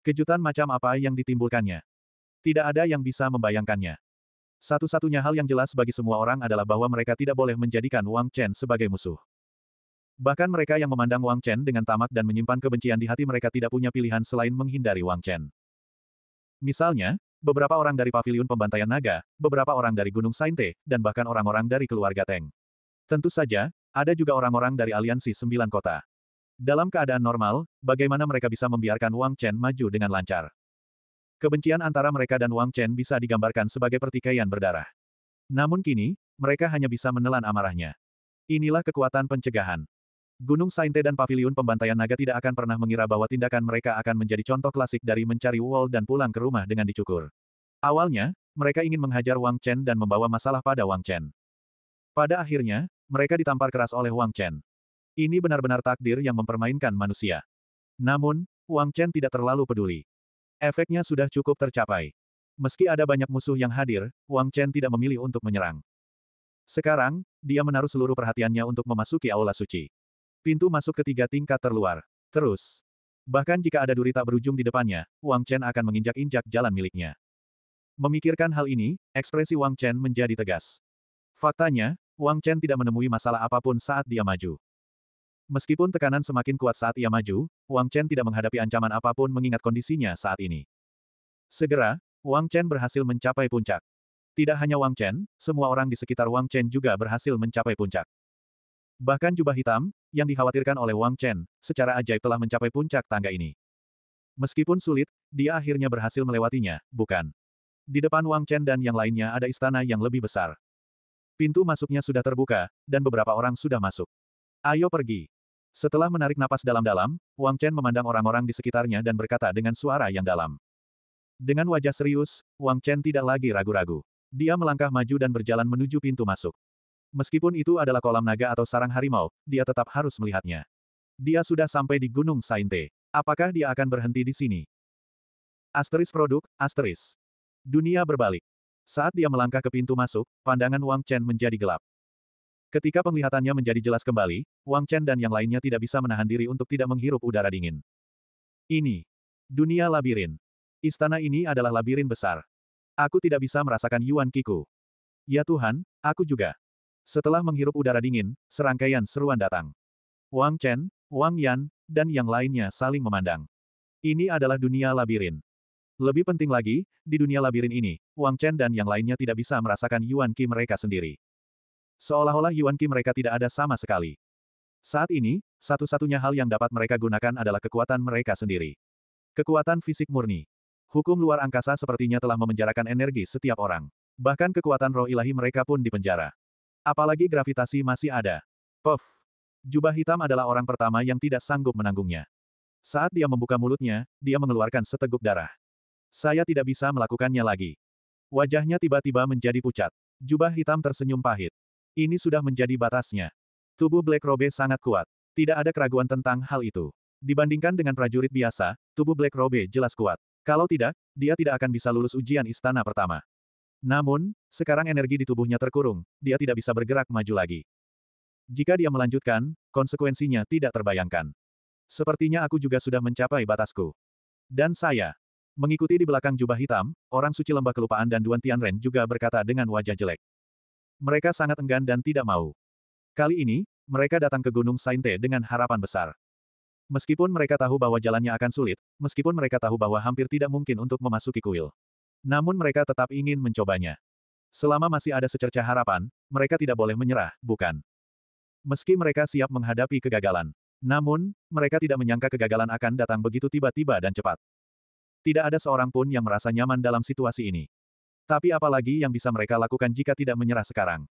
Kejutan macam apa yang ditimbulkannya? Tidak ada yang bisa membayangkannya. Satu-satunya hal yang jelas bagi semua orang adalah bahwa mereka tidak boleh menjadikan Wang Chen sebagai musuh. Bahkan mereka yang memandang Wang Chen dengan tamak dan menyimpan kebencian di hati mereka tidak punya pilihan selain menghindari Wang Chen. Misalnya, beberapa orang dari Paviliun pembantaian naga, beberapa orang dari Gunung Sainte, dan bahkan orang-orang dari keluarga Teng. Tentu saja, ada juga orang-orang dari aliansi sembilan kota. Dalam keadaan normal, bagaimana mereka bisa membiarkan Wang Chen maju dengan lancar? Kebencian antara mereka dan Wang Chen bisa digambarkan sebagai pertikaian berdarah. Namun kini, mereka hanya bisa menelan amarahnya. Inilah kekuatan pencegahan. Gunung Sainte dan Paviliun Pembantaian Naga tidak akan pernah mengira bahwa tindakan mereka akan menjadi contoh klasik dari mencari wall dan pulang ke rumah dengan dicukur. Awalnya, mereka ingin menghajar Wang Chen dan membawa masalah pada Wang Chen. Pada akhirnya, mereka ditampar keras oleh Wang Chen. Ini benar-benar takdir yang mempermainkan manusia. Namun, Wang Chen tidak terlalu peduli. Efeknya sudah cukup tercapai. Meski ada banyak musuh yang hadir, Wang Chen tidak memilih untuk menyerang. Sekarang, dia menaruh seluruh perhatiannya untuk memasuki aula suci. Pintu masuk ketiga tingkat terluar. Terus. Bahkan jika ada duri tak berujung di depannya, Wang Chen akan menginjak-injak jalan miliknya. Memikirkan hal ini, ekspresi Wang Chen menjadi tegas. Faktanya, Wang Chen tidak menemui masalah apapun saat dia maju. Meskipun tekanan semakin kuat saat ia maju, Wang Chen tidak menghadapi ancaman apapun mengingat kondisinya saat ini. Segera, Wang Chen berhasil mencapai puncak. Tidak hanya Wang Chen, semua orang di sekitar Wang Chen juga berhasil mencapai puncak. Bahkan jubah hitam, yang dikhawatirkan oleh Wang Chen, secara ajaib telah mencapai puncak tangga ini. Meskipun sulit, dia akhirnya berhasil melewatinya, bukan? Di depan Wang Chen dan yang lainnya ada istana yang lebih besar. Pintu masuknya sudah terbuka, dan beberapa orang sudah masuk. Ayo pergi. Setelah menarik napas dalam-dalam, Wang Chen memandang orang-orang di sekitarnya dan berkata dengan suara yang dalam. Dengan wajah serius, Wang Chen tidak lagi ragu-ragu. Dia melangkah maju dan berjalan menuju pintu masuk. Meskipun itu adalah kolam naga atau sarang harimau, dia tetap harus melihatnya. Dia sudah sampai di Gunung Sainte. Apakah dia akan berhenti di sini? Asteris produk, asteris. Dunia berbalik. Saat dia melangkah ke pintu masuk, pandangan Wang Chen menjadi gelap. Ketika penglihatannya menjadi jelas kembali, Wang Chen dan yang lainnya tidak bisa menahan diri untuk tidak menghirup udara dingin. Ini. Dunia labirin. Istana ini adalah labirin besar. Aku tidak bisa merasakan Yuan Kiku. Ya Tuhan, aku juga. Setelah menghirup udara dingin, serangkaian seruan datang. Wang Chen, Wang Yan, dan yang lainnya saling memandang. Ini adalah dunia labirin. Lebih penting lagi, di dunia labirin ini, Wang Chen dan yang lainnya tidak bisa merasakan Yuan Qi mereka sendiri. Seolah-olah Yuan Qi mereka tidak ada sama sekali. Saat ini, satu-satunya hal yang dapat mereka gunakan adalah kekuatan mereka sendiri. Kekuatan fisik murni. Hukum luar angkasa sepertinya telah memenjarakan energi setiap orang. Bahkan kekuatan roh ilahi mereka pun dipenjara. Apalagi gravitasi masih ada. Puff. Jubah hitam adalah orang pertama yang tidak sanggup menanggungnya. Saat dia membuka mulutnya, dia mengeluarkan seteguk darah. Saya tidak bisa melakukannya lagi. Wajahnya tiba-tiba menjadi pucat. Jubah hitam tersenyum pahit. Ini sudah menjadi batasnya. Tubuh Black Robe sangat kuat. Tidak ada keraguan tentang hal itu. Dibandingkan dengan prajurit biasa, tubuh Black Robe jelas kuat. Kalau tidak, dia tidak akan bisa lulus ujian istana pertama. Namun, sekarang energi di tubuhnya terkurung, dia tidak bisa bergerak maju lagi. Jika dia melanjutkan, konsekuensinya tidak terbayangkan. Sepertinya aku juga sudah mencapai batasku. Dan saya, mengikuti di belakang jubah hitam, orang suci lembah kelupaan dan Duan Tianren juga berkata dengan wajah jelek. Mereka sangat enggan dan tidak mau. Kali ini, mereka datang ke Gunung Sainte dengan harapan besar. Meskipun mereka tahu bahwa jalannya akan sulit, meskipun mereka tahu bahwa hampir tidak mungkin untuk memasuki kuil. Namun mereka tetap ingin mencobanya. Selama masih ada secerca harapan, mereka tidak boleh menyerah, bukan? Meski mereka siap menghadapi kegagalan. Namun, mereka tidak menyangka kegagalan akan datang begitu tiba-tiba dan cepat. Tidak ada seorang pun yang merasa nyaman dalam situasi ini. Tapi apalagi yang bisa mereka lakukan jika tidak menyerah sekarang?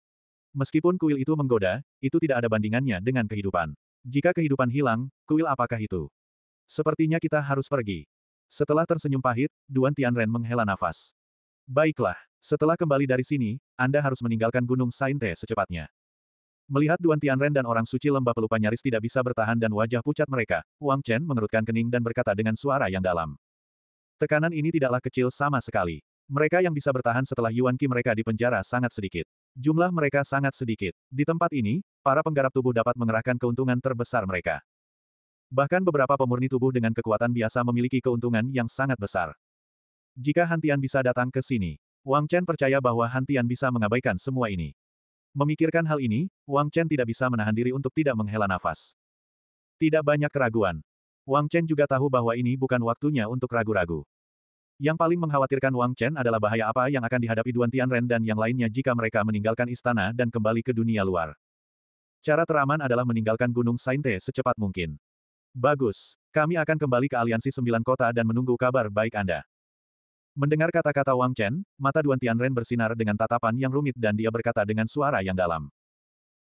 Meskipun kuil itu menggoda, itu tidak ada bandingannya dengan kehidupan. Jika kehidupan hilang, kuil apakah itu? Sepertinya kita harus pergi. Setelah tersenyum pahit, Duan Tianren menghela nafas. Baiklah, setelah kembali dari sini, Anda harus meninggalkan Gunung Sainte secepatnya. Melihat Duan Tianren dan orang suci lembah pelupa nyaris tidak bisa bertahan dan wajah pucat mereka, Wang Chen mengerutkan kening dan berkata dengan suara yang dalam. Tekanan ini tidaklah kecil sama sekali. Mereka yang bisa bertahan setelah Yuan Qi mereka dipenjara sangat sedikit. Jumlah mereka sangat sedikit. Di tempat ini, para penggarap tubuh dapat mengerahkan keuntungan terbesar mereka. Bahkan beberapa pemurni tubuh dengan kekuatan biasa memiliki keuntungan yang sangat besar. Jika Hantian bisa datang ke sini, Wang Chen percaya bahwa Hantian bisa mengabaikan semua ini. Memikirkan hal ini, Wang Chen tidak bisa menahan diri untuk tidak menghela nafas. Tidak banyak keraguan. Wang Chen juga tahu bahwa ini bukan waktunya untuk ragu-ragu. Yang paling mengkhawatirkan Wang Chen adalah bahaya apa yang akan dihadapi Duan Tianren dan yang lainnya jika mereka meninggalkan istana dan kembali ke dunia luar. Cara teraman adalah meninggalkan Gunung Sainte secepat mungkin. Bagus. Kami akan kembali ke Aliansi Sembilan Kota dan menunggu kabar baik Anda. Mendengar kata-kata Wang Chen, mata Duan Tianren bersinar dengan tatapan yang rumit dan dia berkata dengan suara yang dalam.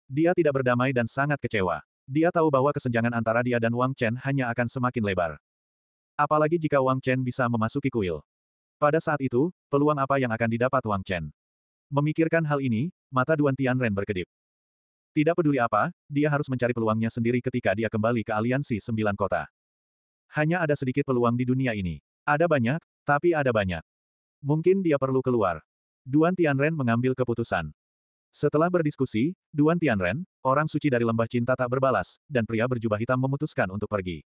Dia tidak berdamai dan sangat kecewa. Dia tahu bahwa kesenjangan antara dia dan Wang Chen hanya akan semakin lebar. Apalagi jika Wang Chen bisa memasuki kuil. Pada saat itu, peluang apa yang akan didapat Wang Chen? Memikirkan hal ini, mata Duan Tian Ren berkedip. Tidak peduli apa, dia harus mencari peluangnya sendiri ketika dia kembali ke aliansi sembilan kota. Hanya ada sedikit peluang di dunia ini. Ada banyak, tapi ada banyak. Mungkin dia perlu keluar. Duan Tian Ren mengambil keputusan. Setelah berdiskusi, Duan Tian Ren, orang suci dari lembah cinta tak berbalas, dan pria berjubah hitam memutuskan untuk pergi.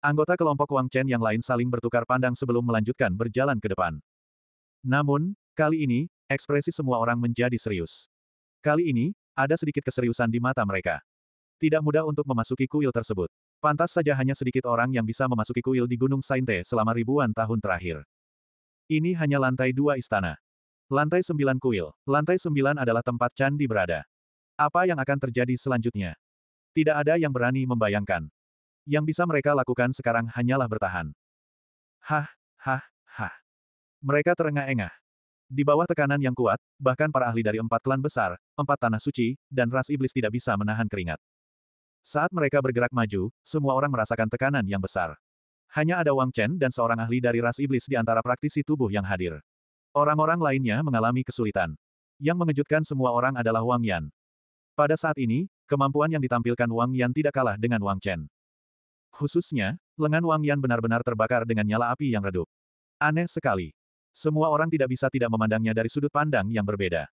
Anggota kelompok Wang Chen yang lain saling bertukar pandang sebelum melanjutkan berjalan ke depan. Namun, kali ini, ekspresi semua orang menjadi serius. Kali ini, ada sedikit keseriusan di mata mereka. Tidak mudah untuk memasuki kuil tersebut. Pantas saja hanya sedikit orang yang bisa memasuki kuil di Gunung Sainte selama ribuan tahun terakhir. Ini hanya lantai dua istana. Lantai sembilan kuil. Lantai sembilan adalah tempat candi berada. Apa yang akan terjadi selanjutnya? Tidak ada yang berani membayangkan. Yang bisa mereka lakukan sekarang hanyalah bertahan. Hah, hah, hah. Mereka terengah-engah. Di bawah tekanan yang kuat, bahkan para ahli dari empat klan besar, empat tanah suci, dan ras iblis tidak bisa menahan keringat. Saat mereka bergerak maju, semua orang merasakan tekanan yang besar. Hanya ada Wang Chen dan seorang ahli dari ras iblis di antara praktisi tubuh yang hadir. Orang-orang lainnya mengalami kesulitan. Yang mengejutkan semua orang adalah Wang Yan. Pada saat ini, kemampuan yang ditampilkan Wang Yan tidak kalah dengan Wang Chen. Khususnya, lengan Wang Yan benar-benar terbakar dengan nyala api yang redup. Aneh sekali. Semua orang tidak bisa tidak memandangnya dari sudut pandang yang berbeda.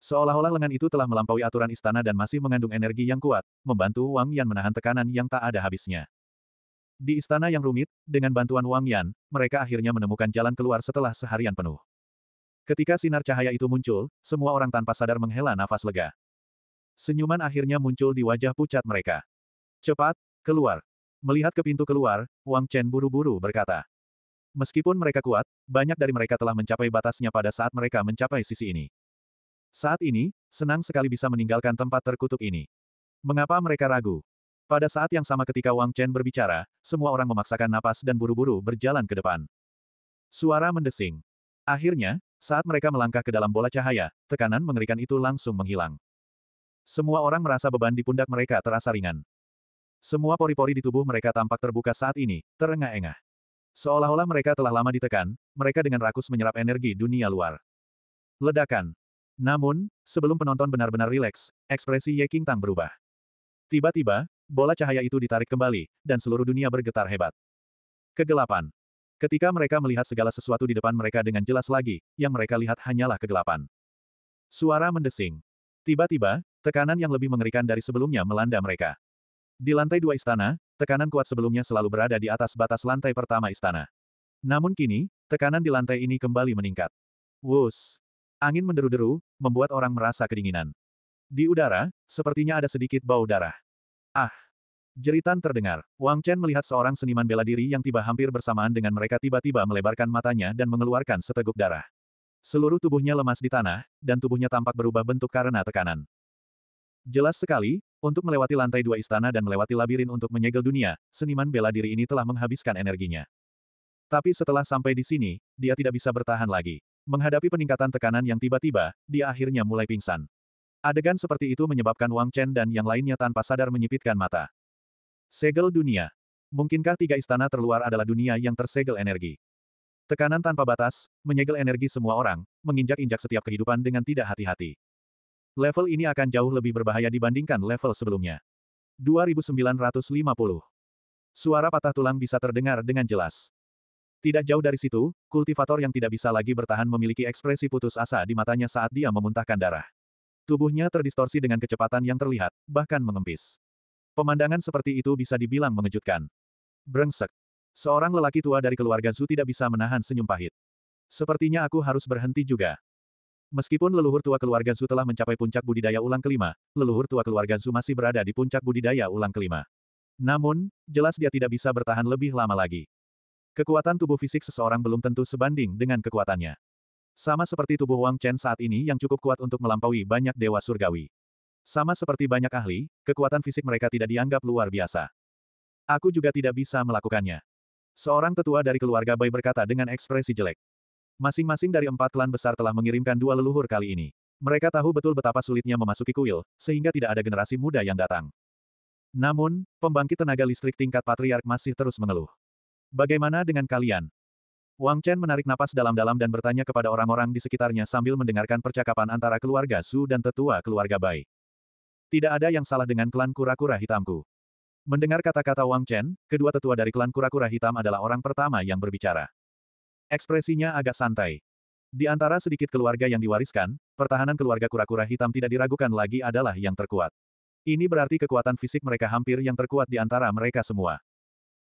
Seolah-olah lengan itu telah melampaui aturan istana dan masih mengandung energi yang kuat, membantu Wang Yan menahan tekanan yang tak ada habisnya. Di istana yang rumit, dengan bantuan Wang Yan, mereka akhirnya menemukan jalan keluar setelah seharian penuh. Ketika sinar cahaya itu muncul, semua orang tanpa sadar menghela nafas lega. Senyuman akhirnya muncul di wajah pucat mereka. Cepat, keluar. Melihat ke pintu keluar, Wang Chen buru-buru berkata. Meskipun mereka kuat, banyak dari mereka telah mencapai batasnya pada saat mereka mencapai sisi ini. Saat ini, senang sekali bisa meninggalkan tempat terkutuk ini. Mengapa mereka ragu? Pada saat yang sama ketika Wang Chen berbicara, semua orang memaksakan napas dan buru-buru berjalan ke depan. Suara mendesing. Akhirnya, saat mereka melangkah ke dalam bola cahaya, tekanan mengerikan itu langsung menghilang. Semua orang merasa beban di pundak mereka terasa ringan. Semua pori-pori di tubuh mereka tampak terbuka saat ini, terengah-engah. Seolah-olah mereka telah lama ditekan, mereka dengan rakus menyerap energi dunia luar. Ledakan. Namun, sebelum penonton benar-benar rileks, ekspresi Ye King Tang berubah. Tiba-tiba, bola cahaya itu ditarik kembali, dan seluruh dunia bergetar hebat. Kegelapan. Ketika mereka melihat segala sesuatu di depan mereka dengan jelas lagi, yang mereka lihat hanyalah kegelapan. Suara mendesing. Tiba-tiba, tekanan yang lebih mengerikan dari sebelumnya melanda mereka. Di lantai dua istana, tekanan kuat sebelumnya selalu berada di atas batas lantai pertama istana. Namun kini, tekanan di lantai ini kembali meningkat. Wus! Angin menderu-deru, membuat orang merasa kedinginan. Di udara, sepertinya ada sedikit bau darah. Ah! Jeritan terdengar. Wang Chen melihat seorang seniman bela diri yang tiba hampir bersamaan dengan mereka tiba-tiba melebarkan matanya dan mengeluarkan seteguk darah. Seluruh tubuhnya lemas di tanah, dan tubuhnya tampak berubah bentuk karena tekanan. Jelas sekali, untuk melewati lantai dua istana dan melewati labirin untuk menyegel dunia, seniman bela diri ini telah menghabiskan energinya. Tapi setelah sampai di sini, dia tidak bisa bertahan lagi. Menghadapi peningkatan tekanan yang tiba-tiba, dia akhirnya mulai pingsan. Adegan seperti itu menyebabkan Wang Chen dan yang lainnya tanpa sadar menyipitkan mata. Segel dunia. Mungkinkah tiga istana terluar adalah dunia yang tersegel energi? Tekanan tanpa batas, menyegel energi semua orang, menginjak-injak setiap kehidupan dengan tidak hati-hati. Level ini akan jauh lebih berbahaya dibandingkan level sebelumnya. 2950. Suara patah tulang bisa terdengar dengan jelas. Tidak jauh dari situ, kultivator yang tidak bisa lagi bertahan memiliki ekspresi putus asa di matanya saat dia memuntahkan darah. Tubuhnya terdistorsi dengan kecepatan yang terlihat, bahkan mengempis. Pemandangan seperti itu bisa dibilang mengejutkan. Brengsek. Seorang lelaki tua dari keluarga Zu tidak bisa menahan senyum pahit. Sepertinya aku harus berhenti juga. Meskipun leluhur tua keluarga Zhu telah mencapai puncak budidaya ulang kelima, leluhur tua keluarga Zhu masih berada di puncak budidaya ulang kelima. Namun, jelas dia tidak bisa bertahan lebih lama lagi. Kekuatan tubuh fisik seseorang belum tentu sebanding dengan kekuatannya. Sama seperti tubuh Wang Chen saat ini yang cukup kuat untuk melampaui banyak dewa surgawi. Sama seperti banyak ahli, kekuatan fisik mereka tidak dianggap luar biasa. Aku juga tidak bisa melakukannya. Seorang tetua dari keluarga Bai berkata dengan ekspresi jelek. Masing-masing dari empat klan besar telah mengirimkan dua leluhur kali ini. Mereka tahu betul betapa sulitnya memasuki kuil, sehingga tidak ada generasi muda yang datang. Namun, pembangkit tenaga listrik tingkat patriark masih terus mengeluh. Bagaimana dengan kalian? Wang Chen menarik napas dalam-dalam dan bertanya kepada orang-orang di sekitarnya sambil mendengarkan percakapan antara keluarga Su dan tetua keluarga Bai. Tidak ada yang salah dengan klan kura-kura hitamku. Mendengar kata-kata Wang Chen, kedua tetua dari klan kura-kura hitam adalah orang pertama yang berbicara. Ekspresinya agak santai. Di antara sedikit keluarga yang diwariskan, pertahanan keluarga kura-kura hitam tidak diragukan lagi adalah yang terkuat. Ini berarti kekuatan fisik mereka hampir yang terkuat di antara mereka semua.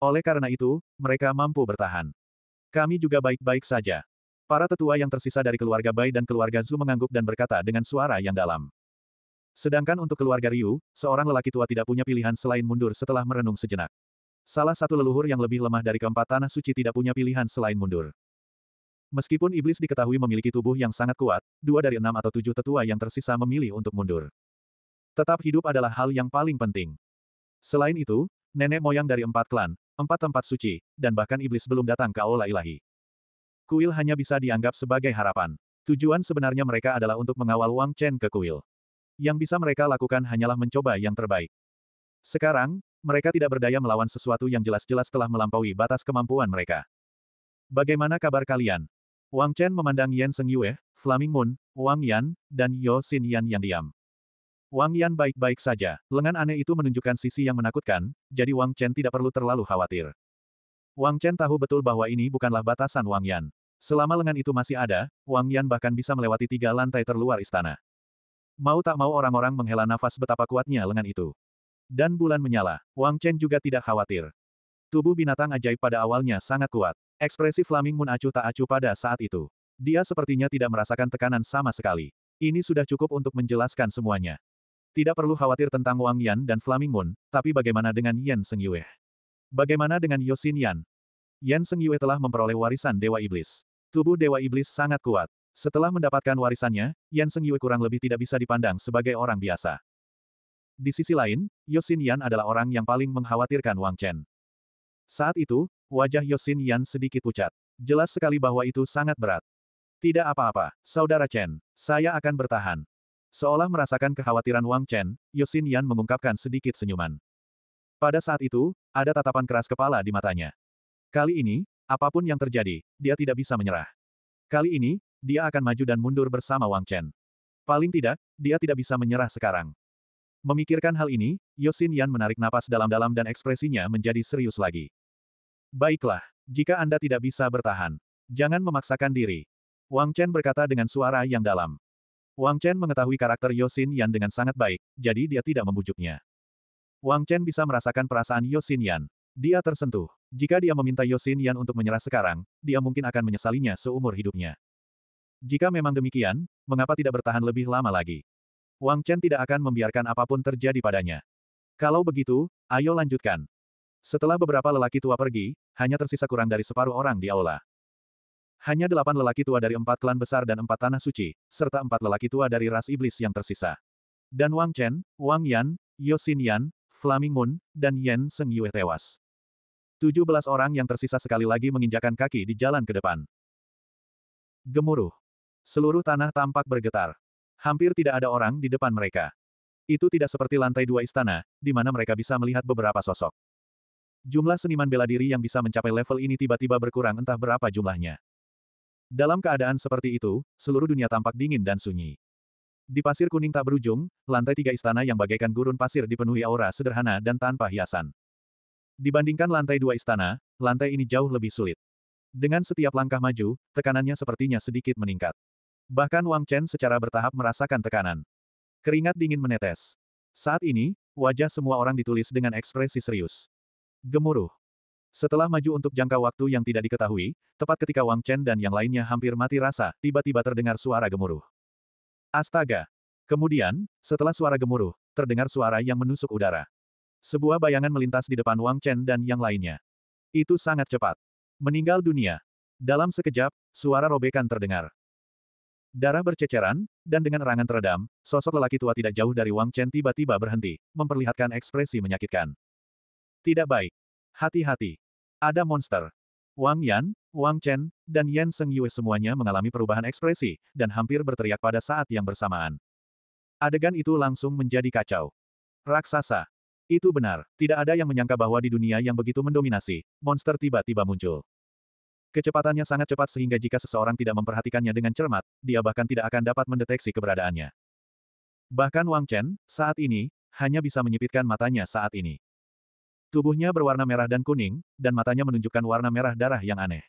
Oleh karena itu, mereka mampu bertahan. Kami juga baik-baik saja. Para tetua yang tersisa dari keluarga Bai dan keluarga Zhu mengangguk dan berkata dengan suara yang dalam. Sedangkan untuk keluarga Ryu, seorang lelaki tua tidak punya pilihan selain mundur setelah merenung sejenak. Salah satu leluhur yang lebih lemah dari keempat tanah suci tidak punya pilihan selain mundur. Meskipun iblis diketahui memiliki tubuh yang sangat kuat, dua dari enam atau tujuh tetua yang tersisa memilih untuk mundur. Tetap hidup adalah hal yang paling penting. Selain itu, nenek moyang dari empat klan, empat tempat suci, dan bahkan iblis belum datang ke Aula Ilahi. Kuil hanya bisa dianggap sebagai harapan. Tujuan sebenarnya mereka adalah untuk mengawal Wang Chen ke kuil. Yang bisa mereka lakukan hanyalah mencoba yang terbaik. Sekarang, mereka tidak berdaya melawan sesuatu yang jelas-jelas telah melampaui batas kemampuan mereka. Bagaimana kabar kalian? Wang Chen memandang Yan Seng Yue, Flaming Moon, Wang Yan, dan Yo Xin Yan yang diam. Wang Yan baik-baik saja. Lengan aneh itu menunjukkan sisi yang menakutkan, jadi Wang Chen tidak perlu terlalu khawatir. Wang Chen tahu betul bahwa ini bukanlah batasan Wang Yan. Selama lengan itu masih ada, Wang Yan bahkan bisa melewati tiga lantai terluar istana. Mau tak mau orang-orang menghela nafas betapa kuatnya lengan itu. Dan bulan menyala, Wang Chen juga tidak khawatir. Tubuh binatang ajaib pada awalnya sangat kuat. Ekspresi Flaming Moon acuh tak acuh pada saat itu. Dia sepertinya tidak merasakan tekanan sama sekali. Ini sudah cukup untuk menjelaskan semuanya. Tidak perlu khawatir tentang Wang Yan dan Flaming Moon, tapi bagaimana dengan Yan Seng Yue? Bagaimana dengan Yosin Yan? Yan Seng Yue telah memperoleh warisan Dewa Iblis. Tubuh Dewa Iblis sangat kuat. Setelah mendapatkan warisannya, Yan Seng Yue kurang lebih tidak bisa dipandang sebagai orang biasa. Di sisi lain, Yosin Yan adalah orang yang paling mengkhawatirkan Wang Chen. Saat itu, Wajah Yosin Yan sedikit pucat. Jelas sekali bahwa itu sangat berat. Tidak apa-apa, Saudara Chen. Saya akan bertahan. Seolah merasakan kekhawatiran Wang Chen, Yosin Yan mengungkapkan sedikit senyuman. Pada saat itu, ada tatapan keras kepala di matanya. Kali ini, apapun yang terjadi, dia tidak bisa menyerah. Kali ini, dia akan maju dan mundur bersama Wang Chen. Paling tidak, dia tidak bisa menyerah sekarang. Memikirkan hal ini, Yosin Yan menarik napas dalam-dalam dan ekspresinya menjadi serius lagi. Baiklah, jika Anda tidak bisa bertahan, jangan memaksakan diri. Wang Chen berkata dengan suara yang dalam. Wang Chen mengetahui karakter Yosin Yan dengan sangat baik, jadi dia tidak membujuknya. Wang Chen bisa merasakan perasaan Yosin Yan. Dia tersentuh. Jika dia meminta Yosin Yan untuk menyerah sekarang, dia mungkin akan menyesalinya seumur hidupnya. Jika memang demikian, mengapa tidak bertahan lebih lama lagi? Wang Chen tidak akan membiarkan apapun terjadi padanya. Kalau begitu, ayo lanjutkan. Setelah beberapa lelaki tua pergi, hanya tersisa kurang dari separuh orang di aula. Hanya delapan lelaki tua dari empat klan besar dan empat tanah suci, serta empat lelaki tua dari ras iblis yang tersisa. Dan Wang Chen, Wang Yan, Yosin Yan, Flaming Moon, dan Yan Seng Yue tewas. Tujuh belas orang yang tersisa sekali lagi menginjakan kaki di jalan ke depan. Gemuruh. Seluruh tanah tampak bergetar. Hampir tidak ada orang di depan mereka. Itu tidak seperti lantai dua istana, di mana mereka bisa melihat beberapa sosok. Jumlah seniman bela diri yang bisa mencapai level ini tiba-tiba berkurang entah berapa jumlahnya. Dalam keadaan seperti itu, seluruh dunia tampak dingin dan sunyi. Di pasir kuning tak berujung, lantai tiga istana yang bagaikan gurun pasir dipenuhi aura sederhana dan tanpa hiasan. Dibandingkan lantai dua istana, lantai ini jauh lebih sulit. Dengan setiap langkah maju, tekanannya sepertinya sedikit meningkat. Bahkan Wang Chen secara bertahap merasakan tekanan. Keringat dingin menetes. Saat ini, wajah semua orang ditulis dengan ekspresi serius. Gemuruh. Setelah maju untuk jangka waktu yang tidak diketahui, tepat ketika Wang Chen dan yang lainnya hampir mati rasa, tiba-tiba terdengar suara gemuruh. Astaga! Kemudian, setelah suara gemuruh, terdengar suara yang menusuk udara. Sebuah bayangan melintas di depan Wang Chen dan yang lainnya. Itu sangat cepat. Meninggal dunia. Dalam sekejap, suara robekan terdengar. Darah berceceran, dan dengan erangan teredam, sosok lelaki tua tidak jauh dari Wang Chen tiba-tiba berhenti, memperlihatkan ekspresi menyakitkan. Tidak baik. Hati-hati. Ada monster. Wang Yan, Wang Chen, dan Yan Seng Yue semuanya mengalami perubahan ekspresi, dan hampir berteriak pada saat yang bersamaan. Adegan itu langsung menjadi kacau. Raksasa. Itu benar, tidak ada yang menyangka bahwa di dunia yang begitu mendominasi, monster tiba-tiba muncul. Kecepatannya sangat cepat sehingga jika seseorang tidak memperhatikannya dengan cermat, dia bahkan tidak akan dapat mendeteksi keberadaannya. Bahkan Wang Chen, saat ini, hanya bisa menyipitkan matanya saat ini. Tubuhnya berwarna merah dan kuning, dan matanya menunjukkan warna merah darah yang aneh.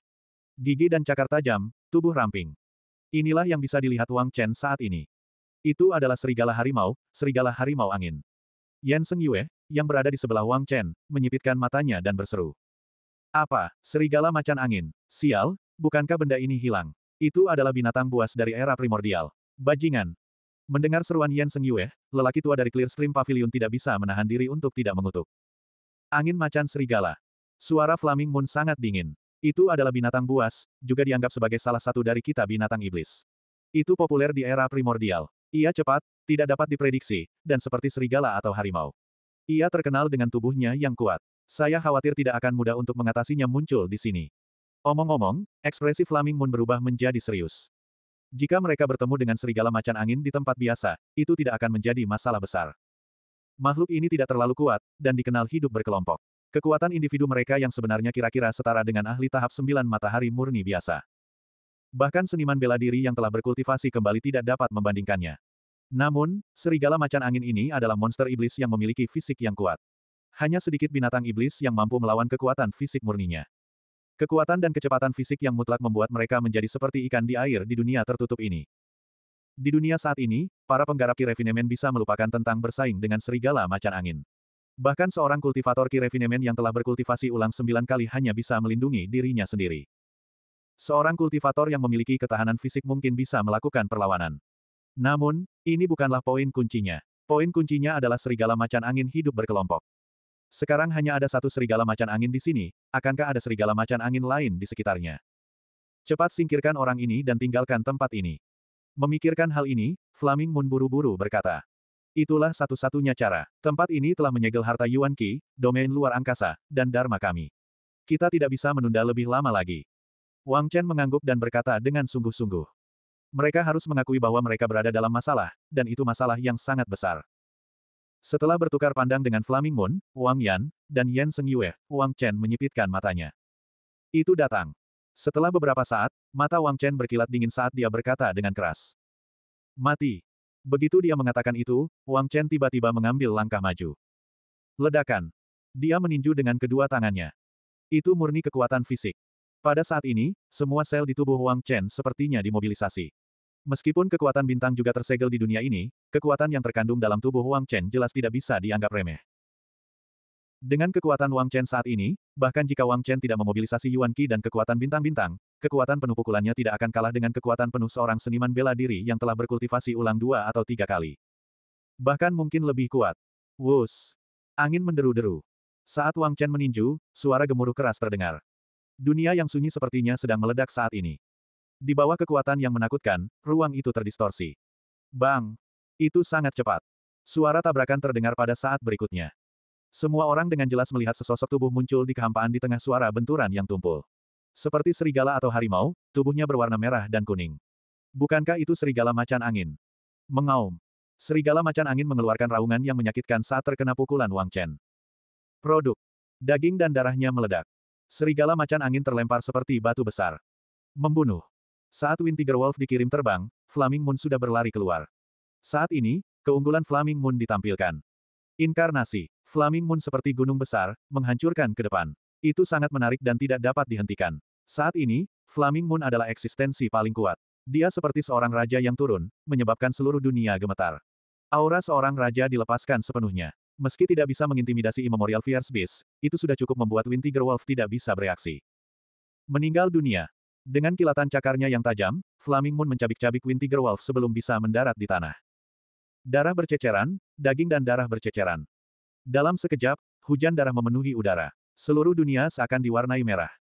Gigi dan cakar tajam, tubuh ramping. Inilah yang bisa dilihat Wang Chen saat ini. Itu adalah serigala harimau, serigala harimau angin. Yan Seng Yue, yang berada di sebelah Wang Chen, menyipitkan matanya dan berseru. Apa, serigala macan angin? Sial, bukankah benda ini hilang? Itu adalah binatang buas dari era primordial. Bajingan. Mendengar seruan Yan Seng Yue, lelaki tua dari Clearstream Pavilion tidak bisa menahan diri untuk tidak mengutuk. Angin macan serigala. Suara Flaming Moon sangat dingin. Itu adalah binatang buas, juga dianggap sebagai salah satu dari kita binatang iblis. Itu populer di era primordial. Ia cepat, tidak dapat diprediksi, dan seperti serigala atau harimau. Ia terkenal dengan tubuhnya yang kuat. Saya khawatir tidak akan mudah untuk mengatasinya muncul di sini. Omong-omong, ekspresi Flaming Moon berubah menjadi serius. Jika mereka bertemu dengan serigala macan angin di tempat biasa, itu tidak akan menjadi masalah besar. Makhluk ini tidak terlalu kuat, dan dikenal hidup berkelompok. Kekuatan individu mereka yang sebenarnya kira-kira setara dengan ahli tahap sembilan matahari murni biasa. Bahkan seniman bela diri yang telah berkultivasi kembali tidak dapat membandingkannya. Namun, serigala macan angin ini adalah monster iblis yang memiliki fisik yang kuat. Hanya sedikit binatang iblis yang mampu melawan kekuatan fisik murninya. Kekuatan dan kecepatan fisik yang mutlak membuat mereka menjadi seperti ikan di air di dunia tertutup ini. Di dunia saat ini, para penggarap Kirefinemen bisa melupakan tentang bersaing dengan serigala macan angin. Bahkan seorang kultivator Kirefinemen yang telah berkultivasi ulang sembilan kali hanya bisa melindungi dirinya sendiri. Seorang kultivator yang memiliki ketahanan fisik mungkin bisa melakukan perlawanan. Namun, ini bukanlah poin kuncinya. Poin kuncinya adalah serigala macan angin hidup berkelompok. Sekarang hanya ada satu serigala macan angin di sini, akankah ada serigala macan angin lain di sekitarnya? Cepat singkirkan orang ini dan tinggalkan tempat ini. Memikirkan hal ini, Flaming Moon buru-buru berkata. Itulah satu-satunya cara. Tempat ini telah menyegel harta Yuan Qi, domain luar angkasa, dan dharma kami. Kita tidak bisa menunda lebih lama lagi. Wang Chen mengangguk dan berkata dengan sungguh-sungguh. Mereka harus mengakui bahwa mereka berada dalam masalah, dan itu masalah yang sangat besar. Setelah bertukar pandang dengan Flaming Moon, Wang Yan, dan Yan Seng Yue, Wang Chen menyipitkan matanya. Itu datang. Setelah beberapa saat, mata Wang Chen berkilat dingin saat dia berkata dengan keras. Mati. Begitu dia mengatakan itu, Wang Chen tiba-tiba mengambil langkah maju. Ledakan. Dia meninju dengan kedua tangannya. Itu murni kekuatan fisik. Pada saat ini, semua sel di tubuh Wang Chen sepertinya dimobilisasi. Meskipun kekuatan bintang juga tersegel di dunia ini, kekuatan yang terkandung dalam tubuh Wang Chen jelas tidak bisa dianggap remeh. Dengan kekuatan Wang Chen saat ini, bahkan jika Wang Chen tidak memobilisasi Yuan Qi dan kekuatan bintang-bintang, kekuatan penuh pukulannya tidak akan kalah dengan kekuatan penuh seorang seniman bela diri yang telah berkultivasi ulang dua atau tiga kali. Bahkan mungkin lebih kuat. Wus! Angin menderu-deru. Saat Wang Chen meninju, suara gemuruh keras terdengar. Dunia yang sunyi sepertinya sedang meledak saat ini. Di bawah kekuatan yang menakutkan, ruang itu terdistorsi. Bang! Itu sangat cepat. Suara tabrakan terdengar pada saat berikutnya. Semua orang dengan jelas melihat sesosok tubuh muncul di kehampaan di tengah suara benturan yang tumpul. Seperti serigala atau harimau, tubuhnya berwarna merah dan kuning. Bukankah itu serigala macan angin? Mengaum. Serigala macan angin mengeluarkan raungan yang menyakitkan saat terkena pukulan Wang Chen. Produk. Daging dan darahnya meledak. Serigala macan angin terlempar seperti batu besar. Membunuh. Saat Winter Wolf dikirim terbang, Flaming Moon sudah berlari keluar. Saat ini, keunggulan Flaming Moon ditampilkan. Inkarnasi, Flaming Moon seperti gunung besar, menghancurkan ke depan. Itu sangat menarik dan tidak dapat dihentikan. Saat ini, Flaming Moon adalah eksistensi paling kuat. Dia seperti seorang raja yang turun, menyebabkan seluruh dunia gemetar. Aura seorang raja dilepaskan sepenuhnya. Meski tidak bisa mengintimidasi Immemorial Fierce Beast, itu sudah cukup membuat Wind Tiger Wolf tidak bisa bereaksi. Meninggal dunia. Dengan kilatan cakarnya yang tajam, Flaming Moon mencabik-cabik Wind Tiger Wolf sebelum bisa mendarat di tanah. Darah berceceran, daging dan darah berceceran. Dalam sekejap, hujan darah memenuhi udara. Seluruh dunia seakan diwarnai merah.